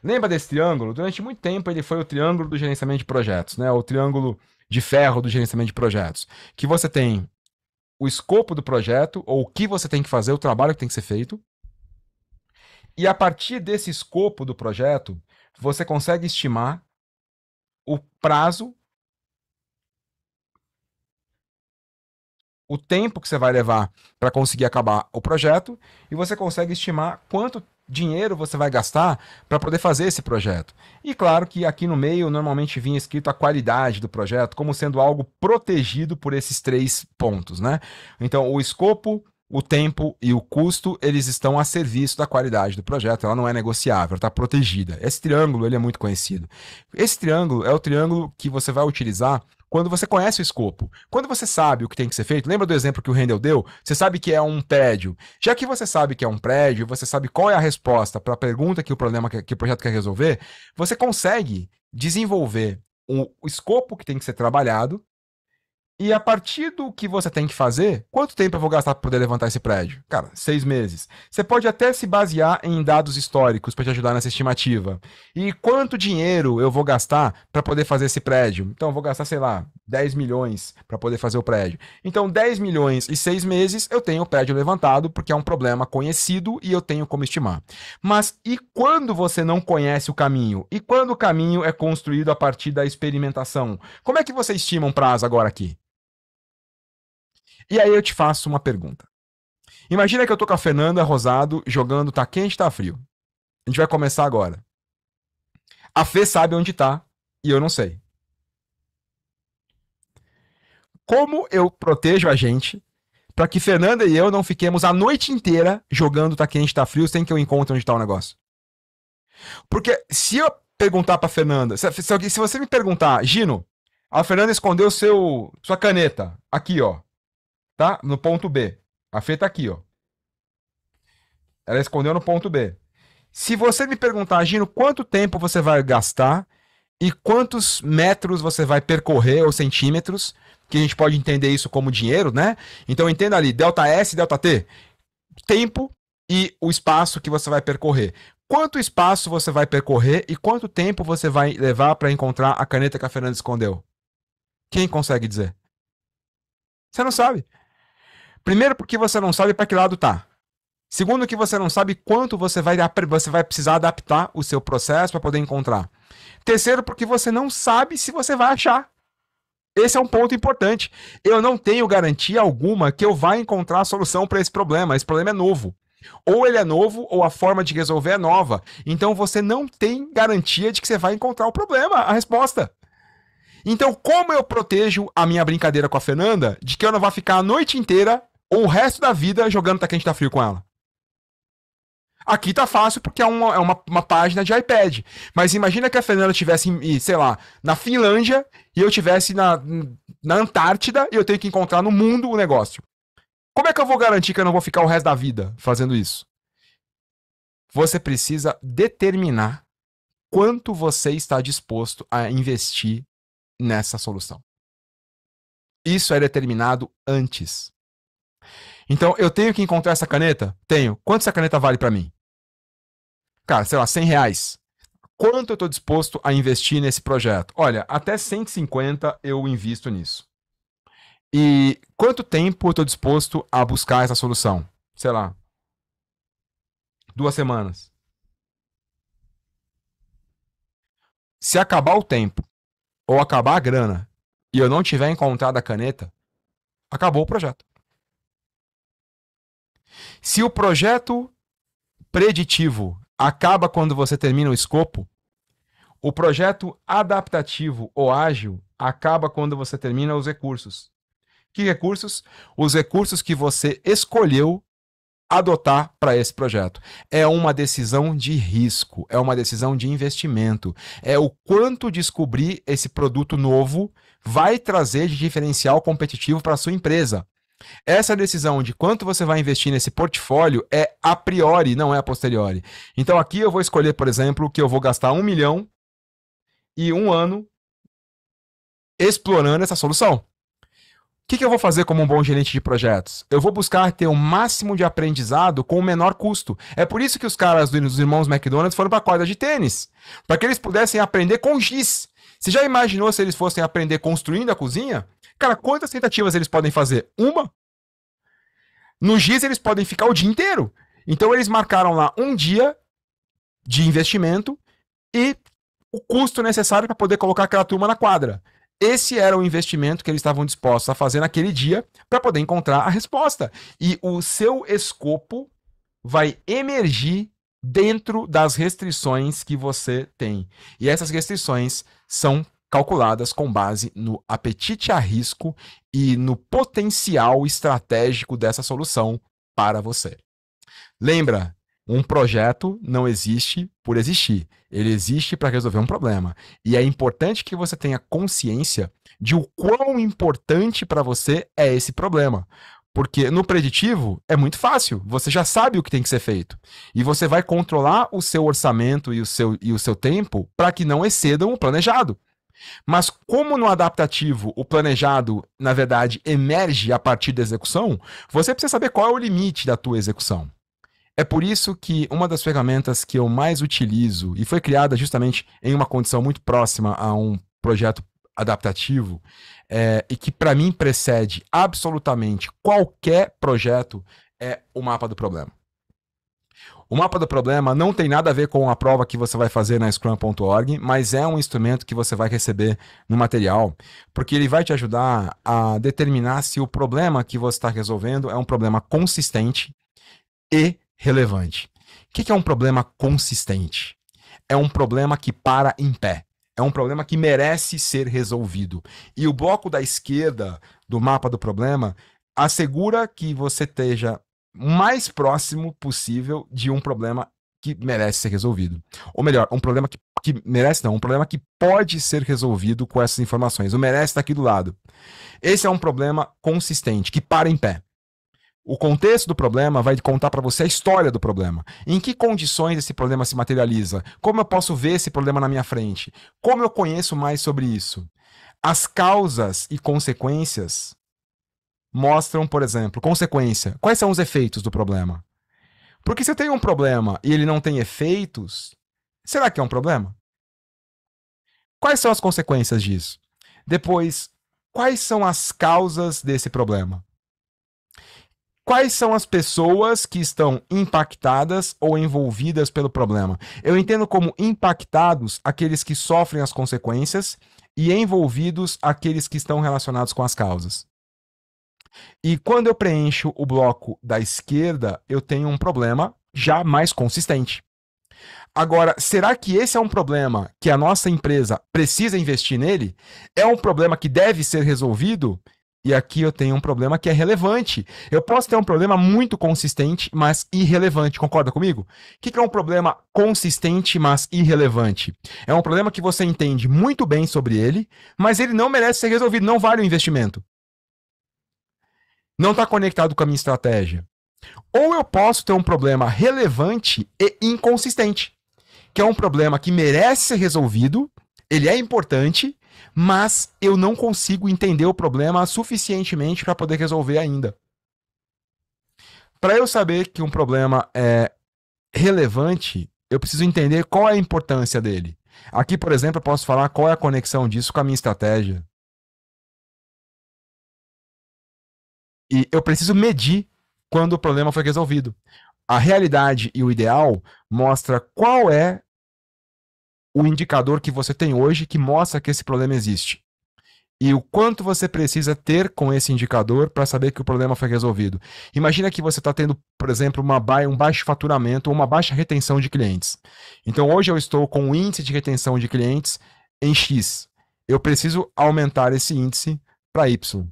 Lembra desse triângulo? Durante muito tempo ele foi o triângulo do gerenciamento de projetos, né? O triângulo de ferro do gerenciamento de projetos, que você tem o escopo do projeto ou o que você tem que fazer, o trabalho que tem que ser feito. E a partir desse escopo do projeto, você consegue estimar o prazo, o tempo que você vai levar para conseguir acabar o projeto, e você consegue estimar quanto dinheiro você vai gastar para poder fazer esse projeto. E claro que aqui no meio normalmente vinha escrito a qualidade do projeto como sendo algo protegido por esses três pontos, né? Então, o escopo, o tempo e o custo, eles estão a serviço da qualidade do projeto, ela não é negociável, está protegida. Esse triângulo, ele é muito conhecido. Esse triângulo é o triângulo que você vai utilizar quando você conhece o escopo. Quando você sabe o que tem que ser feito, lembra do exemplo que o Rendel deu? Você sabe que é um prédio. Já que você sabe que é um prédio, você sabe qual é a resposta para a pergunta que o problema que, que o projeto quer resolver, você consegue desenvolver o escopo que tem que ser trabalhado e a partir do que você tem que fazer, quanto tempo eu vou gastar para poder levantar esse prédio? Cara, seis meses. Você pode até se basear em dados históricos para te ajudar nessa estimativa. E quanto dinheiro eu vou gastar para poder fazer esse prédio? Então, eu vou gastar, sei lá, 10 milhões para poder fazer o prédio. Então, 10 milhões e seis meses eu tenho o prédio levantado, porque é um problema conhecido e eu tenho como estimar. Mas e quando você não conhece o caminho? E quando o caminho é construído a partir da experimentação? Como é que você estima um prazo agora aqui? E aí eu te faço uma pergunta. Imagina que eu tô com a Fernanda Rosado jogando tá quente, tá frio. A gente vai começar agora. A Fê sabe onde tá e eu não sei. Como eu protejo a gente para que Fernanda e eu não fiquemos a noite inteira jogando tá quente, tá frio sem que eu encontre onde tá o negócio? Porque se eu perguntar para Fernanda, se, se, se você me perguntar, Gino, a Fernanda escondeu seu sua caneta aqui, ó tá? No ponto B. A fita tá aqui, ó. Ela escondeu no ponto B. Se você me perguntar, Gino, quanto tempo você vai gastar e quantos metros você vai percorrer ou centímetros, que a gente pode entender isso como dinheiro, né? Então entenda ali, delta S, delta T, tempo e o espaço que você vai percorrer. Quanto espaço você vai percorrer e quanto tempo você vai levar para encontrar a caneta que a Fernanda escondeu? Quem consegue dizer? Você não sabe. Primeiro, porque você não sabe para que lado tá. Segundo, que você não sabe quanto você vai, você vai precisar adaptar o seu processo para poder encontrar. Terceiro, porque você não sabe se você vai achar. Esse é um ponto importante. Eu não tenho garantia alguma que eu vá encontrar a solução para esse problema. Esse problema é novo. Ou ele é novo, ou a forma de resolver é nova. Então você não tem garantia de que você vai encontrar o problema, a resposta. Então, como eu protejo a minha brincadeira com a Fernanda de que eu não vá ficar a noite inteira ou o resto da vida jogando tá quente tá frio com ela. Aqui tá fácil porque é uma, é uma, uma página de iPad. Mas imagina que a Fernanda estivesse, sei lá, na Finlândia e eu estivesse na, na Antártida e eu tenho que encontrar no mundo o negócio. Como é que eu vou garantir que eu não vou ficar o resto da vida fazendo isso? Você precisa determinar quanto você está disposto a investir nessa solução. Isso é determinado antes. Então, eu tenho que encontrar essa caneta? Tenho. Quanto essa caneta vale para mim? Cara, sei lá, 100 reais. Quanto eu estou disposto a investir nesse projeto? Olha, até 150 eu invisto nisso. E quanto tempo eu estou disposto a buscar essa solução? Sei lá. Duas semanas. Se acabar o tempo ou acabar a grana e eu não tiver encontrado a caneta, acabou o projeto. Se o projeto preditivo acaba quando você termina o escopo, o projeto adaptativo ou ágil acaba quando você termina os recursos. Que recursos? Os recursos que você escolheu adotar para esse projeto. É uma decisão de risco, é uma decisão de investimento, é o quanto descobrir esse produto novo vai trazer de diferencial competitivo para sua empresa. Essa decisão de quanto você vai investir nesse portfólio é a priori, não é a posteriori. Então aqui eu vou escolher, por exemplo, que eu vou gastar um milhão e um ano explorando essa solução. O que, que eu vou fazer como um bom gerente de projetos? Eu vou buscar ter o um máximo de aprendizado com o menor custo. É por isso que os caras dos irmãos McDonald's foram para a quadra de tênis para que eles pudessem aprender com giz. Você já imaginou se eles fossem aprender construindo a cozinha? Cara, quantas tentativas eles podem fazer? Uma? No GIS eles podem ficar o dia inteiro. Então eles marcaram lá um dia de investimento e o custo necessário para poder colocar aquela turma na quadra. Esse era o investimento que eles estavam dispostos a fazer naquele dia para poder encontrar a resposta. E o seu escopo vai emergir dentro das restrições que você tem. E essas restrições são calculadas com base no apetite a risco e no potencial estratégico dessa solução para você. Lembra, um projeto não existe por existir. Ele existe para resolver um problema. E é importante que você tenha consciência de o quão importante para você é esse problema. Porque no preditivo é muito fácil, você já sabe o que tem que ser feito. E você vai controlar o seu orçamento e o seu, e o seu tempo para que não excedam o planejado. Mas como no adaptativo o planejado, na verdade, emerge a partir da execução, você precisa saber qual é o limite da tua execução. É por isso que uma das ferramentas que eu mais utilizo e foi criada justamente em uma condição muito próxima a um projeto adaptativo é, e que para mim precede absolutamente qualquer projeto é o mapa do problema. O mapa do problema não tem nada a ver com a prova que você vai fazer na scrum.org, mas é um instrumento que você vai receber no material, porque ele vai te ajudar a determinar se o problema que você está resolvendo é um problema consistente e relevante. O que é um problema consistente? É um problema que para em pé. É um problema que merece ser resolvido. E o bloco da esquerda do mapa do problema assegura que você esteja mais próximo possível de um problema que merece ser resolvido. Ou melhor, um problema que, que merece não, um problema que pode ser resolvido com essas informações. O merece está aqui do lado. Esse é um problema consistente, que para em pé. O contexto do problema vai contar para você a história do problema. Em que condições esse problema se materializa? Como eu posso ver esse problema na minha frente? Como eu conheço mais sobre isso? As causas e consequências mostram, por exemplo, consequência. Quais são os efeitos do problema? Porque se eu tenho um problema e ele não tem efeitos, será que é um problema? Quais são as consequências disso? Depois, quais são as causas desse problema? Quais são as pessoas que estão impactadas ou envolvidas pelo problema? Eu entendo como impactados aqueles que sofrem as consequências e envolvidos aqueles que estão relacionados com as causas. E quando eu preencho o bloco da esquerda, eu tenho um problema já mais consistente. Agora, será que esse é um problema que a nossa empresa precisa investir nele? É um problema que deve ser resolvido? E aqui eu tenho um problema que é relevante. Eu posso ter um problema muito consistente, mas irrelevante. Concorda comigo? O que é um problema consistente, mas irrelevante? É um problema que você entende muito bem sobre ele, mas ele não merece ser resolvido, não vale o investimento não está conectado com a minha estratégia. Ou eu posso ter um problema relevante e inconsistente, que é um problema que merece ser resolvido, ele é importante, mas eu não consigo entender o problema suficientemente para poder resolver ainda. Para eu saber que um problema é relevante, eu preciso entender qual é a importância dele. Aqui, por exemplo, eu posso falar qual é a conexão disso com a minha estratégia. E eu preciso medir quando o problema foi resolvido. A realidade e o ideal mostra qual é o indicador que você tem hoje que mostra que esse problema existe. E o quanto você precisa ter com esse indicador para saber que o problema foi resolvido. Imagina que você está tendo, por exemplo, uma ba um baixo faturamento ou uma baixa retenção de clientes. Então hoje eu estou com um índice de retenção de clientes em X. Eu preciso aumentar esse índice para Y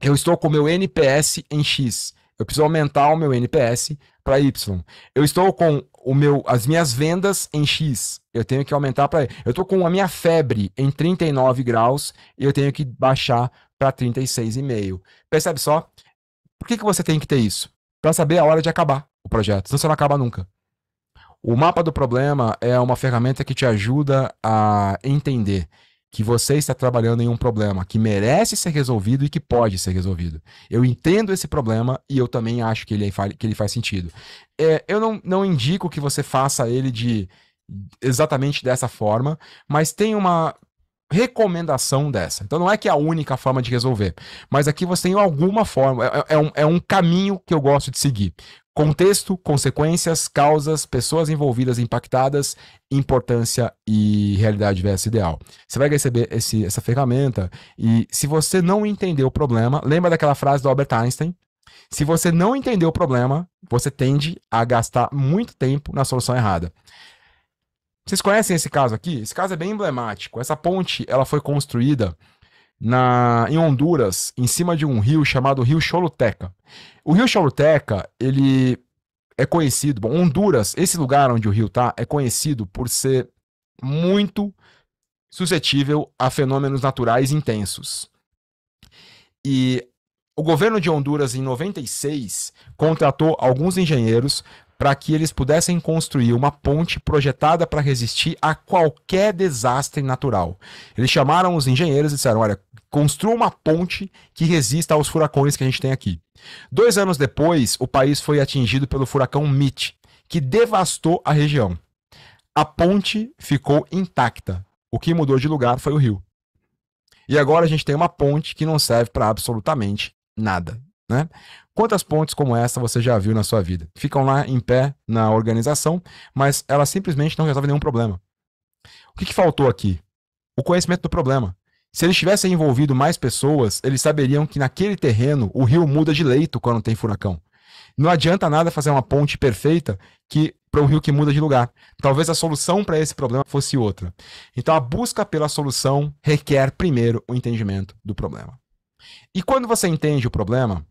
eu estou com meu NPS em X. Eu preciso aumentar o meu NPS para Y. Eu estou com o meu, as minhas vendas em X. Eu tenho que aumentar para. Eu estou com a minha febre em 39 graus e eu tenho que baixar para 36,5. Percebe só? Por que, que você tem que ter isso? Para saber a hora de acabar o projeto. Senão você não acaba nunca. O mapa do problema é uma ferramenta que te ajuda a entender que você está trabalhando em um problema que merece ser resolvido e que pode ser resolvido. Eu entendo esse problema e eu também acho que ele, é que ele faz sentido. É, eu não, não indico que você faça ele de exatamente dessa forma, mas tem uma recomendação dessa. Então não é que é a única forma de resolver, mas aqui você tem alguma forma, é, é, é um, é um caminho que eu gosto de seguir. Contexto, consequências, causas, pessoas envolvidas impactadas, importância e realidade versus ideal. Você vai receber esse, essa ferramenta e se você não entender o problema, lembra daquela frase do Albert Einstein? Se você não entender o problema, você tende a gastar muito tempo na solução errada. Vocês conhecem esse caso aqui? Esse caso é bem emblemático. Essa ponte, ela foi construída na, em Honduras, em cima de um rio chamado Rio Choluteca. O Rio Choluteca, ele é conhecido, bom, Honduras, esse lugar onde o rio tá, é conhecido por ser muito suscetível a fenômenos naturais intensos. E o governo de Honduras, em 96, contratou alguns engenheiros para que eles pudessem construir uma ponte projetada para resistir a qualquer desastre natural. Eles chamaram os engenheiros e disseram: olha, construa uma ponte que resista aos furacões que a gente tem aqui. Dois anos depois, o país foi atingido pelo furacão Mitch, que devastou a região. A ponte ficou intacta. O que mudou de lugar foi o rio. E agora a gente tem uma ponte que não serve para absolutamente nada. Né? Quantas pontes como essa você já viu na sua vida? Ficam lá em pé na organização, mas elas simplesmente não resolvem nenhum problema. O que, que faltou aqui? O conhecimento do problema. Se eles tivessem envolvido mais pessoas, eles saberiam que naquele terreno o rio muda de leito quando tem furacão. Não adianta nada fazer uma ponte perfeita que para um rio que muda de lugar. Talvez a solução para esse problema fosse outra. Então a busca pela solução requer primeiro o entendimento do problema. E quando você entende o problema,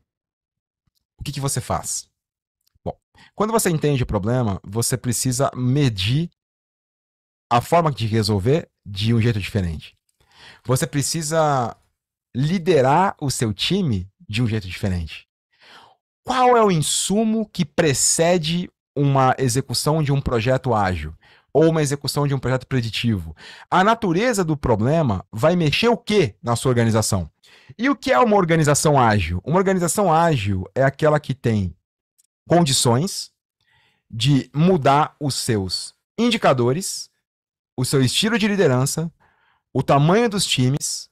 o que, que você faz? Bom, quando você entende o problema, você precisa medir a forma de resolver de um jeito diferente. Você precisa liderar o seu time de um jeito diferente. Qual é o insumo que precede uma execução de um projeto ágil ou uma execução de um projeto preditivo? A natureza do problema vai mexer o que na sua organização? E o que é uma organização ágil? Uma organização ágil é aquela que tem condições de mudar os seus indicadores, o seu estilo de liderança, o tamanho dos times,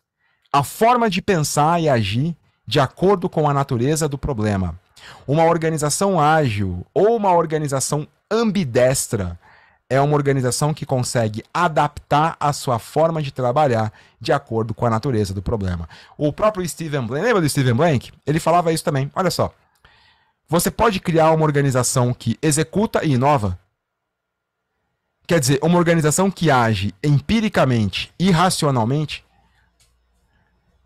a forma de pensar e agir de acordo com a natureza do problema. Uma organização ágil ou uma organização ambidestra é uma organização que consegue adaptar a sua forma de trabalhar de acordo com a natureza do problema. O próprio Steven Blank, lembra do Steven Blank? Ele falava isso também. Olha só. Você pode criar uma organização que executa e inova? Quer dizer, uma organização que age empiricamente, e racionalmente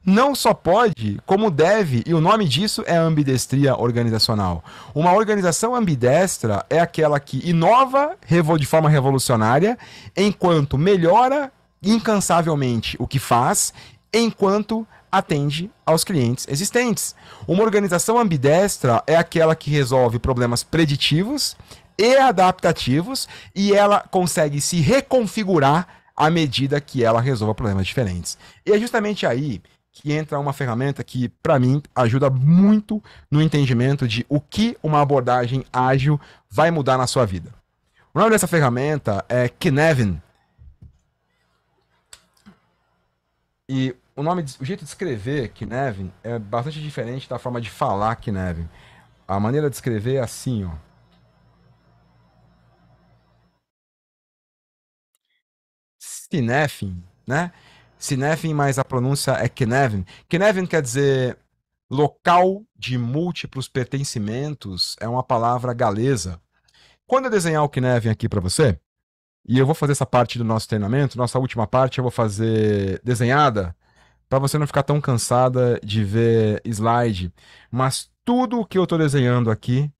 não só pode, como deve, e o nome disso é ambidestria organizacional. Uma organização ambidestra é aquela que inova de forma revolucionária, enquanto melhora incansavelmente o que faz, enquanto atende aos clientes existentes. Uma organização ambidestra é aquela que resolve problemas preditivos e adaptativos e ela consegue se reconfigurar à medida que ela resolva problemas diferentes. E é justamente aí que entra uma ferramenta que, para mim, ajuda muito no entendimento de o que uma abordagem ágil vai mudar na sua vida. O nome dessa ferramenta é Kinevin. E o nome, o jeito de escrever Kinevin é bastante diferente da forma de falar Kinevin. A maneira de escrever é assim, ó. Kinefin, né? Sinefin, mas a pronúncia é Knevin. Knevin quer dizer local de múltiplos pertencimentos, é uma palavra galesa. Quando eu desenhar o Knevin aqui para você, e eu vou fazer essa parte do nosso treinamento, nossa última parte eu vou fazer desenhada, para você não ficar tão cansada de ver slide. Mas tudo o que eu estou desenhando aqui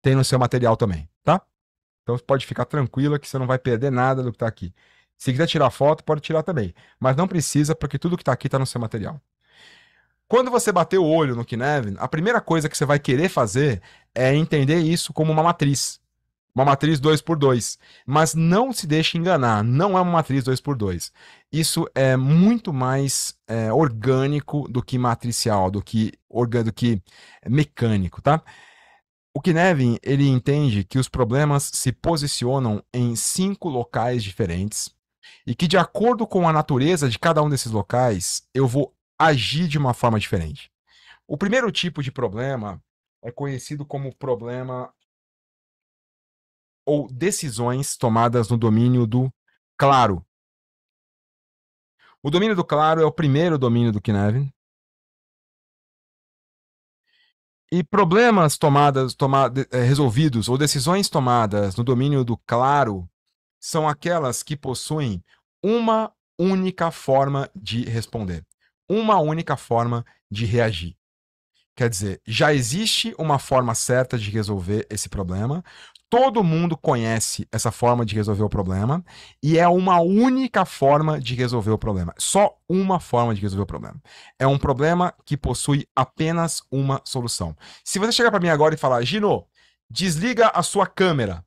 tem no seu material também, tá? Então pode ficar tranquila que você não vai perder nada do que está aqui. Se quiser tirar foto, pode tirar também. Mas não precisa, porque tudo que está aqui está no seu material. Quando você bater o olho no Kinevin, a primeira coisa que você vai querer fazer é entender isso como uma matriz. Uma matriz 2x2. Mas não se deixe enganar, não é uma matriz 2x2. Isso é muito mais é, orgânico do que matricial, do que, do que mecânico, tá? O Kinevin, ele entende que os problemas se posicionam em cinco locais diferentes e que, de acordo com a natureza de cada um desses locais, eu vou agir de uma forma diferente. O primeiro tipo de problema é conhecido como problema ou decisões tomadas no domínio do claro. O domínio do claro é o primeiro domínio do Kinevin. E problemas tomadas, toma, eh, resolvidos ou decisões tomadas no domínio do claro são aquelas que possuem uma única forma de responder, uma única forma de reagir. Quer dizer, já existe uma forma certa de resolver esse problema, todo mundo conhece essa forma de resolver o problema e é uma única forma de resolver o problema. Só uma forma de resolver o problema. É um problema que possui apenas uma solução. Se você chegar para mim agora e falar, Gino, desliga a sua câmera,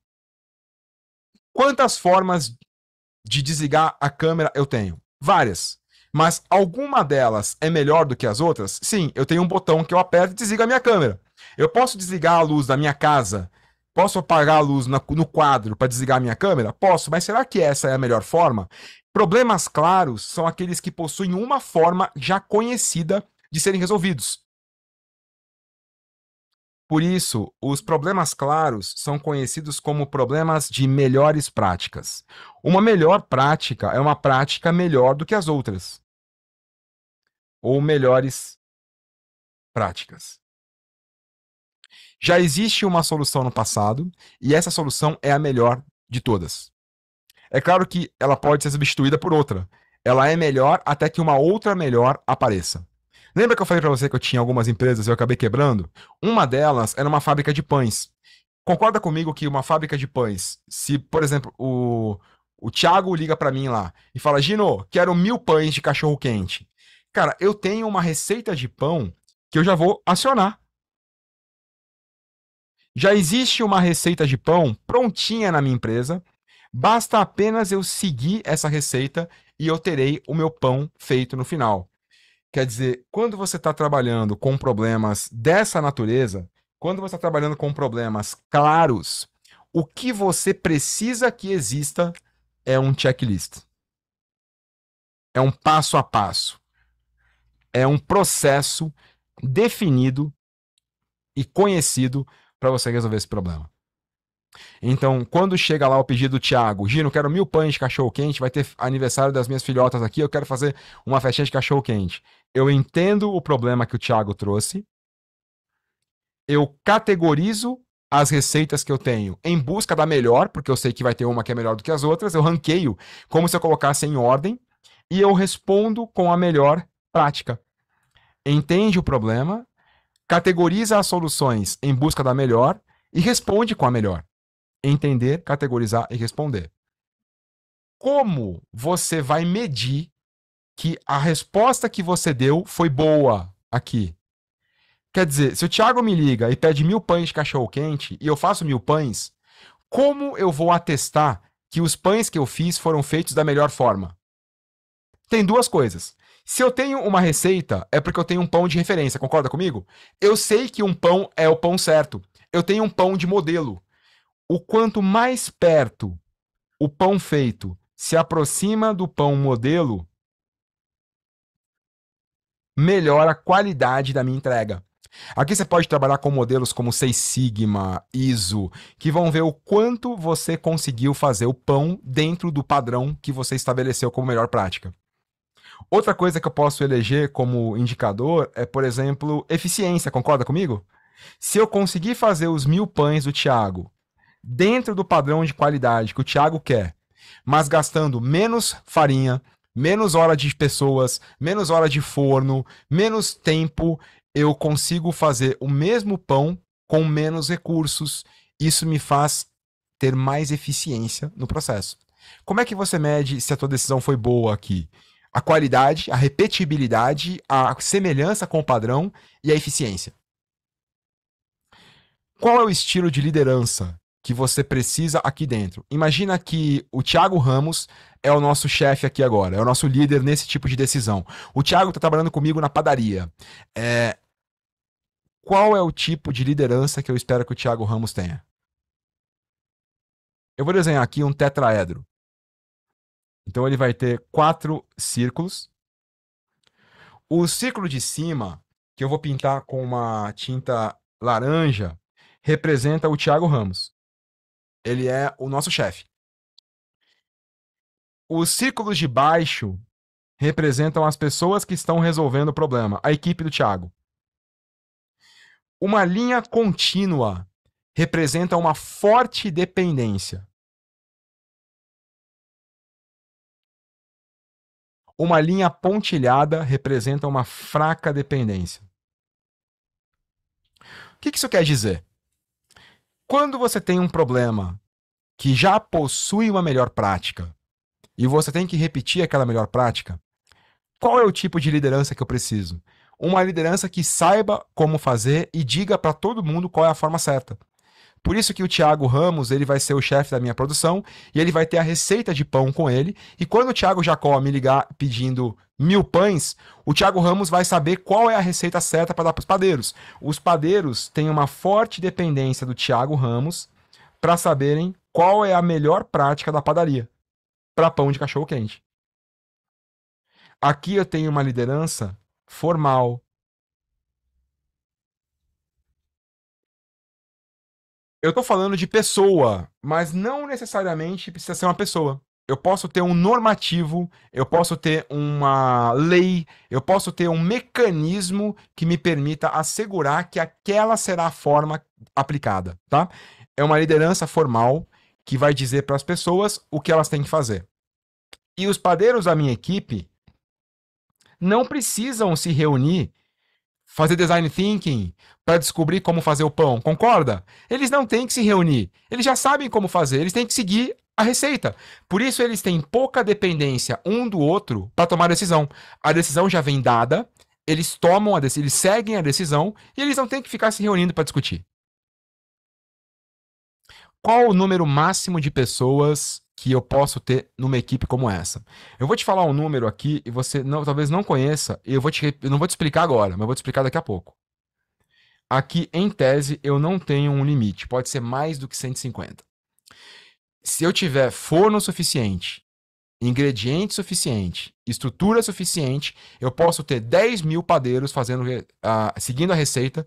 Quantas formas de desligar a câmera eu tenho? Várias. Mas alguma delas é melhor do que as outras? Sim, eu tenho um botão que eu aperto e desliga a minha câmera. Eu posso desligar a luz da minha casa? Posso apagar a luz no quadro para desligar a minha câmera? Posso, mas será que essa é a melhor forma? Problemas claros são aqueles que possuem uma forma já conhecida de serem resolvidos. Por isso, os problemas claros são conhecidos como problemas de melhores práticas. Uma melhor prática é uma prática melhor do que as outras. Ou melhores práticas. Já existe uma solução no passado e essa solução é a melhor de todas. É claro que ela pode ser substituída por outra. Ela é melhor até que uma outra melhor apareça. Lembra que eu falei para você que eu tinha algumas empresas e eu acabei quebrando? Uma delas era uma fábrica de pães. Concorda comigo que uma fábrica de pães, se, por exemplo, o, o Thiago liga para mim lá e fala: Gino, quero mil pães de cachorro quente. Cara, eu tenho uma receita de pão que eu já vou acionar. Já existe uma receita de pão prontinha na minha empresa. Basta apenas eu seguir essa receita e eu terei o meu pão feito no final. Quer dizer, quando você está trabalhando com problemas dessa natureza, quando você está trabalhando com problemas claros, o que você precisa que exista é um checklist. É um passo a passo. É um processo definido e conhecido para você resolver esse problema. Então, quando chega lá o pedido do Thiago, Gino, quero mil pães de cachorro-quente, vai ter aniversário das minhas filhotas aqui, eu quero fazer uma festinha de cachorro-quente. Eu entendo o problema que o Thiago trouxe, eu categorizo as receitas que eu tenho em busca da melhor, porque eu sei que vai ter uma que é melhor do que as outras, eu ranqueio como se eu colocasse em ordem e eu respondo com a melhor prática. Entende o problema, categoriza as soluções em busca da melhor e responde com a melhor entender, categorizar e responder. Como você vai medir que a resposta que você deu foi boa aqui? Quer dizer, se o Thiago me liga e pede mil pães de cachorro quente e eu faço mil pães, como eu vou atestar que os pães que eu fiz foram feitos da melhor forma? Tem duas coisas. Se eu tenho uma receita, é porque eu tenho um pão de referência, concorda comigo? Eu sei que um pão é o pão certo. Eu tenho um pão de modelo. O quanto mais perto o pão feito se aproxima do pão modelo, melhora a qualidade da minha entrega. Aqui você pode trabalhar com modelos como Seis Sigma, ISO, que vão ver o quanto você conseguiu fazer o pão dentro do padrão que você estabeleceu como melhor prática. Outra coisa que eu posso eleger como indicador é, por exemplo, eficiência, concorda comigo? Se eu conseguir fazer os mil pães do Thiago dentro do padrão de qualidade que o Thiago quer, mas gastando menos farinha, menos hora de pessoas, menos hora de forno, menos tempo, eu consigo fazer o mesmo pão com menos recursos. Isso me faz ter mais eficiência no processo. Como é que você mede se a tua decisão foi boa aqui? A qualidade, a repetibilidade, a semelhança com o padrão e a eficiência. Qual é o estilo de liderança que você precisa aqui dentro. Imagina que o Thiago Ramos é o nosso chefe aqui agora, é o nosso líder nesse tipo de decisão. O Thiago está trabalhando comigo na padaria. É... Qual é o tipo de liderança que eu espero que o Thiago Ramos tenha? Eu vou desenhar aqui um tetraedro. Então ele vai ter quatro círculos. O círculo de cima, que eu vou pintar com uma tinta laranja, representa o Thiago Ramos. Ele é o nosso chefe. Os círculos de baixo representam as pessoas que estão resolvendo o problema, a equipe do Thiago. Uma linha contínua representa uma forte dependência. Uma linha pontilhada representa uma fraca dependência. O que isso quer dizer? Quando você tem um problema que já possui uma melhor prática e você tem que repetir aquela melhor prática, qual é o tipo de liderança que eu preciso? Uma liderança que saiba como fazer e diga para todo mundo qual é a forma certa. Por isso que o Thiago Ramos, ele vai ser o chefe da minha produção e ele vai ter a receita de pão com ele. E quando o Thiago Jacó me ligar pedindo mil pães, o Thiago Ramos vai saber qual é a receita certa para dar para os padeiros. Os padeiros têm uma forte dependência do Thiago Ramos para saberem qual é a melhor prática da padaria para pão de cachorro quente. Aqui eu tenho uma liderança formal. Eu estou falando de pessoa, mas não necessariamente precisa ser uma pessoa eu posso ter um normativo, eu posso ter uma lei, eu posso ter um mecanismo que me permita assegurar que aquela será a forma aplicada, tá? É uma liderança formal que vai dizer para as pessoas o que elas têm que fazer. E os padeiros da minha equipe não precisam se reunir fazer design thinking para descobrir como fazer o pão, concorda? Eles não têm que se reunir, eles já sabem como fazer, eles têm que seguir a receita. Por isso eles têm pouca dependência um do outro para tomar a decisão. A decisão já vem dada, eles tomam a decisão, eles seguem a decisão e eles não têm que ficar se reunindo para discutir. Qual o número máximo de pessoas que eu posso ter numa equipe como essa. Eu vou te falar um número aqui e você não, talvez não conheça, eu, vou te, eu não vou te explicar agora, mas eu vou te explicar daqui a pouco. Aqui, em tese, eu não tenho um limite, pode ser mais do que 150. Se eu tiver forno suficiente, ingrediente suficiente, estrutura suficiente, eu posso ter 10 mil padeiros fazendo, uh, seguindo a receita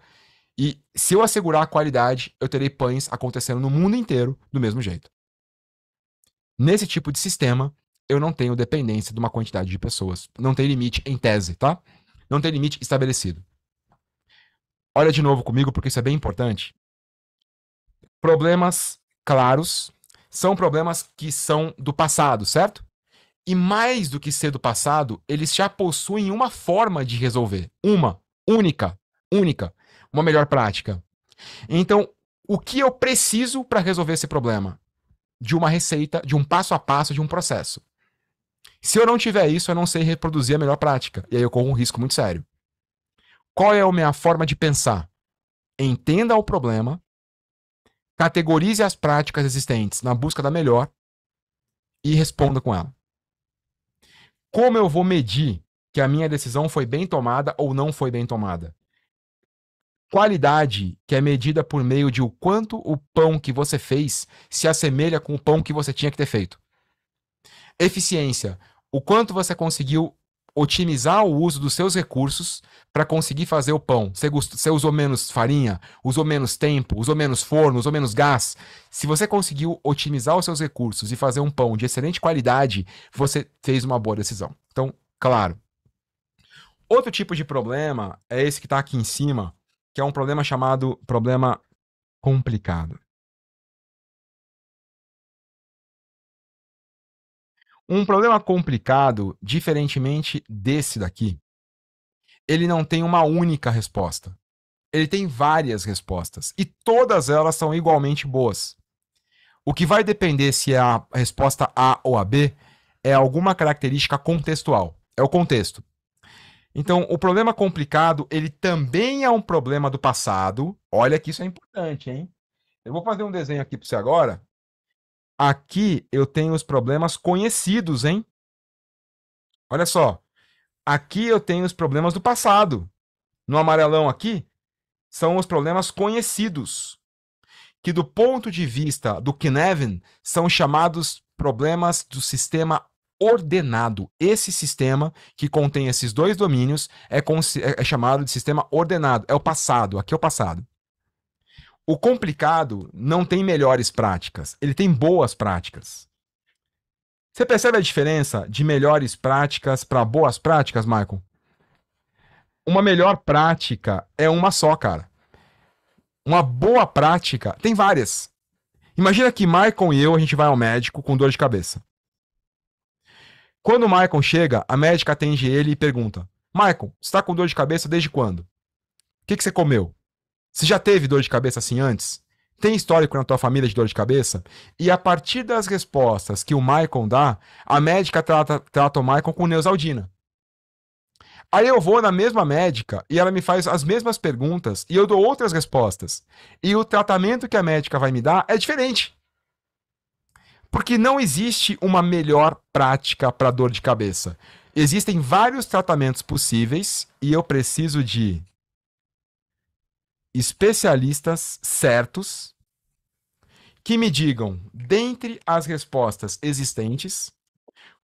e se eu assegurar a qualidade, eu terei pães acontecendo no mundo inteiro do mesmo jeito. Nesse tipo de sistema, eu não tenho dependência de uma quantidade de pessoas. Não tem limite em tese, tá? Não tem limite estabelecido. Olha de novo comigo, porque isso é bem importante. Problemas claros são problemas que são do passado, certo? E mais do que ser do passado, eles já possuem uma forma de resolver. Uma, única, única, uma melhor prática. Então, o que eu preciso para resolver esse problema? de uma receita, de um passo a passo, de um processo. Se eu não tiver isso, eu não sei reproduzir a melhor prática. E aí eu corro um risco muito sério. Qual é a minha forma de pensar? Entenda o problema, categorize as práticas existentes na busca da melhor e responda com ela. Como eu vou medir que a minha decisão foi bem tomada ou não foi bem tomada? Qualidade, que é medida por meio de o quanto o pão que você fez se assemelha com o pão que você tinha que ter feito. Eficiência, o quanto você conseguiu otimizar o uso dos seus recursos para conseguir fazer o pão. Você, gostou, você usou menos farinha, usou menos tempo, usou menos forno, usou menos gás. Se você conseguiu otimizar os seus recursos e fazer um pão de excelente qualidade, você fez uma boa decisão. Então, claro. Outro tipo de problema é esse que está aqui em cima, que é um problema chamado problema complicado. Um problema complicado, diferentemente desse daqui, ele não tem uma única resposta. Ele tem várias respostas e todas elas são igualmente boas. O que vai depender se é a resposta A ou a B é alguma característica contextual. É o contexto. Então, o problema complicado, ele também é um problema do passado. Olha que isso é importante, hein? Eu vou fazer um desenho aqui para você agora. Aqui eu tenho os problemas conhecidos, hein? Olha só. Aqui eu tenho os problemas do passado. No amarelão aqui, são os problemas conhecidos, que do ponto de vista do Knevin são chamados problemas do sistema ordenado. Esse sistema que contém esses dois domínios é, é, é chamado de sistema ordenado. É o passado, aqui é o passado. O complicado não tem melhores práticas, ele tem boas práticas. Você percebe a diferença de melhores práticas para boas práticas, Michael? Uma melhor prática é uma só, cara. Uma boa prática tem várias. Imagina que Michael e eu a gente vai ao médico com dor de cabeça. Quando o Michael chega, a médica atende ele e pergunta: Michael, você está com dor de cabeça desde quando? O que, que você comeu? Você já teve dor de cabeça assim antes? Tem histórico na tua família de dor de cabeça? E a partir das respostas que o Michael dá, a médica trata, trata o Michael com neusaldina. Aí eu vou na mesma médica e ela me faz as mesmas perguntas e eu dou outras respostas. E o tratamento que a médica vai me dar é diferente. Porque não existe uma melhor prática para dor de cabeça. Existem vários tratamentos possíveis e eu preciso de especialistas certos que me digam, dentre as respostas existentes,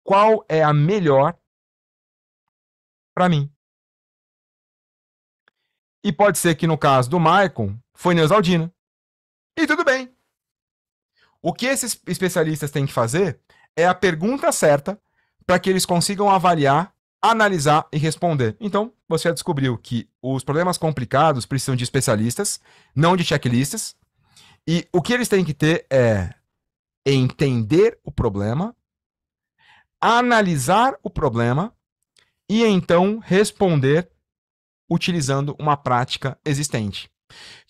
qual é a melhor para mim. E pode ser que no caso do Maicon, foi Neusaldina. E tudo bem. O que esses especialistas têm que fazer é a pergunta certa para que eles consigam avaliar, analisar e responder. Então, você já descobriu que os problemas complicados precisam de especialistas, não de checklists. E o que eles têm que ter é entender o problema, analisar o problema e então responder utilizando uma prática existente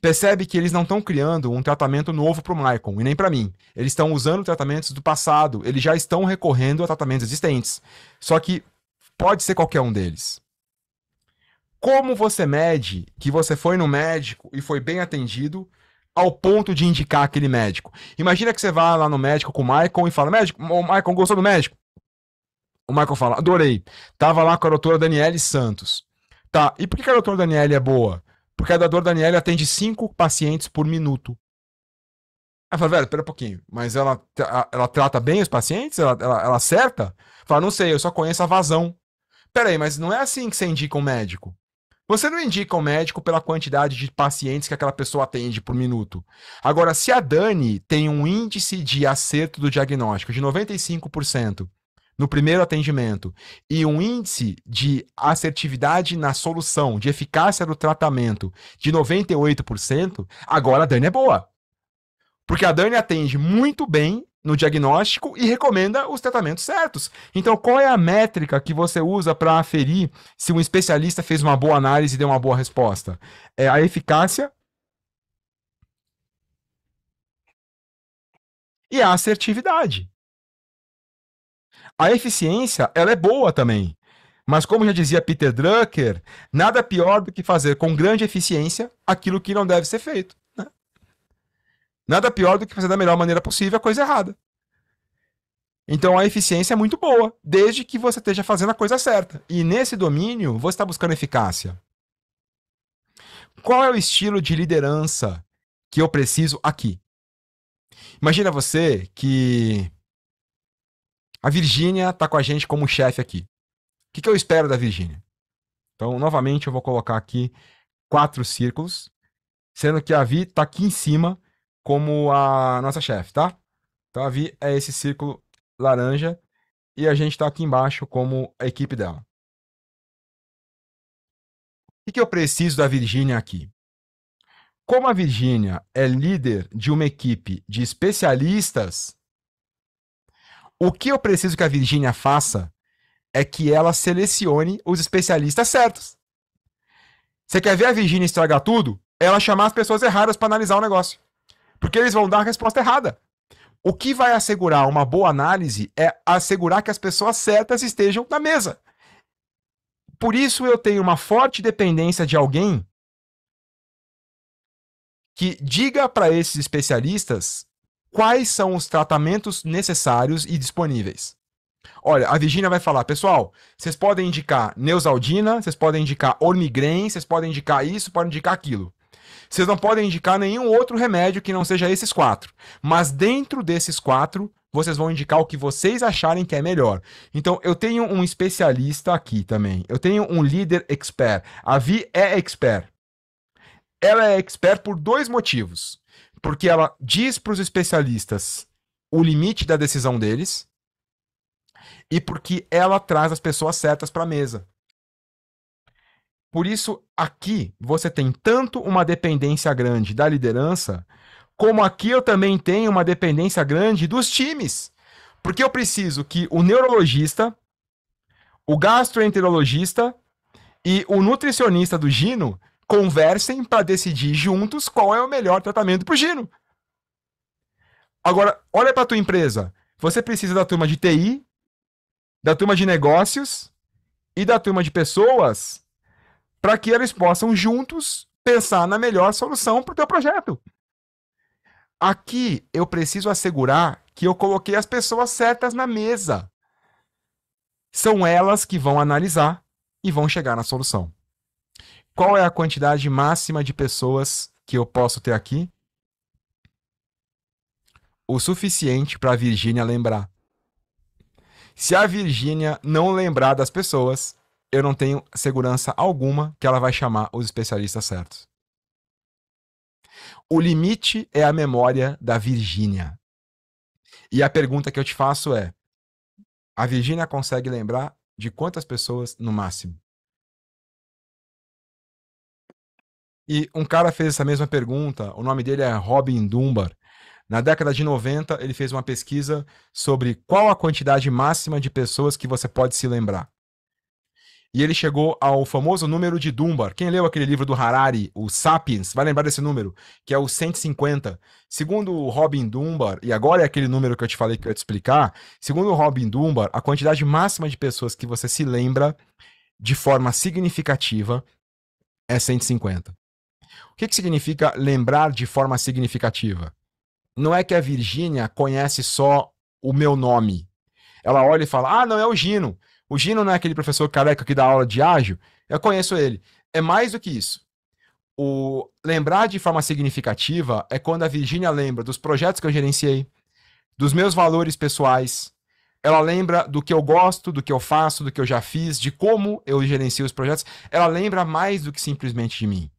percebe que eles não estão criando um tratamento novo para o Michael e nem para mim. Eles estão usando tratamentos do passado, eles já estão recorrendo a tratamentos existentes. Só que pode ser qualquer um deles. Como você mede que você foi no médico e foi bem atendido ao ponto de indicar aquele médico? Imagina que você vá lá no médico com o Michael e fala: Médico, o Michael gostou do médico? O Michael fala, adorei. Tava lá com a doutora Daniele Santos. Tá, e por que a doutora Daniele é boa? Porque a da Daniela atende cinco pacientes por minuto. Aí fala, velho, pera um pouquinho, mas ela, ela trata bem os pacientes? Ela, ela, ela acerta? Fala, não sei, eu só conheço a vazão. Pera aí, mas não é assim que você indica um médico. Você não indica um médico pela quantidade de pacientes que aquela pessoa atende por minuto. Agora, se a Dani tem um índice de acerto do diagnóstico de 95% no primeiro atendimento e um índice de assertividade na solução, de eficácia do tratamento de 98%, agora a Dani é boa. Porque a Dani atende muito bem no diagnóstico e recomenda os tratamentos certos. Então, qual é a métrica que você usa para aferir se um especialista fez uma boa análise e deu uma boa resposta? É a eficácia e a assertividade a eficiência ela é boa também. Mas como já dizia Peter Drucker, nada pior do que fazer com grande eficiência aquilo que não deve ser feito. Né? Nada pior do que fazer da melhor maneira possível a coisa errada. Então a eficiência é muito boa, desde que você esteja fazendo a coisa certa. E nesse domínio, você está buscando eficácia. Qual é o estilo de liderança que eu preciso aqui? Imagina você que a Virgínia está com a gente como chefe aqui. O que, que eu espero da Virgínia? Então, novamente, eu vou colocar aqui quatro círculos, sendo que a Vi está aqui em cima como a nossa chefe, tá? Então, a Vi é esse círculo laranja e a gente está aqui embaixo como a equipe dela. O que, que eu preciso da Virgínia aqui? Como a Virgínia é líder de uma equipe de especialistas, o que eu preciso que a Virgínia faça é que ela selecione os especialistas certos. Você quer ver a Virgínia estragar tudo? É ela chamar as pessoas erradas para analisar o negócio. Porque eles vão dar a resposta errada. O que vai assegurar uma boa análise é assegurar que as pessoas certas estejam na mesa. Por isso eu tenho uma forte dependência de alguém que diga para esses especialistas quais são os tratamentos necessários e disponíveis. Olha, a Virginia vai falar, pessoal, vocês podem indicar neusaldina, vocês podem indicar ormigrem, vocês podem indicar isso, podem indicar aquilo. Vocês não podem indicar nenhum outro remédio que não seja esses quatro. Mas dentro desses quatro, vocês vão indicar o que vocês acharem que é melhor. Então, eu tenho um especialista aqui também. Eu tenho um líder expert. A Vi é expert. Ela é expert por dois motivos. Porque ela diz para os especialistas o limite da decisão deles e porque ela traz as pessoas certas para a mesa. Por isso, aqui você tem tanto uma dependência grande da liderança, como aqui eu também tenho uma dependência grande dos times. Porque eu preciso que o neurologista, o gastroenterologista e o nutricionista do Gino conversem para decidir juntos qual é o melhor tratamento para o Gino. Agora, olha para tua empresa. Você precisa da turma de TI, da turma de negócios e da turma de pessoas para que eles possam juntos pensar na melhor solução para o teu projeto. Aqui eu preciso assegurar que eu coloquei as pessoas certas na mesa. São elas que vão analisar e vão chegar na solução qual é a quantidade máxima de pessoas que eu posso ter aqui? O suficiente para a Virgínia lembrar. Se a Virgínia não lembrar das pessoas, eu não tenho segurança alguma que ela vai chamar os especialistas certos. O limite é a memória da Virgínia. E a pergunta que eu te faço é: a Virgínia consegue lembrar de quantas pessoas no máximo? E um cara fez essa mesma pergunta, o nome dele é Robin Dunbar. Na década de 90, ele fez uma pesquisa sobre qual a quantidade máxima de pessoas que você pode se lembrar. E ele chegou ao famoso número de Dunbar. Quem leu aquele livro do Harari, o Sapiens, vai lembrar desse número, que é o 150. Segundo o Robin Dunbar, e agora é aquele número que eu te falei que eu ia te explicar, segundo o Robin Dunbar, a quantidade máxima de pessoas que você se lembra de forma significativa é 150. O que, que significa lembrar de forma significativa? Não é que a Virgínia conhece só o meu nome. Ela olha e fala: Ah, não, é o Gino. O Gino não é aquele professor careca que dá aula de ágil. Eu conheço ele. É mais do que isso. O lembrar de forma significativa é quando a Virgínia lembra dos projetos que eu gerenciei, dos meus valores pessoais. Ela lembra do que eu gosto, do que eu faço, do que eu já fiz, de como eu gerencio os projetos. Ela lembra mais do que simplesmente de mim.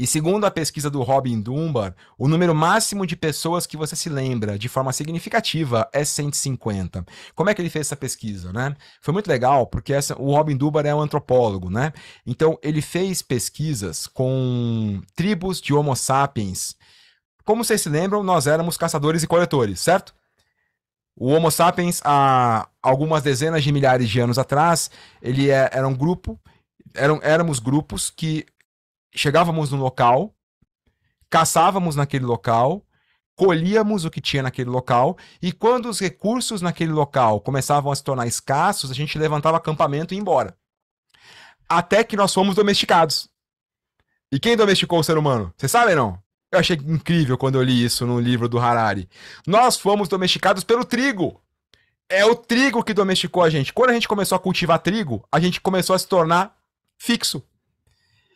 E segundo a pesquisa do Robin Dunbar, o número máximo de pessoas que você se lembra de forma significativa é 150. Como é que ele fez essa pesquisa, né? Foi muito legal, porque essa, o Robin Dunbar é um antropólogo, né? Então, ele fez pesquisas com tribos de Homo sapiens. Como vocês se lembram, nós éramos caçadores e coletores, certo? O Homo sapiens, há algumas dezenas de milhares de anos atrás, ele é, era um grupo eram, éramos grupos que chegávamos no local, caçávamos naquele local, colhíamos o que tinha naquele local, e quando os recursos naquele local começavam a se tornar escassos, a gente levantava acampamento e ia embora. Até que nós fomos domesticados. E quem domesticou o ser humano? sabe ou não? Eu achei incrível quando eu li isso no livro do Harari. Nós fomos domesticados pelo trigo. É o trigo que domesticou a gente. Quando a gente começou a cultivar trigo, a gente começou a se tornar fixo.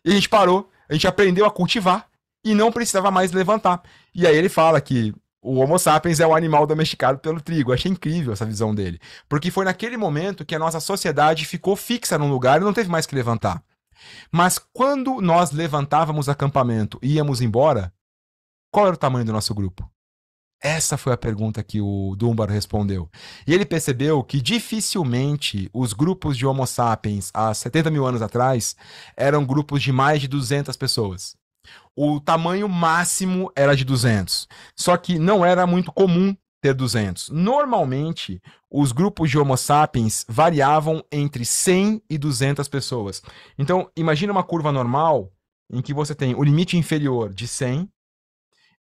E a gente parou, a gente aprendeu a cultivar e não precisava mais levantar. E aí ele fala que o Homo sapiens é o um animal domesticado pelo trigo. Eu achei incrível essa visão dele. Porque foi naquele momento que a nossa sociedade ficou fixa num lugar e não teve mais que levantar. Mas quando nós levantávamos acampamento e íamos embora, qual era o tamanho do nosso grupo? Essa foi a pergunta que o Dunbar respondeu. E ele percebeu que dificilmente os grupos de Homo sapiens há 70 mil anos atrás eram grupos de mais de 200 pessoas. O tamanho máximo era de 200. Só que não era muito comum ter 200. Normalmente, os grupos de Homo sapiens variavam entre 100 e 200 pessoas. Então, imagine uma curva normal em que você tem o limite inferior de 100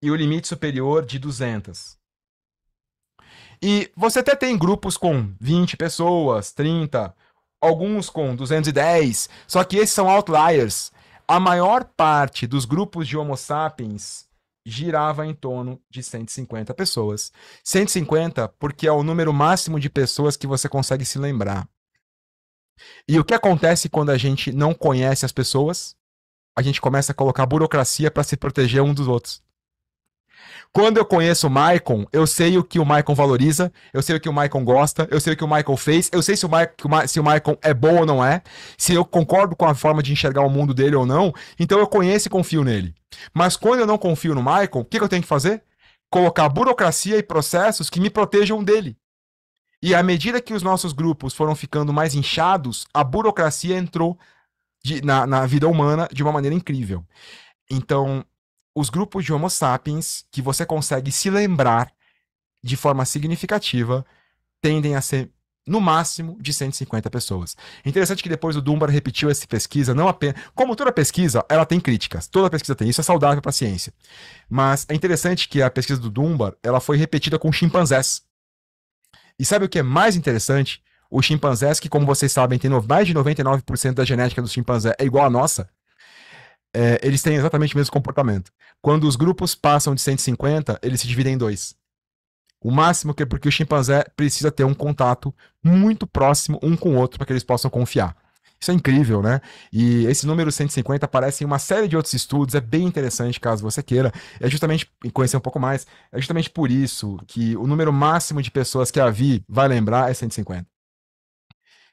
e o limite superior de 200. E você até tem grupos com 20 pessoas, 30, alguns com 210, só que esses são outliers. A maior parte dos grupos de Homo sapiens girava em torno de 150 pessoas. 150 porque é o número máximo de pessoas que você consegue se lembrar. E o que acontece quando a gente não conhece as pessoas? A gente começa a colocar burocracia para se proteger um dos outros. Quando eu conheço o Maicon, eu sei o que o Maicon valoriza, eu sei o que o Maicon gosta, eu sei o que o Maicon fez, eu sei se o, se o Maicon é bom ou não é, se eu concordo com a forma de enxergar o mundo dele ou não, então eu conheço e confio nele. Mas quando eu não confio no Maicon, o que, que eu tenho que fazer? Colocar burocracia e processos que me protejam dele. E à medida que os nossos grupos foram ficando mais inchados, a burocracia entrou de, na, na vida humana de uma maneira incrível. Então, os grupos de Homo sapiens que você consegue se lembrar de forma significativa tendem a ser no máximo de 150 pessoas. Interessante que depois o Dunbar repetiu essa pesquisa, não apenas, como toda pesquisa, ela tem críticas. Toda pesquisa tem, isso é saudável para a ciência. Mas é interessante que a pesquisa do Dunbar, ela foi repetida com chimpanzés. E sabe o que é mais interessante? Os chimpanzés que, como vocês sabem, tem mais de 99% da genética do chimpanzé é igual à nossa é, eles têm exatamente o mesmo comportamento. Quando os grupos passam de 150, eles se dividem em dois. O máximo que é porque o chimpanzé precisa ter um contato muito próximo um com o outro para que eles possam confiar. Isso é incrível, né? E esse número 150 aparece em uma série de outros estudos, é bem interessante caso você queira. É justamente, conhecer um pouco mais, é justamente por isso que o número máximo de pessoas que a Vi vai lembrar é 150.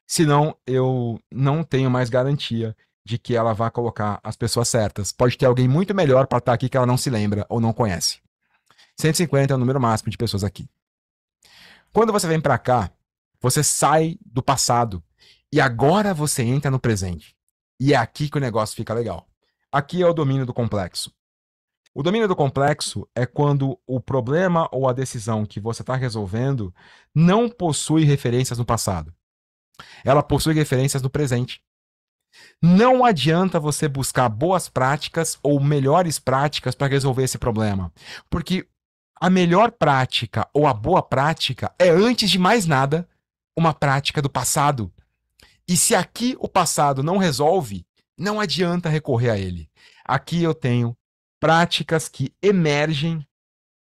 Senão, eu não tenho mais garantia de que ela vá colocar as pessoas certas. Pode ter alguém muito melhor para estar tá aqui que ela não se lembra ou não conhece. 150 é o número máximo de pessoas aqui. Quando você vem para cá, você sai do passado e agora você entra no presente. E é aqui que o negócio fica legal. Aqui é o domínio do complexo. O domínio do complexo é quando o problema ou a decisão que você está resolvendo não possui referências no passado. Ela possui referências no presente. Não adianta você buscar boas práticas ou melhores práticas para resolver esse problema, porque a melhor prática ou a boa prática é, antes de mais nada, uma prática do passado. E se aqui o passado não resolve, não adianta recorrer a ele. Aqui eu tenho práticas que emergem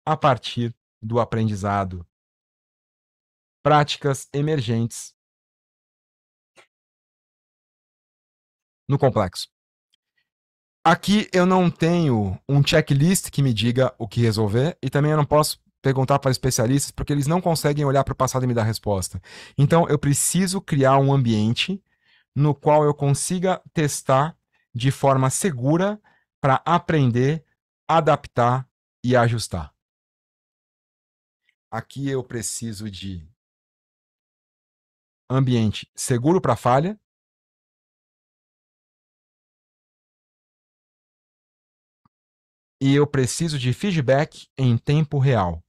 a partir do aprendizado. Práticas emergentes no complexo. Aqui eu não tenho um checklist que me diga o que resolver e também eu não posso perguntar para especialistas porque eles não conseguem olhar para o passado e me dar resposta. Então eu preciso criar um ambiente no qual eu consiga testar de forma segura para aprender, adaptar e ajustar. Aqui eu preciso de ambiente seguro para falha, e eu preciso de feedback em tempo real.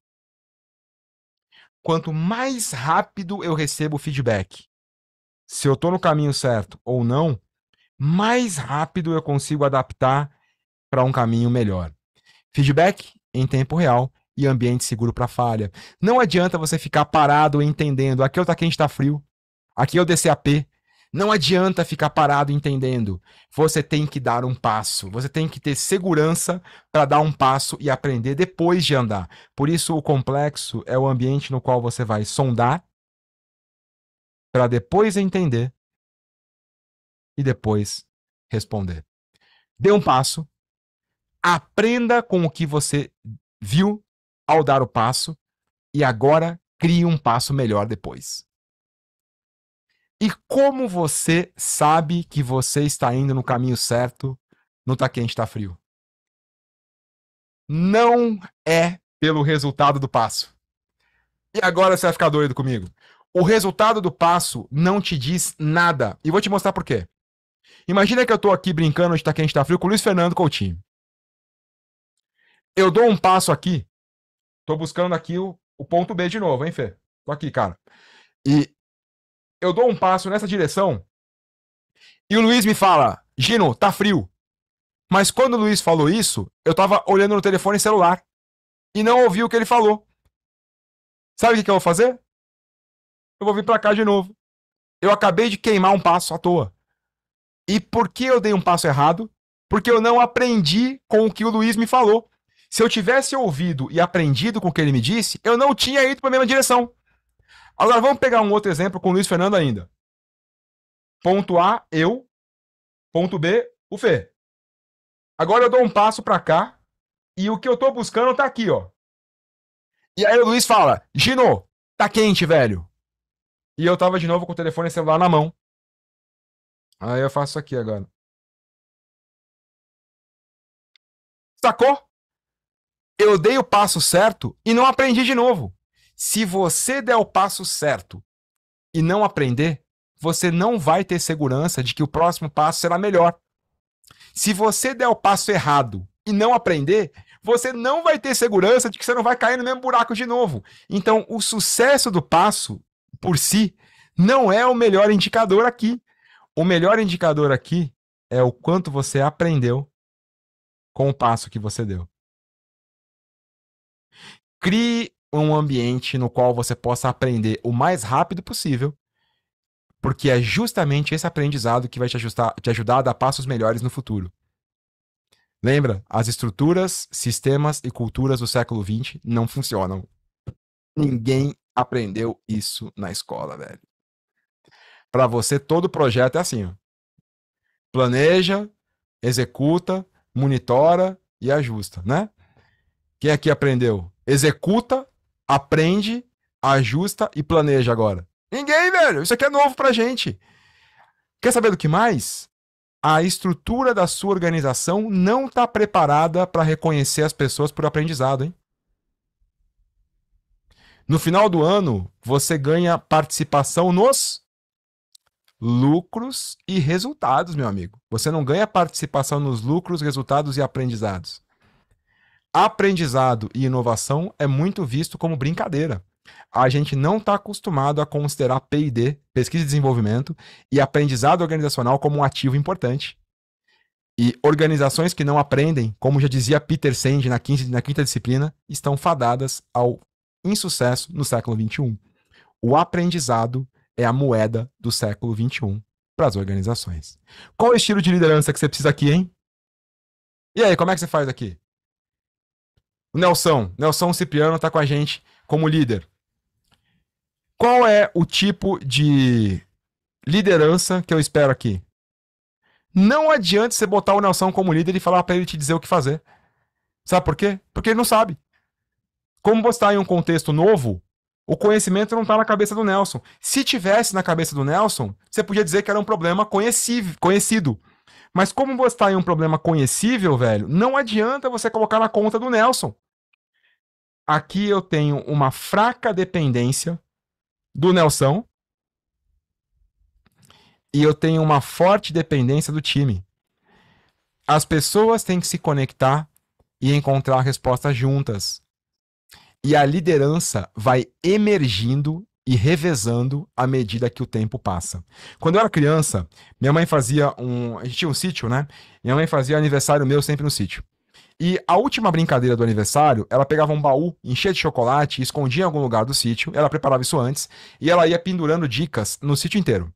Quanto mais rápido eu recebo feedback, se eu estou no caminho certo ou não, mais rápido eu consigo adaptar para um caminho melhor. Feedback em tempo real e ambiente seguro para falha. Não adianta você ficar parado entendendo. Aqui eu é taquei tá está frio, aqui eu é desci a pé, não adianta ficar parado entendendo. Você tem que dar um passo. Você tem que ter segurança para dar um passo e aprender depois de andar. Por isso, o complexo é o ambiente no qual você vai sondar para depois entender e depois responder. Dê um passo. Aprenda com o que você viu ao dar o passo e agora crie um passo melhor depois. E como você sabe que você está indo no caminho certo no Tá Quente, Tá Frio? Não é pelo resultado do passo. E agora você vai ficar doido comigo. O resultado do passo não te diz nada. E vou te mostrar por quê. Imagina que eu estou aqui brincando onde Tá Quente, Tá Frio com o Luiz Fernando Coutinho. Eu dou um passo aqui. Tô buscando aqui o, o ponto B de novo, hein, Fê? Tô aqui, cara. E eu dou um passo nessa direção e o Luiz me fala: Gino, tá frio. Mas quando o Luiz falou isso, eu tava olhando no telefone celular e não ouvi o que ele falou. Sabe o que, eu vou fazer? Eu vou vir pra cá de novo. Eu acabei de queimar um passo à toa. E por que eu dei um passo errado? Porque eu não aprendi com o que o Luiz me falou. Se eu tivesse ouvido e aprendido com o que ele me disse, eu não tinha ido para a mesma direção. Agora vamos pegar um outro exemplo com o Luiz Fernando ainda. Ponto A, eu. Ponto B, o Fê. Agora eu dou um passo para cá e o que eu tô buscando tá aqui, ó. E aí o Luiz fala: Gino, tá quente, velho. E eu tava de novo com o telefone e celular na mão. Aí eu faço aqui agora. Sacou? Eu dei o passo certo e não aprendi de novo. Se você der o passo certo e não aprender, você não vai ter segurança de que o próximo passo será melhor. Se você der o passo errado e não aprender, você não vai ter segurança de que você não vai cair no mesmo buraco de novo. Então, o sucesso do passo por si não é o melhor indicador aqui. O melhor indicador aqui é o quanto você aprendeu com o passo que você deu. Crie um ambiente no qual você possa aprender o mais rápido possível, porque é justamente esse aprendizado que vai te, ajustar, te ajudar a dar passos melhores no futuro. Lembra, as estruturas, sistemas e culturas do século XX não funcionam. Ninguém aprendeu isso na escola, velho. Para você, todo projeto é assim: ó. planeja, executa, monitora e ajusta, né? Quem aqui aprendeu? Executa, aprende, ajusta e planeja agora. Ninguém, velho. Isso aqui é novo pra gente. Quer saber do que mais? A estrutura da sua organização não está preparada para reconhecer as pessoas por aprendizado, hein? No final do ano, você ganha participação nos lucros e resultados, meu amigo. Você não ganha participação nos lucros, resultados e aprendizados aprendizado e inovação é muito visto como brincadeira. A gente não está acostumado a considerar PD, pesquisa e desenvolvimento, e aprendizado organizacional como um ativo importante. E organizações que não aprendem, como já dizia Peter Senge na, na quinta disciplina, estão fadadas ao insucesso no século XXI. O aprendizado é a moeda do século XXI para as organizações. Qual é o estilo de liderança que você precisa aqui, hein? E aí, como é que você faz aqui? O Nelson, Nelson Cipriano está com a gente como líder. Qual é o tipo de liderança que eu espero aqui? Não adianta você botar o Nelson como líder e falar para ele te dizer o que fazer. Sabe por quê? Porque ele não sabe. Como você está em um contexto novo, o conhecimento não está na cabeça do Nelson. Se tivesse na cabeça do Nelson, você podia dizer que era um problema conhecido. Mas como você está em um problema conhecível, velho, não adianta você colocar na conta do Nelson aqui eu tenho uma fraca dependência do Nelson e eu tenho uma forte dependência do time. As pessoas têm que se conectar e encontrar respostas juntas. E a liderança vai emergindo e revezando à medida que o tempo passa. Quando eu era criança, minha mãe fazia um. A gente tinha um sítio, né? Minha mãe fazia aniversário meu sempre no sítio. E a última brincadeira do aniversário, ela pegava um baú, enchia de chocolate, escondia em algum lugar do sítio, ela preparava isso antes, e ela ia pendurando dicas no sítio inteiro.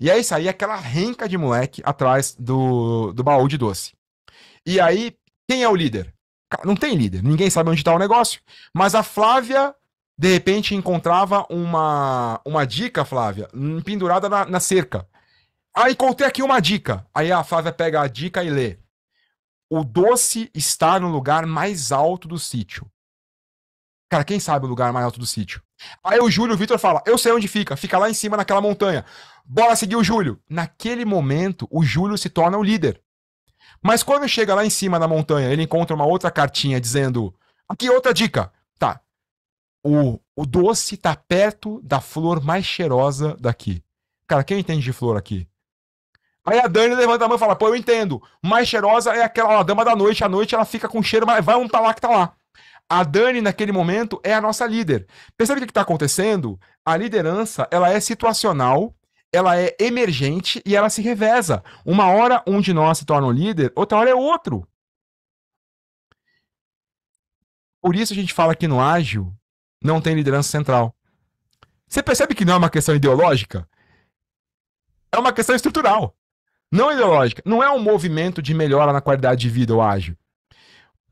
E aí saía aquela renca de moleque atrás do, do baú de doce. E aí, quem é o líder? Não tem líder, ninguém sabe onde está o negócio. Mas a Flávia, de repente, encontrava uma, uma dica, Flávia, pendurada na, na cerca. Ah, encontrei aqui uma dica. Aí a Flávia pega a dica e lê. O doce está no lugar mais alto do sítio. Cara, quem sabe o lugar mais alto do sítio? Aí o Júlio o Vitor fala: Eu sei onde fica, fica lá em cima naquela montanha. Bora seguir o Júlio. Naquele momento, o Júlio se torna o líder. Mas quando chega lá em cima da montanha, ele encontra uma outra cartinha dizendo: Aqui outra dica. Tá. O, o doce tá perto da flor mais cheirosa daqui. Cara, quem entende de flor aqui? Aí a Dani levanta a mão e fala: pô, eu entendo. Mais cheirosa é aquela ó, dama da noite. À noite ela fica com cheiro, mas vai um tá lá que tá lá. A Dani, naquele momento, é a nossa líder. Percebe o que está acontecendo? A liderança, ela é situacional, ela é emergente e ela se reveza. Uma hora um de nós se torna um líder, outra hora é outro. Por isso a gente fala que no ágil não tem liderança central. Você percebe que não é uma questão ideológica? É uma questão estrutural não é ideológica. Não é um movimento de melhora na qualidade de vida, eu acho.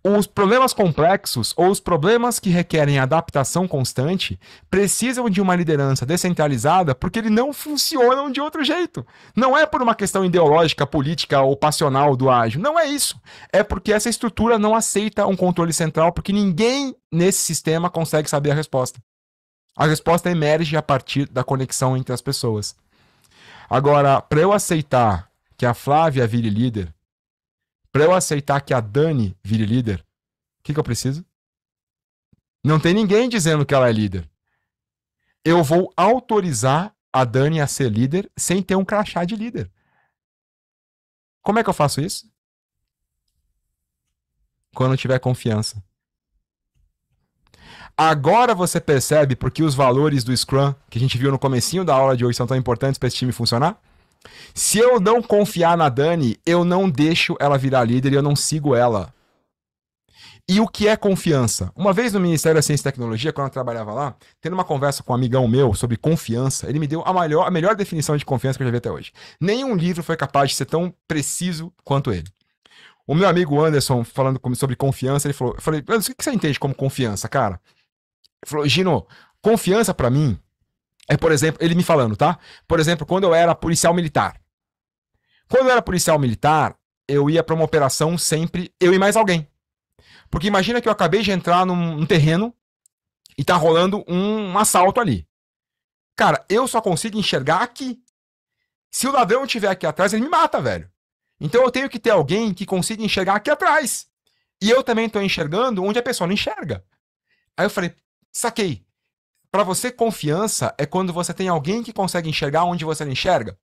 Os problemas complexos ou os problemas que requerem adaptação constante precisam de uma liderança descentralizada porque eles não funcionam de outro jeito. Não é por uma questão ideológica, política ou passional do ágil. Não é isso. É porque essa estrutura não aceita um controle central porque ninguém nesse sistema consegue saber a resposta. A resposta emerge a partir da conexão entre as pessoas. Agora, para eu aceitar que a Flávia vire líder, para eu aceitar que a Dani vire líder, o que, que eu preciso? Não tem ninguém dizendo que ela é líder. Eu vou autorizar a Dani a ser líder sem ter um crachá de líder. Como é que eu faço isso? Quando eu tiver confiança. Agora você percebe porque os valores do Scrum que a gente viu no comecinho da aula de hoje são tão importantes para esse time funcionar? Se eu não confiar na Dani, eu não deixo ela virar líder e eu não sigo ela. E o que é confiança? Uma vez no Ministério da Ciência e Tecnologia, quando eu trabalhava lá, tendo uma conversa com um amigão meu sobre confiança, ele me deu a, maior, a melhor definição de confiança que eu já vi até hoje. Nenhum livro foi capaz de ser tão preciso quanto ele. O meu amigo Anderson, falando sobre confiança, ele falou: eu falei, o que você entende como confiança, cara? Ele falou, Gino, confiança para mim é, por exemplo, ele me falando, tá? Por exemplo, quando eu era policial militar. Quando eu era policial militar, eu ia para uma operação sempre, eu e mais alguém. Porque imagina que eu acabei de entrar num, num terreno e tá rolando um, um assalto ali. Cara, eu só consigo enxergar aqui. Se o ladrão estiver aqui atrás, ele me mata, velho. Então eu tenho que ter alguém que consiga enxergar aqui atrás. E eu também estou enxergando onde a pessoa não enxerga. Aí eu falei, saquei para você, confiança é quando você tem alguém que consegue enxergar onde você não enxerga?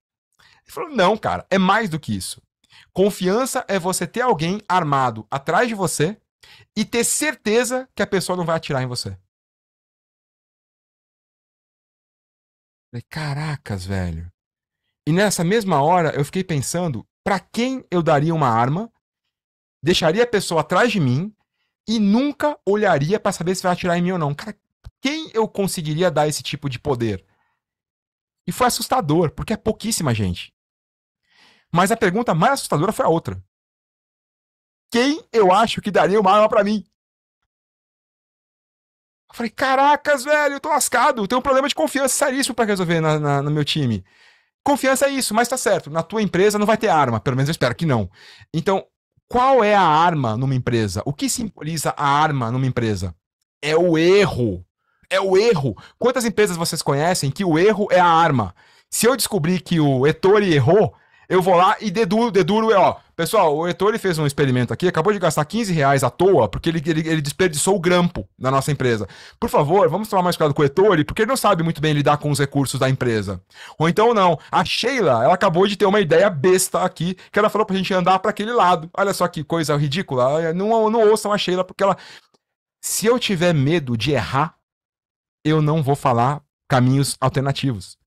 Ele falou: não, cara, é mais do que isso. Confiança é você ter alguém armado atrás de você e ter certeza que a pessoa não vai atirar em você. Falei, caracas, velho. E nessa mesma hora eu fiquei pensando para quem eu daria uma arma, deixaria a pessoa atrás de mim e nunca olharia para saber se vai atirar em mim ou não. Cara, quem eu conseguiria dar esse tipo de poder? E foi assustador, porque é pouquíssima gente. Mas a pergunta mais assustadora foi a outra. Quem eu acho que daria uma arma para mim? Eu falei, caracas, velho, eu tô lascado, eu tenho um problema de confiança seríssimo para resolver na, na, no meu time. Confiança é isso, mas tá certo, na tua empresa não vai ter arma, pelo menos eu espero que não. Então, qual é a arma numa empresa? O que simboliza a arma numa empresa? É o erro é o erro. Quantas empresas vocês conhecem que o erro é a arma? Se eu descobrir que o Ettore errou, eu vou lá e deduro, deduro, ó. Pessoal, o Ettore fez um experimento aqui, acabou de gastar 15 reais à toa, porque ele, ele, ele desperdiçou o grampo na nossa empresa. Por favor, vamos tomar mais cuidado com o Ettore, porque ele não sabe muito bem lidar com os recursos da empresa. Ou então não, a Sheila, ela acabou de ter uma ideia besta aqui, que ela falou pra gente andar para aquele lado. Olha só que coisa ridícula. Não, não ouçam a Sheila, porque ela. Se eu tiver medo de errar, eu não vou falar caminhos alternativos.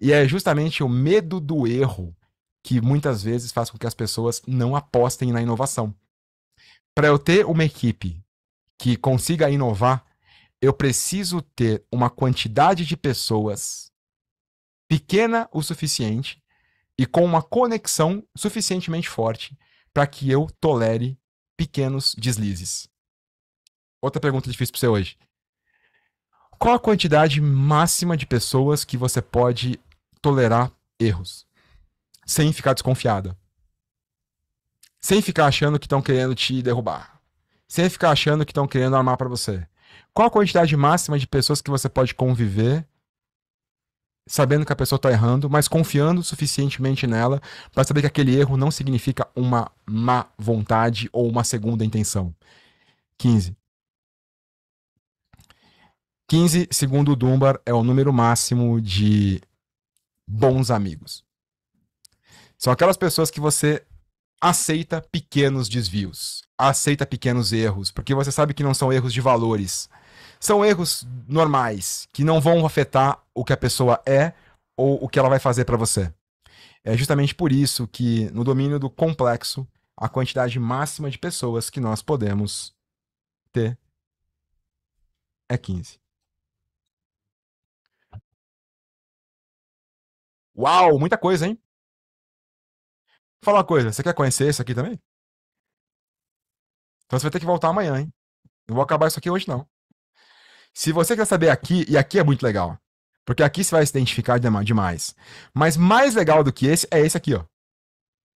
E é justamente o medo do erro que muitas vezes faz com que as pessoas não apostem na inovação. Para eu ter uma equipe que consiga inovar, eu preciso ter uma quantidade de pessoas pequena o suficiente e com uma conexão suficientemente forte para que eu tolere pequenos deslizes. Outra pergunta difícil para você hoje qual a quantidade máxima de pessoas que você pode tolerar erros sem ficar desconfiada. Sem ficar achando que estão querendo te derrubar. Sem ficar achando que estão querendo armar para você. Qual a quantidade máxima de pessoas que você pode conviver sabendo que a pessoa está errando, mas confiando suficientemente nela para saber que aquele erro não significa uma má vontade ou uma segunda intenção. 15. 15, segundo o Dunbar, é o número máximo de bons amigos. São aquelas pessoas que você aceita pequenos desvios, aceita pequenos erros, porque você sabe que não são erros de valores. São erros normais, que não vão afetar o que a pessoa é ou o que ela vai fazer para você. É justamente por isso que, no domínio do complexo, a quantidade máxima de pessoas que nós podemos ter é 15. Uau, muita coisa, hein? Fala uma coisa, você quer conhecer isso aqui também? Então você vai ter que voltar amanhã, hein? Não vou acabar isso aqui hoje, não. Se você quer saber aqui, e aqui é muito legal, porque aqui você vai se identificar demais. Mas mais legal do que esse é esse aqui, ó.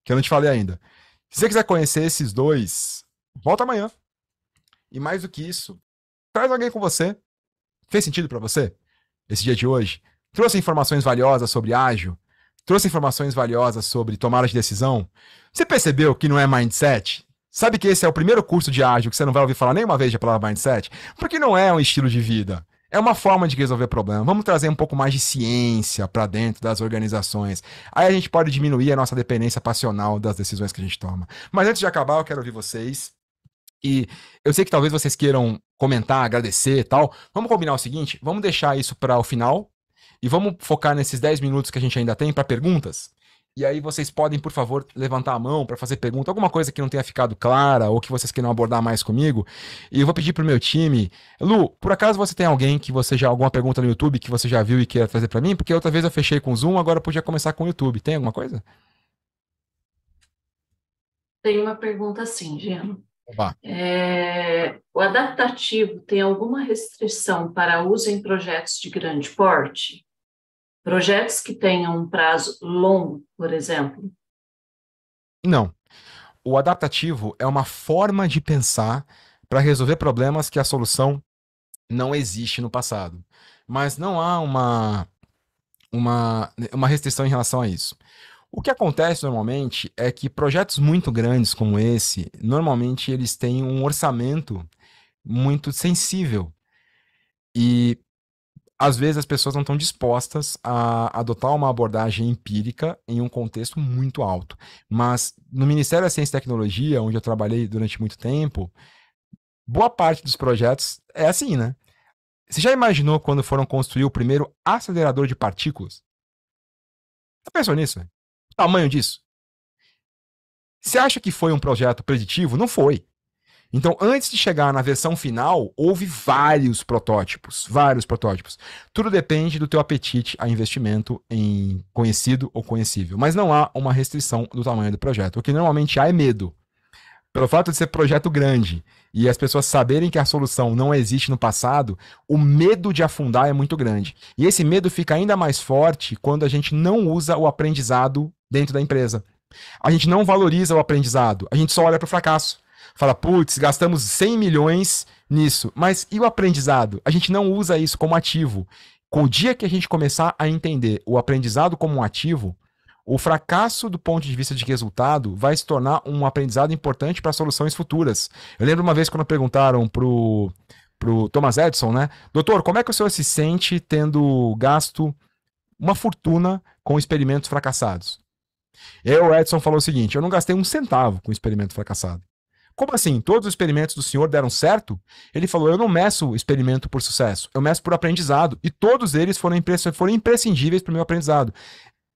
Que eu não te falei ainda. Se você quiser conhecer esses dois, volta amanhã. E mais do que isso, traz alguém com você. Fez sentido para você? Esse dia de hoje? trouxe informações valiosas sobre ágil, trouxe informações valiosas sobre tomada de decisão. Você percebeu que não é mindset? Sabe que esse é o primeiro curso de ágil que você não vai ouvir falar nenhuma vez a palavra mindset? Porque não é um estilo de vida. É uma forma de resolver problema. Vamos trazer um pouco mais de ciência para dentro das organizações. Aí a gente pode diminuir a nossa dependência passional das decisões que a gente toma. Mas antes de acabar, eu quero ouvir vocês. E eu sei que talvez vocês queiram comentar, agradecer e tal. Vamos combinar o seguinte: vamos deixar isso para o final, e vamos focar nesses 10 minutos que a gente ainda tem para perguntas? E aí vocês podem, por favor, levantar a mão para fazer pergunta, alguma coisa que não tenha ficado clara ou que vocês queiram abordar mais comigo. E eu vou pedir pro meu time, Lu, por acaso você tem alguém que você já alguma pergunta no YouTube que você já viu e queira trazer para mim? Porque outra vez eu fechei com o Zoom, agora eu podia começar com o YouTube. Tem alguma coisa? Tem uma pergunta sim, Giano. É, o adaptativo tem alguma restrição para uso em projetos de grande porte? Projetos que tenham um prazo longo, por exemplo? Não. O adaptativo é uma forma de pensar para resolver problemas que a solução não existe no passado. Mas não há uma, uma, uma restrição em relação a isso. O que acontece normalmente é que projetos muito grandes como esse, normalmente eles têm um orçamento muito sensível. E às vezes as pessoas não estão dispostas a adotar uma abordagem empírica em um contexto muito alto. Mas no Ministério da Ciência e Tecnologia, onde eu trabalhei durante muito tempo, boa parte dos projetos é assim, né? Você já imaginou quando foram construir o primeiro acelerador de partículas? Já pensou nisso? Né? O tamanho disso? Você acha que foi um projeto preditivo? Não foi. Então, antes de chegar na versão final, houve vários protótipos, vários protótipos. Tudo depende do teu apetite a investimento em conhecido ou conhecível, mas não há uma restrição do tamanho do projeto. O que normalmente há é medo. Pelo fato de ser projeto grande e as pessoas saberem que a solução não existe no passado, o medo de afundar é muito grande. E esse medo fica ainda mais forte quando a gente não usa o aprendizado dentro da empresa. A gente não valoriza o aprendizado, a gente só olha para o fracasso fala, putz, gastamos 100 milhões nisso. Mas e o aprendizado? A gente não usa isso como ativo. Com o dia que a gente começar a entender o aprendizado como um ativo, o fracasso do ponto de vista de resultado vai se tornar um aprendizado importante para soluções futuras. Eu lembro uma vez quando perguntaram pro pro Thomas Edison, né? Doutor, como é que o senhor se sente tendo gasto uma fortuna com experimentos fracassados? E o Edison falou o seguinte: eu não gastei um centavo com experimento fracassado. Como assim? Todos os experimentos do senhor deram certo? Ele falou: Eu não meço o experimento por sucesso, eu meço por aprendizado. E todos eles foram, foram imprescindíveis para o meu aprendizado.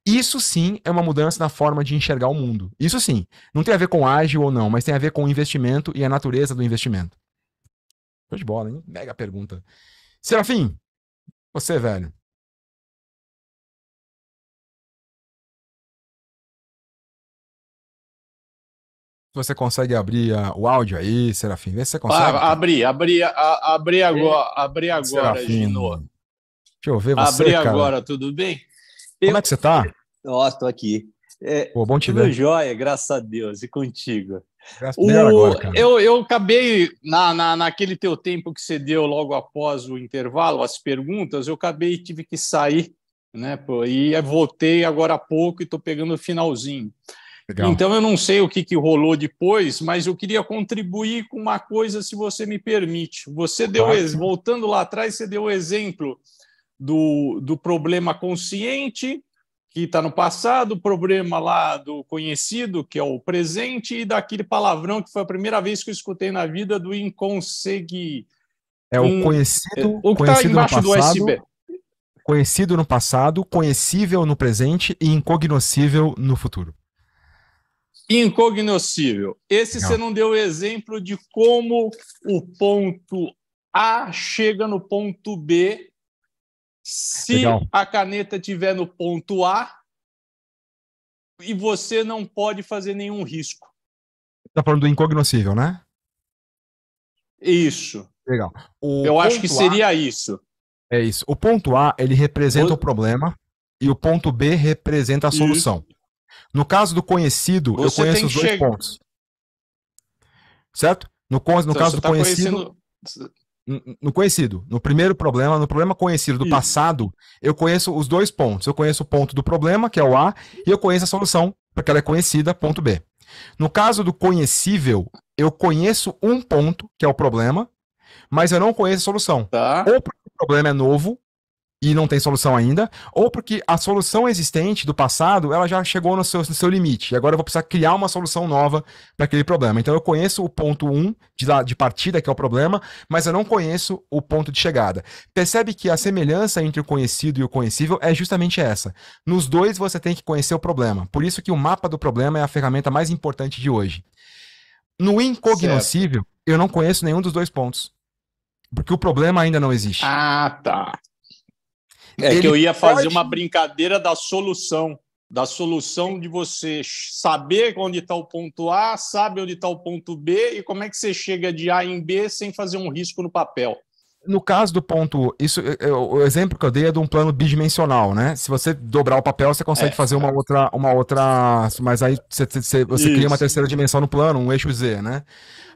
Isso sim é uma mudança na forma de enxergar o mundo. Isso sim. Não tem a ver com ágil ou não, mas tem a ver com o investimento e a natureza do investimento. Tô de bola, hein? Mega pergunta. Serafim, você, velho. você consegue abrir a, o áudio aí, Serafim. Vê se você consegue. Ah, abri, abri, a, abri agora, abri agora, Serafim. Gino. Deixa eu ver você, Abri cara. agora, tudo bem? Como é que você tá? Nossa, tô aqui. É, Pô, bom te ver. Joia, graças a Deus, e contigo. O, agora, eu, eu acabei, na, na, naquele teu tempo que você deu logo após o intervalo, as perguntas, eu acabei tive que sair, né? Pô, e voltei agora há pouco e estou pegando o finalzinho. Legal. Então eu não sei o que, que rolou depois, mas eu queria contribuir com uma coisa, se você me permite. Você deu, voltando lá atrás, você deu o exemplo do, do problema consciente, que está no passado, o problema lá do conhecido, que é o presente, e daquele palavrão que foi a primeira vez que eu escutei na vida do inconsegui. É o conhecido, é, o que tá embaixo no passado, do Conhecido no passado, conhecível no presente e incognoscível no futuro incognoscível. Esse não. você não deu exemplo de como o ponto A chega no ponto B se Legal. a caneta tiver no ponto A e você não pode fazer nenhum risco. Está falando do incognoscível, né? Isso. Legal. O Eu acho que seria A, isso. É isso. O ponto A ele representa o, o problema e o ponto B representa a solução. Isso. No caso do conhecido, você eu conheço os dois che... pontos. Certo? No, no então, caso do tá conhecido. Conhecendo... No, conhecido, no primeiro problema, no problema conhecido do Isso. passado, eu conheço os dois pontos. Eu conheço o ponto do problema, que é o A, e eu conheço a solução, porque ela é conhecida, ponto B. No caso do conhecível, eu conheço um ponto, que é o problema, mas eu não conheço a solução. Tá. Ou porque o problema é novo, e não tem solução ainda, ou porque a solução existente do passado ela já chegou no seu, no seu limite, e agora eu vou precisar criar uma solução nova para aquele problema. Então eu conheço o ponto 1 um de, de partida, que é o problema, mas eu não conheço o ponto de chegada. Percebe que a semelhança entre o conhecido e o conhecível é justamente essa. Nos dois você tem que conhecer o problema. Por isso que o mapa do problema é a ferramenta mais importante de hoje. No incognoscível, certo. eu não conheço nenhum dos dois pontos. Porque o problema ainda não existe. Ah, tá. É que eu ia fazer pode... uma brincadeira da solução. Da solução de você saber onde está o ponto A, sabe onde está o ponto B e como é que você chega de A em B sem fazer um risco no papel no caso do ponto, isso, o exemplo que eu dei é de um plano bidimensional, né? Se você dobrar o papel, você consegue é, fazer uma é. outra, uma outra, mas aí você, você, você cria uma terceira dimensão no plano, um eixo Z, né?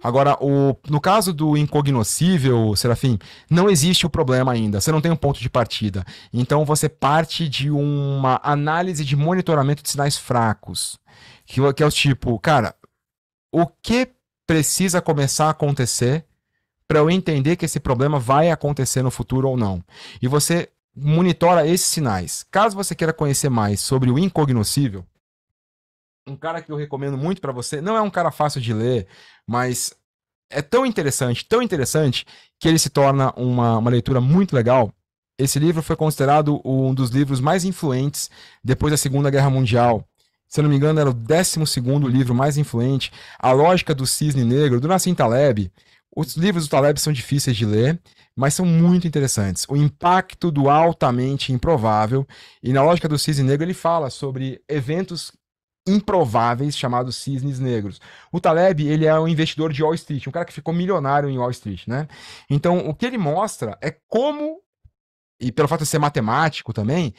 Agora, o, no caso do incognoscível, Serafim, não existe o problema ainda. Você não tem um ponto de partida. Então você parte de uma análise de monitoramento de sinais fracos, que, que é o tipo, cara, o que precisa começar a acontecer para eu entender que esse problema vai acontecer no futuro ou não. E você monitora esses sinais. Caso você queira conhecer mais sobre o incognoscível, um cara que eu recomendo muito para você, não é um cara fácil de ler, mas é tão interessante, tão interessante, que ele se torna uma, uma leitura muito legal. Esse livro foi considerado um dos livros mais influentes depois da Segunda Guerra Mundial. Se eu não me engano, era o 12 livro mais influente. A Lógica do Cisne Negro, do Nassim Taleb. Os livros do Taleb são difíceis de ler, mas são muito interessantes. O impacto do altamente improvável. E na lógica do cisne negro, ele fala sobre eventos improváveis chamados cisnes negros. O Taleb, ele é um investidor de Wall Street, um cara que ficou milionário em Wall Street, né? Então, o que ele mostra é como, e pelo fato de ser matemático também,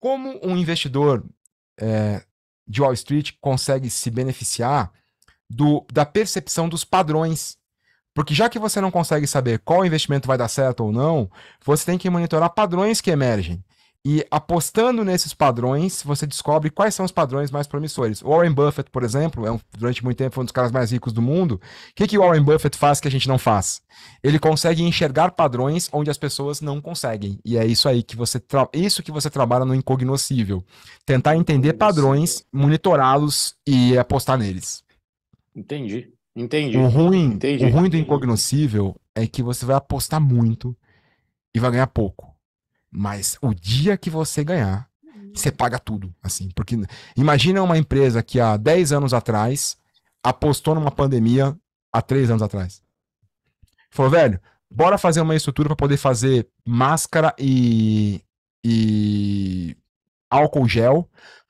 como um investidor é, de Wall Street consegue se beneficiar do, da percepção dos padrões porque já que você não consegue saber qual investimento vai dar certo ou não, você tem que monitorar padrões que emergem. E apostando nesses padrões, você descobre quais são os padrões mais promissores. O Warren Buffett, por exemplo, é um, durante muito tempo foi um dos caras mais ricos do mundo. O que, que o Warren Buffett faz que a gente não faz? Ele consegue enxergar padrões onde as pessoas não conseguem. E é isso aí que você tra... isso que você trabalha no incognoscível. Tentar entender padrões, monitorá-los e apostar neles. Entendi. Entendi. O ruim, Entendi. O ruim do incognoscível é que você vai apostar muito e vai ganhar pouco. Mas o dia que você ganhar, você paga tudo, assim, porque imagina uma empresa que há 10 anos atrás apostou numa pandemia há 3 anos atrás. Falou, velho, bora fazer uma estrutura para poder fazer máscara e, e álcool gel,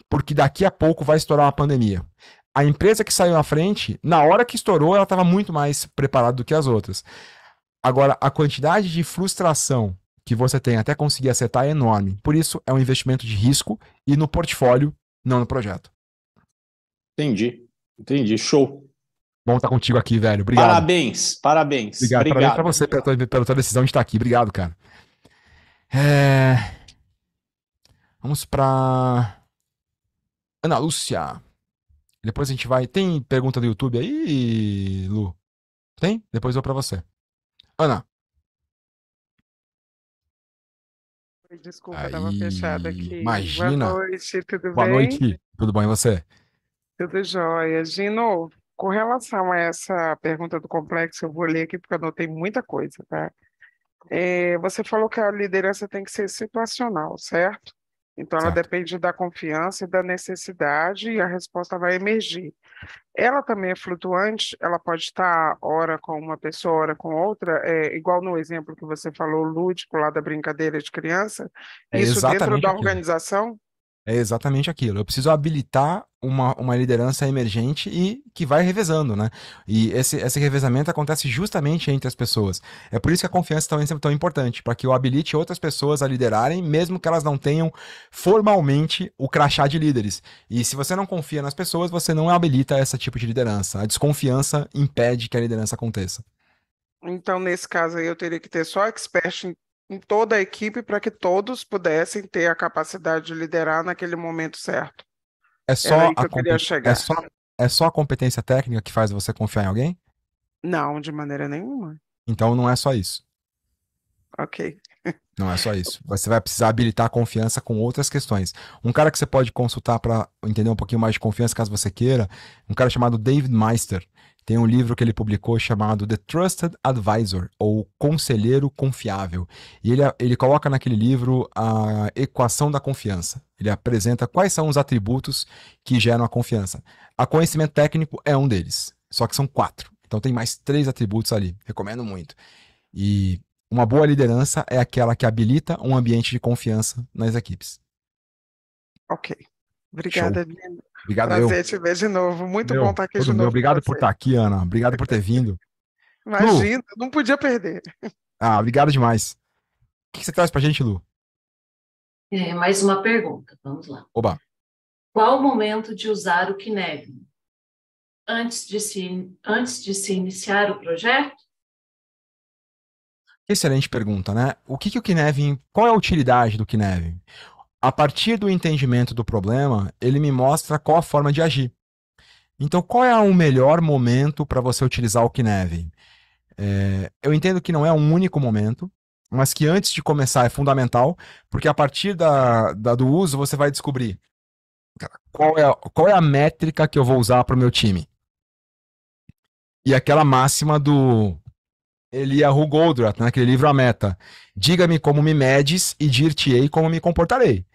porque daqui a pouco vai estourar uma pandemia a empresa que saiu na frente, na hora que estourou, ela estava muito mais preparada do que as outras. Agora, a quantidade de frustração que você tem até conseguir acertar é enorme. Por isso, é um investimento de risco e no portfólio, não no projeto. Entendi. Entendi. Show. Bom estar tá contigo aqui, velho. Obrigado. Parabéns, parabéns. Obrigado, obrigado. parabéns para você pela tua, pela tua decisão de estar tá aqui. Obrigado, cara. É... Vamos para Ana Lúcia. Depois a gente vai. Tem pergunta do YouTube aí, Lu? Tem? Depois eu para você. Ana. Desculpa, aí... tava fechada aqui. Imagina. Boa noite, tudo Boa bem? Boa noite, tudo bom e você? Tudo jóia. Gino, com relação a essa pergunta do complexo, eu vou ler aqui porque eu anotei muita coisa, tá? É, você falou que a liderança tem que ser situacional, certo? Então, ela certo. depende da confiança e da necessidade, e a resposta vai emergir. Ela também é flutuante, ela pode estar, ora com uma pessoa, ora com outra, é, igual no exemplo que você falou, lúdico, lá da brincadeira de criança, é isso dentro da organização, é exatamente aquilo. Eu preciso habilitar uma, uma liderança emergente e que vai revezando, né? E esse, esse revezamento acontece justamente entre as pessoas. É por isso que a confiança também é tão importante, para que eu habilite outras pessoas a liderarem, mesmo que elas não tenham formalmente o crachá de líderes. E se você não confia nas pessoas, você não habilita esse tipo de liderança. A desconfiança impede que a liderança aconteça. Então, nesse caso aí, eu teria que ter só expert em toda a equipe para que todos pudessem ter a capacidade de liderar naquele momento certo. É, é só, que a, é só, é só a competência técnica que faz você confiar em alguém? Não, de maneira nenhuma. Então não é só isso. Ok. Não é só isso. Você vai precisar habilitar a confiança com outras questões. Um cara que você pode consultar para entender um pouquinho mais de confiança, caso você queira, um cara chamado David Meister. Tem um livro que ele publicou chamado The Trusted Advisor, ou Conselheiro Confiável. E ele, ele coloca naquele livro a equação da confiança. Ele apresenta quais são os atributos que geram a confiança. A conhecimento técnico é um deles, só que são quatro. Então tem mais três atributos ali. Recomendo muito. E uma boa liderança é aquela que habilita um ambiente de confiança nas equipes. Ok. Obrigada, Show. Obrigado, Prazer eu. te ver de novo. Muito meu, bom estar tá aqui de novo. Meu. Obrigado por estar tá aqui, Ana. Obrigado por ter vindo. Imagina, Lu. não podia perder. Ah, obrigado demais. O que você traz para a gente, Lu? É, mais uma pergunta, vamos lá. Oba. Qual o momento de usar o Kinevin? Antes de se, antes de se iniciar o projeto? Excelente pergunta, né? O que, que o Kinevin, qual é a utilidade do Kinevin? a partir do entendimento do problema, ele me mostra qual a forma de agir. Então, qual é o melhor momento para você utilizar o Kineve? É, eu entendo que não é um único momento, mas que antes de começar é fundamental, porque a partir da, da do uso você vai descobrir qual é, a, qual é a métrica que eu vou usar para o meu time. E aquela máxima do Eliahu Goldratt, naquele né, livro A Meta. Diga-me como me medes e dir-te-ei como me comportarei.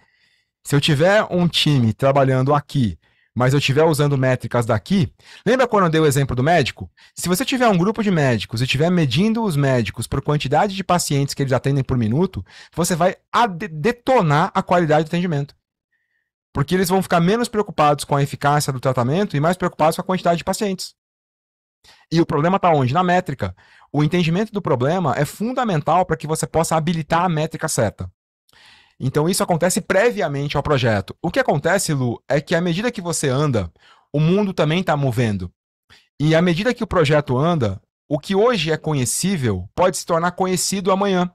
Se eu tiver um time trabalhando aqui, mas eu estiver usando métricas daqui, lembra quando eu dei o exemplo do médico? Se você tiver um grupo de médicos e estiver medindo os médicos por quantidade de pacientes que eles atendem por minuto, você vai detonar a qualidade do atendimento. Porque eles vão ficar menos preocupados com a eficácia do tratamento e mais preocupados com a quantidade de pacientes. E o problema está onde? Na métrica. O entendimento do problema é fundamental para que você possa habilitar a métrica certa. Então isso acontece previamente ao projeto. O que acontece, Lu, é que à medida que você anda, o mundo também está movendo. E à medida que o projeto anda, o que hoje é conhecível pode se tornar conhecido amanhã.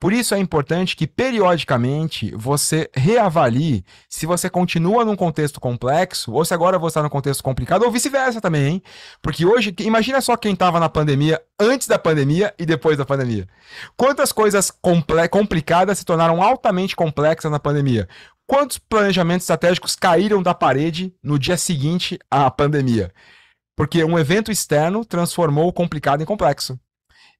Por isso é importante que periodicamente você reavalie se você continua num contexto complexo ou se agora você está num contexto complicado ou vice-versa também, hein? Porque hoje, imagina só quem estava na pandemia antes da pandemia e depois da pandemia. Quantas coisas complicadas se tornaram altamente complexas na pandemia? Quantos planejamentos estratégicos caíram da parede no dia seguinte à pandemia? Porque um evento externo transformou o complicado em complexo.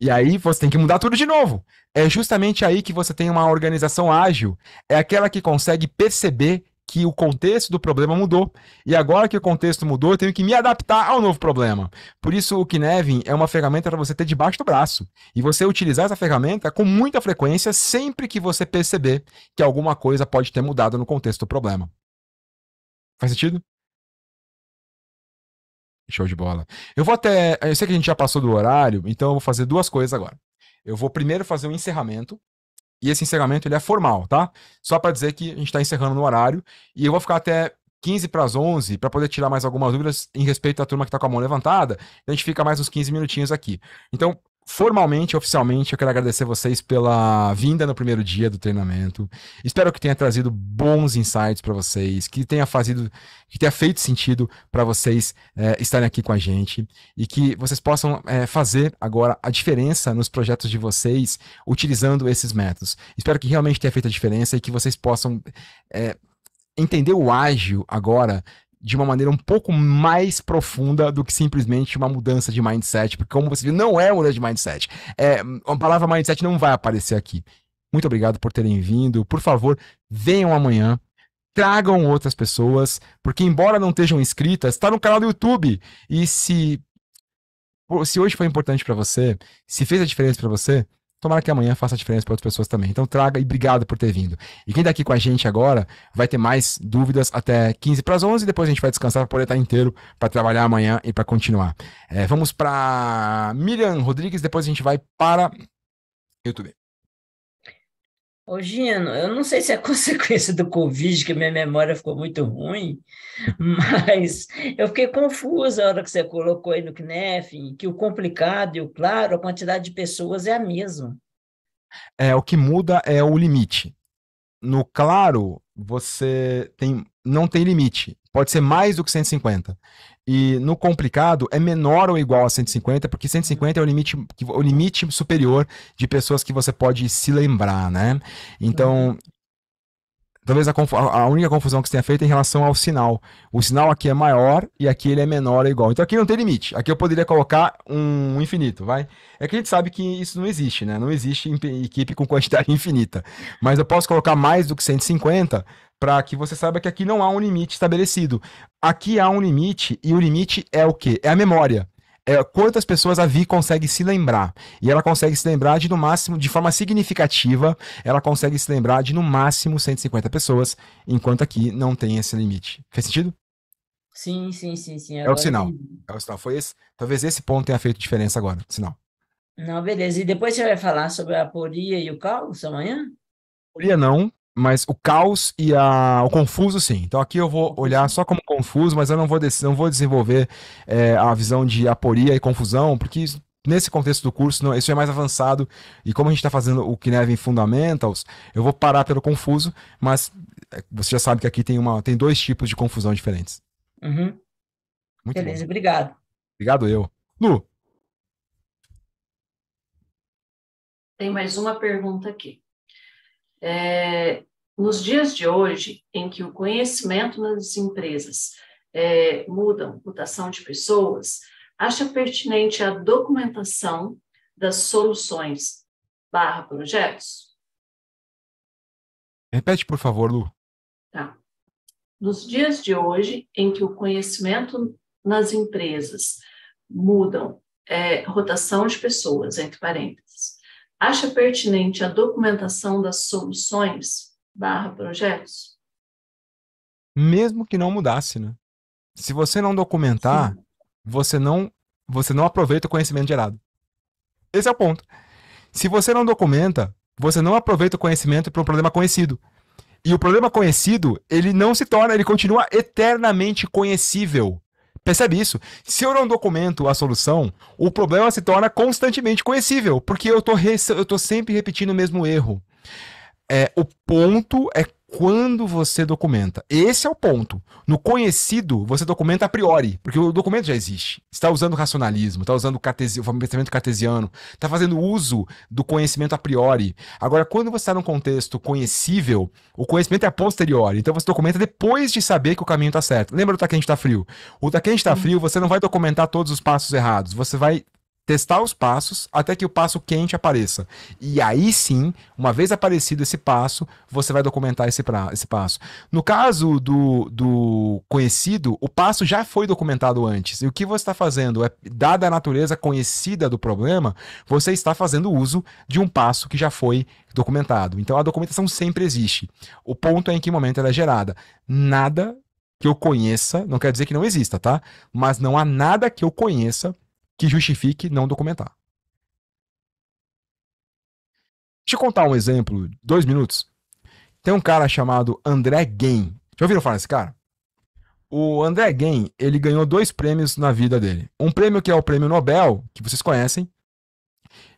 E aí você tem que mudar tudo de novo. É justamente aí que você tem uma organização ágil. É aquela que consegue perceber que o contexto do problema mudou. E agora que o contexto mudou, eu tenho que me adaptar ao novo problema. Por isso, o Kinevin é uma ferramenta para você ter debaixo do braço. E você utilizar essa ferramenta com muita frequência sempre que você perceber que alguma coisa pode ter mudado no contexto do problema. Faz sentido? Show de bola. Eu vou até. Eu sei que a gente já passou do horário, então eu vou fazer duas coisas agora. Eu vou primeiro fazer um encerramento. E esse encerramento ele é formal, tá? Só para dizer que a gente está encerrando no horário. E eu vou ficar até 15 para as 11 para poder tirar mais algumas dúvidas em respeito à turma que está com a mão levantada. A gente fica mais uns 15 minutinhos aqui. Então, formalmente, oficialmente, eu quero agradecer vocês pela vinda no primeiro dia do treinamento. Espero que tenha trazido bons insights para vocês, que tenha fazido, que tenha feito sentido para vocês é, estarem aqui com a gente e que vocês possam é, fazer agora a diferença nos projetos de vocês utilizando esses métodos. Espero que realmente tenha feito a diferença e que vocês possam é, entender o ágil agora de uma maneira um pouco mais profunda do que simplesmente uma mudança de mindset, porque como você viu, não é mudança de mindset. É, a palavra mindset não vai aparecer aqui. Muito obrigado por terem vindo. Por favor, venham amanhã. Tragam outras pessoas, porque embora não estejam inscritas, está no canal do YouTube. E se se hoje foi importante para você, se fez a diferença para você, Tomara que amanhã faça diferença para outras pessoas também. Então traga e obrigado por ter vindo. E quem está aqui com a gente agora vai ter mais dúvidas até 15 para as 11. Depois a gente vai descansar para poder estar tá inteiro para trabalhar amanhã e para continuar. É, vamos para Miriam Rodrigues. Depois a gente vai para YouTube. Ô, Gino, eu não sei se é consequência do Covid, que minha memória ficou muito ruim, mas eu fiquei confusa a hora que você colocou aí no CNEF, que o complicado e o claro, a quantidade de pessoas é a mesma. É, o que muda é o limite. No Claro, você tem não tem limite. Pode ser mais do que 150. E no complicado é menor ou igual a 150, porque 150 é o limite, o limite superior de pessoas que você pode se lembrar, né? Então, uhum talvez a, a, única confusão que você tenha feito é em relação ao sinal. O sinal aqui é maior e aqui ele é menor ou igual. Então aqui não tem limite. Aqui eu poderia colocar um infinito, vai? É que a gente sabe que isso não existe, né? Não existe equipe com quantidade infinita. Mas eu posso colocar mais do que 150 para que você saiba que aqui não há um limite estabelecido. Aqui há um limite e o limite é o quê? É a memória é, quantas pessoas a Vi consegue se lembrar. E ela consegue se lembrar de, no máximo, de forma significativa, ela consegue se lembrar de, no máximo, 150 pessoas, enquanto aqui não tem esse limite. Fez sentido? Sim, sim, sim, sim. Agora... É o sinal. É o sinal. Foi esse. Talvez esse ponto tenha feito diferença agora, sinal. Não, beleza. E depois você vai falar sobre a aporia e o caos amanhã? Aporia não, mas o caos e a, o confuso, sim. Então aqui eu vou olhar só como confuso, mas eu não vou, não vou desenvolver é, a visão de aporia e confusão, porque nesse contexto do curso não, isso é mais avançado. E como a gente está fazendo o Kinevin Fundamentals, eu vou parar pelo confuso, mas é, você já sabe que aqui tem, uma, tem dois tipos de confusão diferentes. Uhum. Muito Beleza, bom. obrigado. Obrigado eu. Lu. Tem mais uma pergunta aqui. É, nos dias de hoje, em que o conhecimento nas empresas é, mudam mutação de pessoas, acha pertinente a documentação das soluções barra projetos? Repete, por favor, Lu. Tá. Nos dias de hoje, em que o conhecimento nas empresas mudam é, rotação de pessoas, entre parênteses, acha pertinente a documentação das soluções barra projetos? Mesmo que não mudasse, né? Se você não documentar, Sim. você não você não aproveita o conhecimento gerado. Esse é o ponto. Se você não documenta, você não aproveita o conhecimento para um problema conhecido. E o problema conhecido, ele não se torna, ele continua eternamente conhecível. Percebe isso? Se eu não documento a solução, o problema se torna constantemente conhecível, porque eu tô, eu tô sempre repetindo o mesmo erro. É, o ponto é quando você documenta. Esse é o ponto. No conhecido, você documenta a priori, porque o documento já existe. está usando o racionalismo, está usando o, cartesi... o pensamento cartesiano, está fazendo uso do conhecimento a priori. Agora, quando você está num contexto conhecível, o conhecimento é a posteriori. Então, você documenta depois de saber que o caminho está certo. Lembra do "tá a gente está frio? O "tá a gente está frio, você não vai documentar todos os passos errados. Você vai testar os passos até que o passo quente apareça. E aí sim, uma vez aparecido esse passo, você vai documentar esse, pra, esse passo. No caso do, do conhecido, o passo já foi documentado antes. E o que você está fazendo é, dada a natureza conhecida do problema, você está fazendo uso de um passo que já foi documentado. Então a documentação sempre existe. O ponto é em que momento ela é gerada. Nada que eu conheça, não quer dizer que não exista, tá? Mas não há nada que eu conheça que justifique não documentar. Deixa eu contar um exemplo, dois minutos. Tem um cara chamado André Gain. Já ouviram falar desse cara? O André Gain, ele ganhou dois prêmios na vida dele. Um prêmio que é o Prêmio Nobel, que vocês conhecem,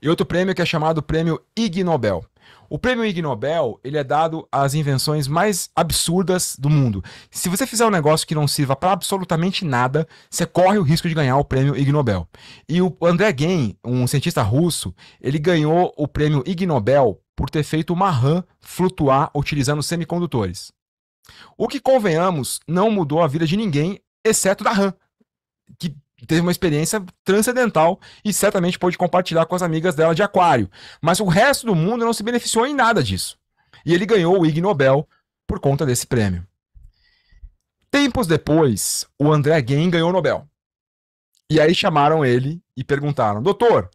e outro prêmio que é chamado Prêmio Ig Nobel. O prêmio Ig Nobel, ele é dado às invenções mais absurdas do mundo. Se você fizer um negócio que não sirva para absolutamente nada, você corre o risco de ganhar o prêmio Ig Nobel. E o André Gain, um cientista russo, ele ganhou o prêmio Ig Nobel por ter feito uma RAM flutuar utilizando semicondutores. O que, convenhamos, não mudou a vida de ninguém, exceto da RAM, que teve uma experiência transcendental e certamente pôde compartilhar com as amigas dela de aquário. Mas o resto do mundo não se beneficiou em nada disso. E ele ganhou o Ig Nobel por conta desse prêmio. Tempos depois, o André Guin ganhou o Nobel. E aí chamaram ele e perguntaram: "Doutor,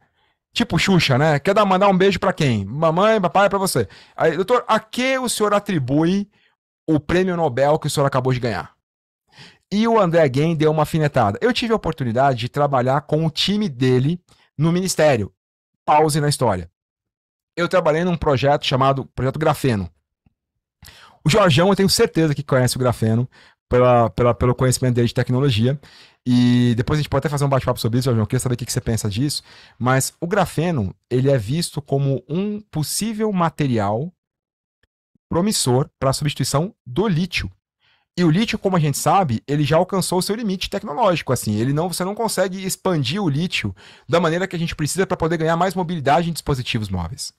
tipo Xuxa, né? Quer dar mandar um beijo para quem? Mamãe, papai, para você. Aí, doutor, a que o senhor atribui o prêmio Nobel que o senhor acabou de ganhar?" E o André Guem deu uma afinetada. Eu tive a oportunidade de trabalhar com o time dele no ministério. Pause na história. Eu trabalhei num projeto chamado Projeto Grafeno. O Jorgão, eu tenho certeza que conhece o Grafeno pela, pela, pelo conhecimento dele de tecnologia. E depois a gente pode até fazer um bate-papo sobre isso, Jorgão. Eu queria saber o que você pensa disso. Mas o grafeno, ele é visto como um possível material promissor para a substituição do lítio. E o lítio, como a gente sabe, ele já alcançou o seu limite tecnológico, assim, ele não, você não consegue expandir o lítio da maneira que a gente precisa para poder ganhar mais mobilidade em dispositivos móveis.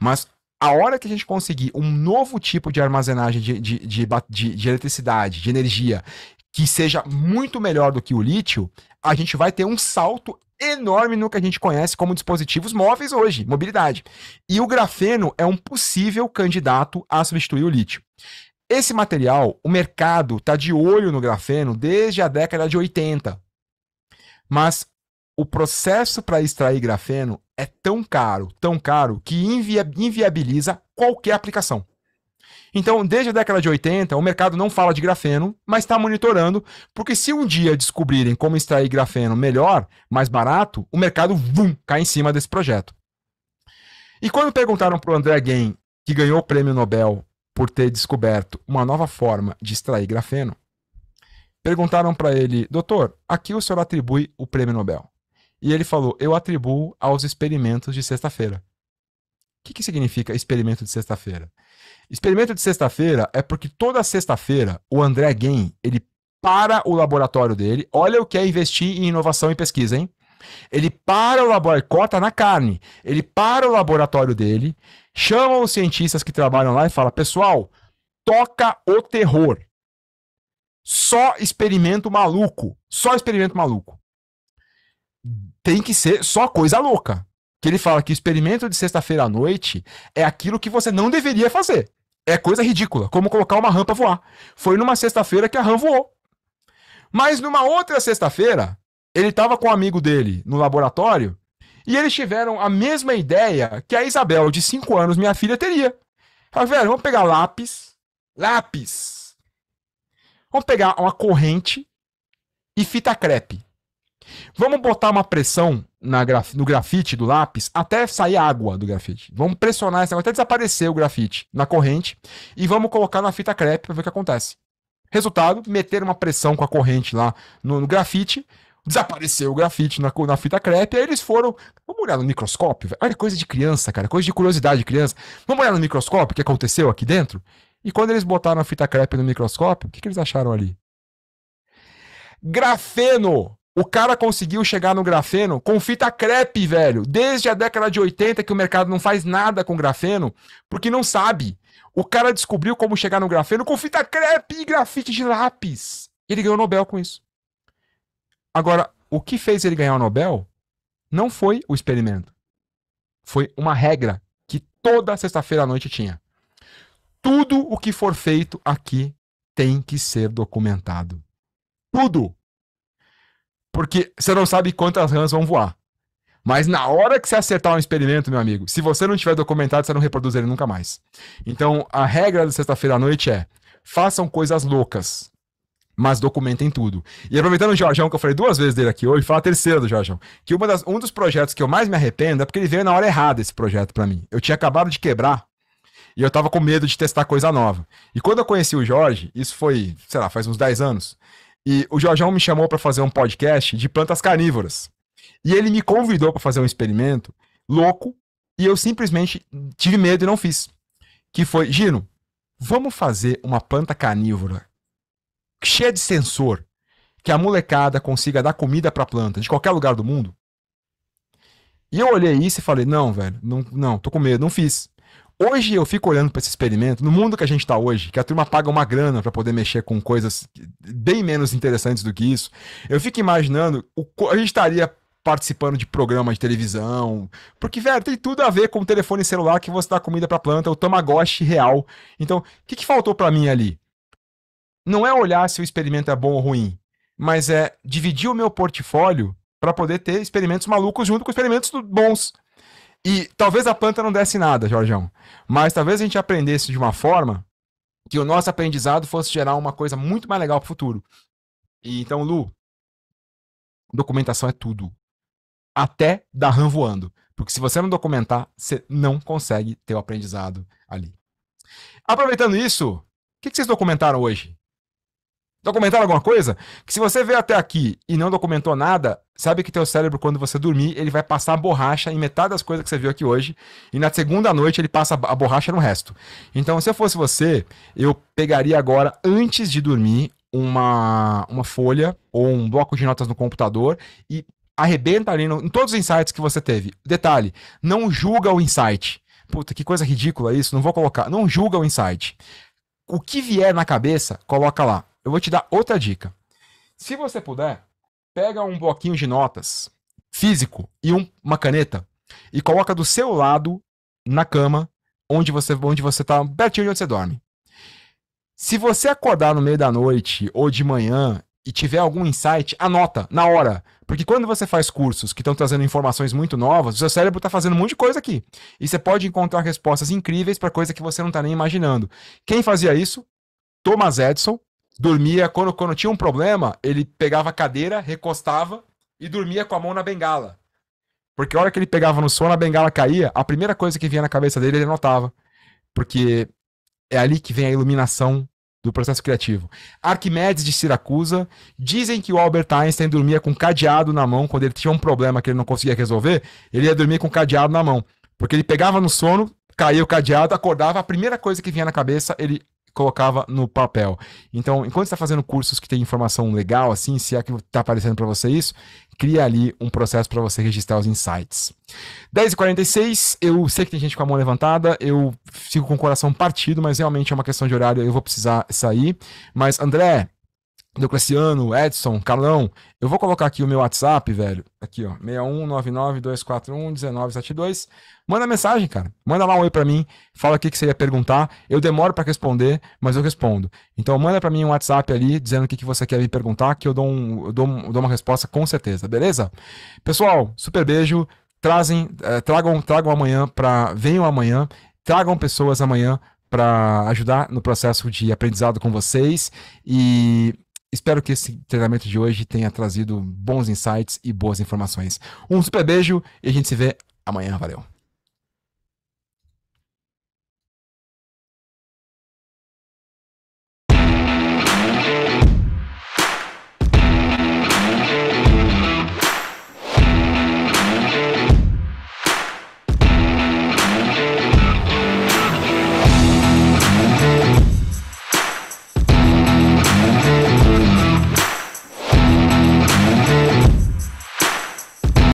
Mas a hora que a gente conseguir um novo tipo de armazenagem de, de, de, de, de eletricidade, de energia, que seja muito melhor do que o lítio, a gente vai ter um salto enorme no que a gente conhece como dispositivos móveis hoje, mobilidade. E o grafeno é um possível candidato a substituir o lítio. Esse material, o mercado está de olho no grafeno desde a década de 80. Mas o processo para extrair grafeno é tão caro, tão caro, que invia inviabiliza qualquer aplicação. Então, desde a década de 80, o mercado não fala de grafeno, mas está monitorando, porque se um dia descobrirem como extrair grafeno melhor, mais barato, o mercado vum, cai em cima desse projeto. E quando perguntaram para o André Gain, que ganhou o prêmio Nobel por ter descoberto uma nova forma de extrair grafeno, perguntaram para ele: Doutor, a que o senhor atribui o prêmio Nobel? E ele falou: Eu atribuo aos experimentos de sexta-feira. O que, que significa experimento de sexta-feira? Experimento de sexta-feira é porque toda sexta-feira o André Gain, ele para o laboratório dele. Olha o que é investir em inovação e pesquisa, hein? Ele para o boicota na carne. Ele para o laboratório dele, chama os cientistas que trabalham lá e fala: pessoal, toca o terror. Só experimento maluco. Só experimento maluco. Tem que ser só coisa louca. Que ele fala que o experimento de sexta-feira à noite é aquilo que você não deveria fazer. É coisa ridícula, como colocar uma rampa voar. Foi numa sexta-feira que a rampa voou. Mas numa outra sexta-feira, ele estava com um amigo dele no laboratório e eles tiveram a mesma ideia que a Isabel, de 5 anos, minha filha, teria. Ah, velho, vamos pegar lápis, lápis. Vamos pegar uma corrente e fita crepe. Vamos botar uma pressão na graf... no grafite do lápis até sair água do grafite. Vamos pressionar essa água até desaparecer o grafite na corrente e vamos colocar na fita crepe para ver o que acontece. Resultado, meter uma pressão com a corrente lá no, no grafite, desapareceu o grafite na, na fita crepe, aí eles foram. Vamos olhar no microscópio? Véio? Olha, coisa de criança, cara, coisa de curiosidade de criança. Vamos olhar no microscópio o que aconteceu aqui dentro? E quando eles botaram a fita crepe no microscópio, o que, que eles acharam ali? Grafeno! O cara conseguiu chegar no grafeno com fita crepe, velho. Desde a década de 80 que o mercado não faz nada com grafeno, porque não sabe. O cara descobriu como chegar no grafeno com fita crepe e grafite de lápis. Ele ganhou o Nobel com isso. Agora, o que fez ele ganhar o Nobel não foi o experimento. Foi uma regra que toda sexta-feira à noite tinha. Tudo o que for feito aqui tem que ser documentado. Tudo! Porque você não sabe quantas rãs vão voar. Mas na hora que você acertar um experimento, meu amigo, se você não tiver documentado, você não reproduz ele nunca mais. Então, a regra da sexta-feira à noite é: façam coisas loucas, mas documentem tudo. E aproveitando o Jorjão, que eu falei duas vezes dele aqui hoje, fala a terceira do Jorjão, que uma das, um dos projetos que eu mais me arrependo é porque ele veio na hora errada esse projeto para mim. Eu tinha acabado de quebrar e eu tava com medo de testar coisa nova. E quando eu conheci o Jorge, isso foi, sei lá, faz uns 10 anos, e o Jorjão me chamou para fazer um podcast de plantas carnívoras. E ele me convidou para fazer um experimento louco e eu simplesmente tive medo e não fiz. Que foi, Gino, vamos fazer uma planta carnívora cheia de sensor que a molecada consiga dar comida para planta de qualquer lugar do mundo? E eu olhei isso e falei: não, velho, não, não tô com medo, não fiz. Hoje eu fico olhando para esse experimento, no mundo que a gente está hoje, que a turma paga uma grana para poder mexer com coisas bem menos interessantes do que isso, eu fico imaginando o a gente estaria participando de programas de televisão, porque, velho, tem tudo a ver com o telefone celular que você dá comida para planta, o Tamagotchi real. Então, o que, que faltou para mim ali? não é olhar se o experimento é bom ou ruim, mas é dividir o meu portfólio para poder ter experimentos malucos junto com experimentos bons. E talvez a planta não desse nada, Jorjão, mas talvez a gente aprendesse de uma forma que o nosso aprendizado fosse gerar uma coisa muito mais legal para o futuro. E então, Lu, documentação é tudo. Até da RAM voando. Porque se você não documentar, você não consegue ter o aprendizado ali. Aproveitando isso, o que, que vocês documentaram hoje? Documentaram alguma coisa? Que se você veio até aqui e não documentou nada, sabe que teu cérebro, quando você dormir, ele vai passar a borracha em metade das coisas que você viu aqui hoje, e na segunda noite ele passa a borracha no resto. Então, se eu fosse você, eu pegaria agora, antes de dormir, uma, uma folha ou um bloco de notas no computador e arrebenta ali no, em todos os insights que você teve. Detalhe, não julga o insight. Puta, que coisa ridícula isso, não vou colocar. Não julga o insight. O que vier na cabeça, coloca lá eu vou te dar outra dica. Se você puder, pega um bloquinho de notas físico e um, uma caneta e coloca do seu lado na cama onde você onde você tá, pertinho de onde você dorme. Se você acordar no meio da noite ou de manhã e tiver algum insight, anota na hora. Porque quando você faz cursos que estão trazendo informações muito novas, o seu cérebro está fazendo um monte de coisa aqui. E você pode encontrar respostas incríveis para coisa que você não está nem imaginando. Quem fazia isso? Thomas Edison, dormia, quando, quando tinha um problema, ele pegava a cadeira, recostava e dormia com a mão na bengala. Porque a hora que ele pegava no sono, a bengala caía, a primeira coisa que vinha na cabeça dele, ele anotava. Porque é ali que vem a iluminação do processo criativo. Arquimedes de Siracusa dizem que o Albert Einstein dormia com cadeado na mão quando ele tinha um problema que ele não conseguia resolver, ele ia dormir com cadeado na mão, porque ele pegava no sono, caía o cadeado, acordava, a primeira coisa que vinha na cabeça, ele colocava no papel. Então, enquanto está fazendo cursos que tem informação legal, assim, se é que está aparecendo para você isso, cria ali um processo para você registrar os insights. 10h46, eu sei que tem gente com a mão levantada, eu fico com o coração partido, mas realmente é uma questão de horário, eu vou precisar sair. Mas, André, Diocleciano, Edson, Carlão, eu vou colocar aqui o meu WhatsApp, velho. Aqui, ó, 6199-241-1972. Manda mensagem, cara. Manda lá um oi pra mim. Fala o que, que você ia perguntar. Eu demoro para responder, mas eu respondo. Então manda para mim um WhatsApp ali, dizendo o que, que você quer me perguntar, que eu dou, um, eu dou, eu dou uma resposta com certeza, beleza? Pessoal, super beijo. Trazem, eh, tragam, tragam amanhã para Venham amanhã. Tragam pessoas amanhã para ajudar no processo de aprendizado com vocês. E Espero que esse treinamento de hoje tenha trazido bons insights e boas informações. Um super beijo e a gente se vê amanhã. Valeu!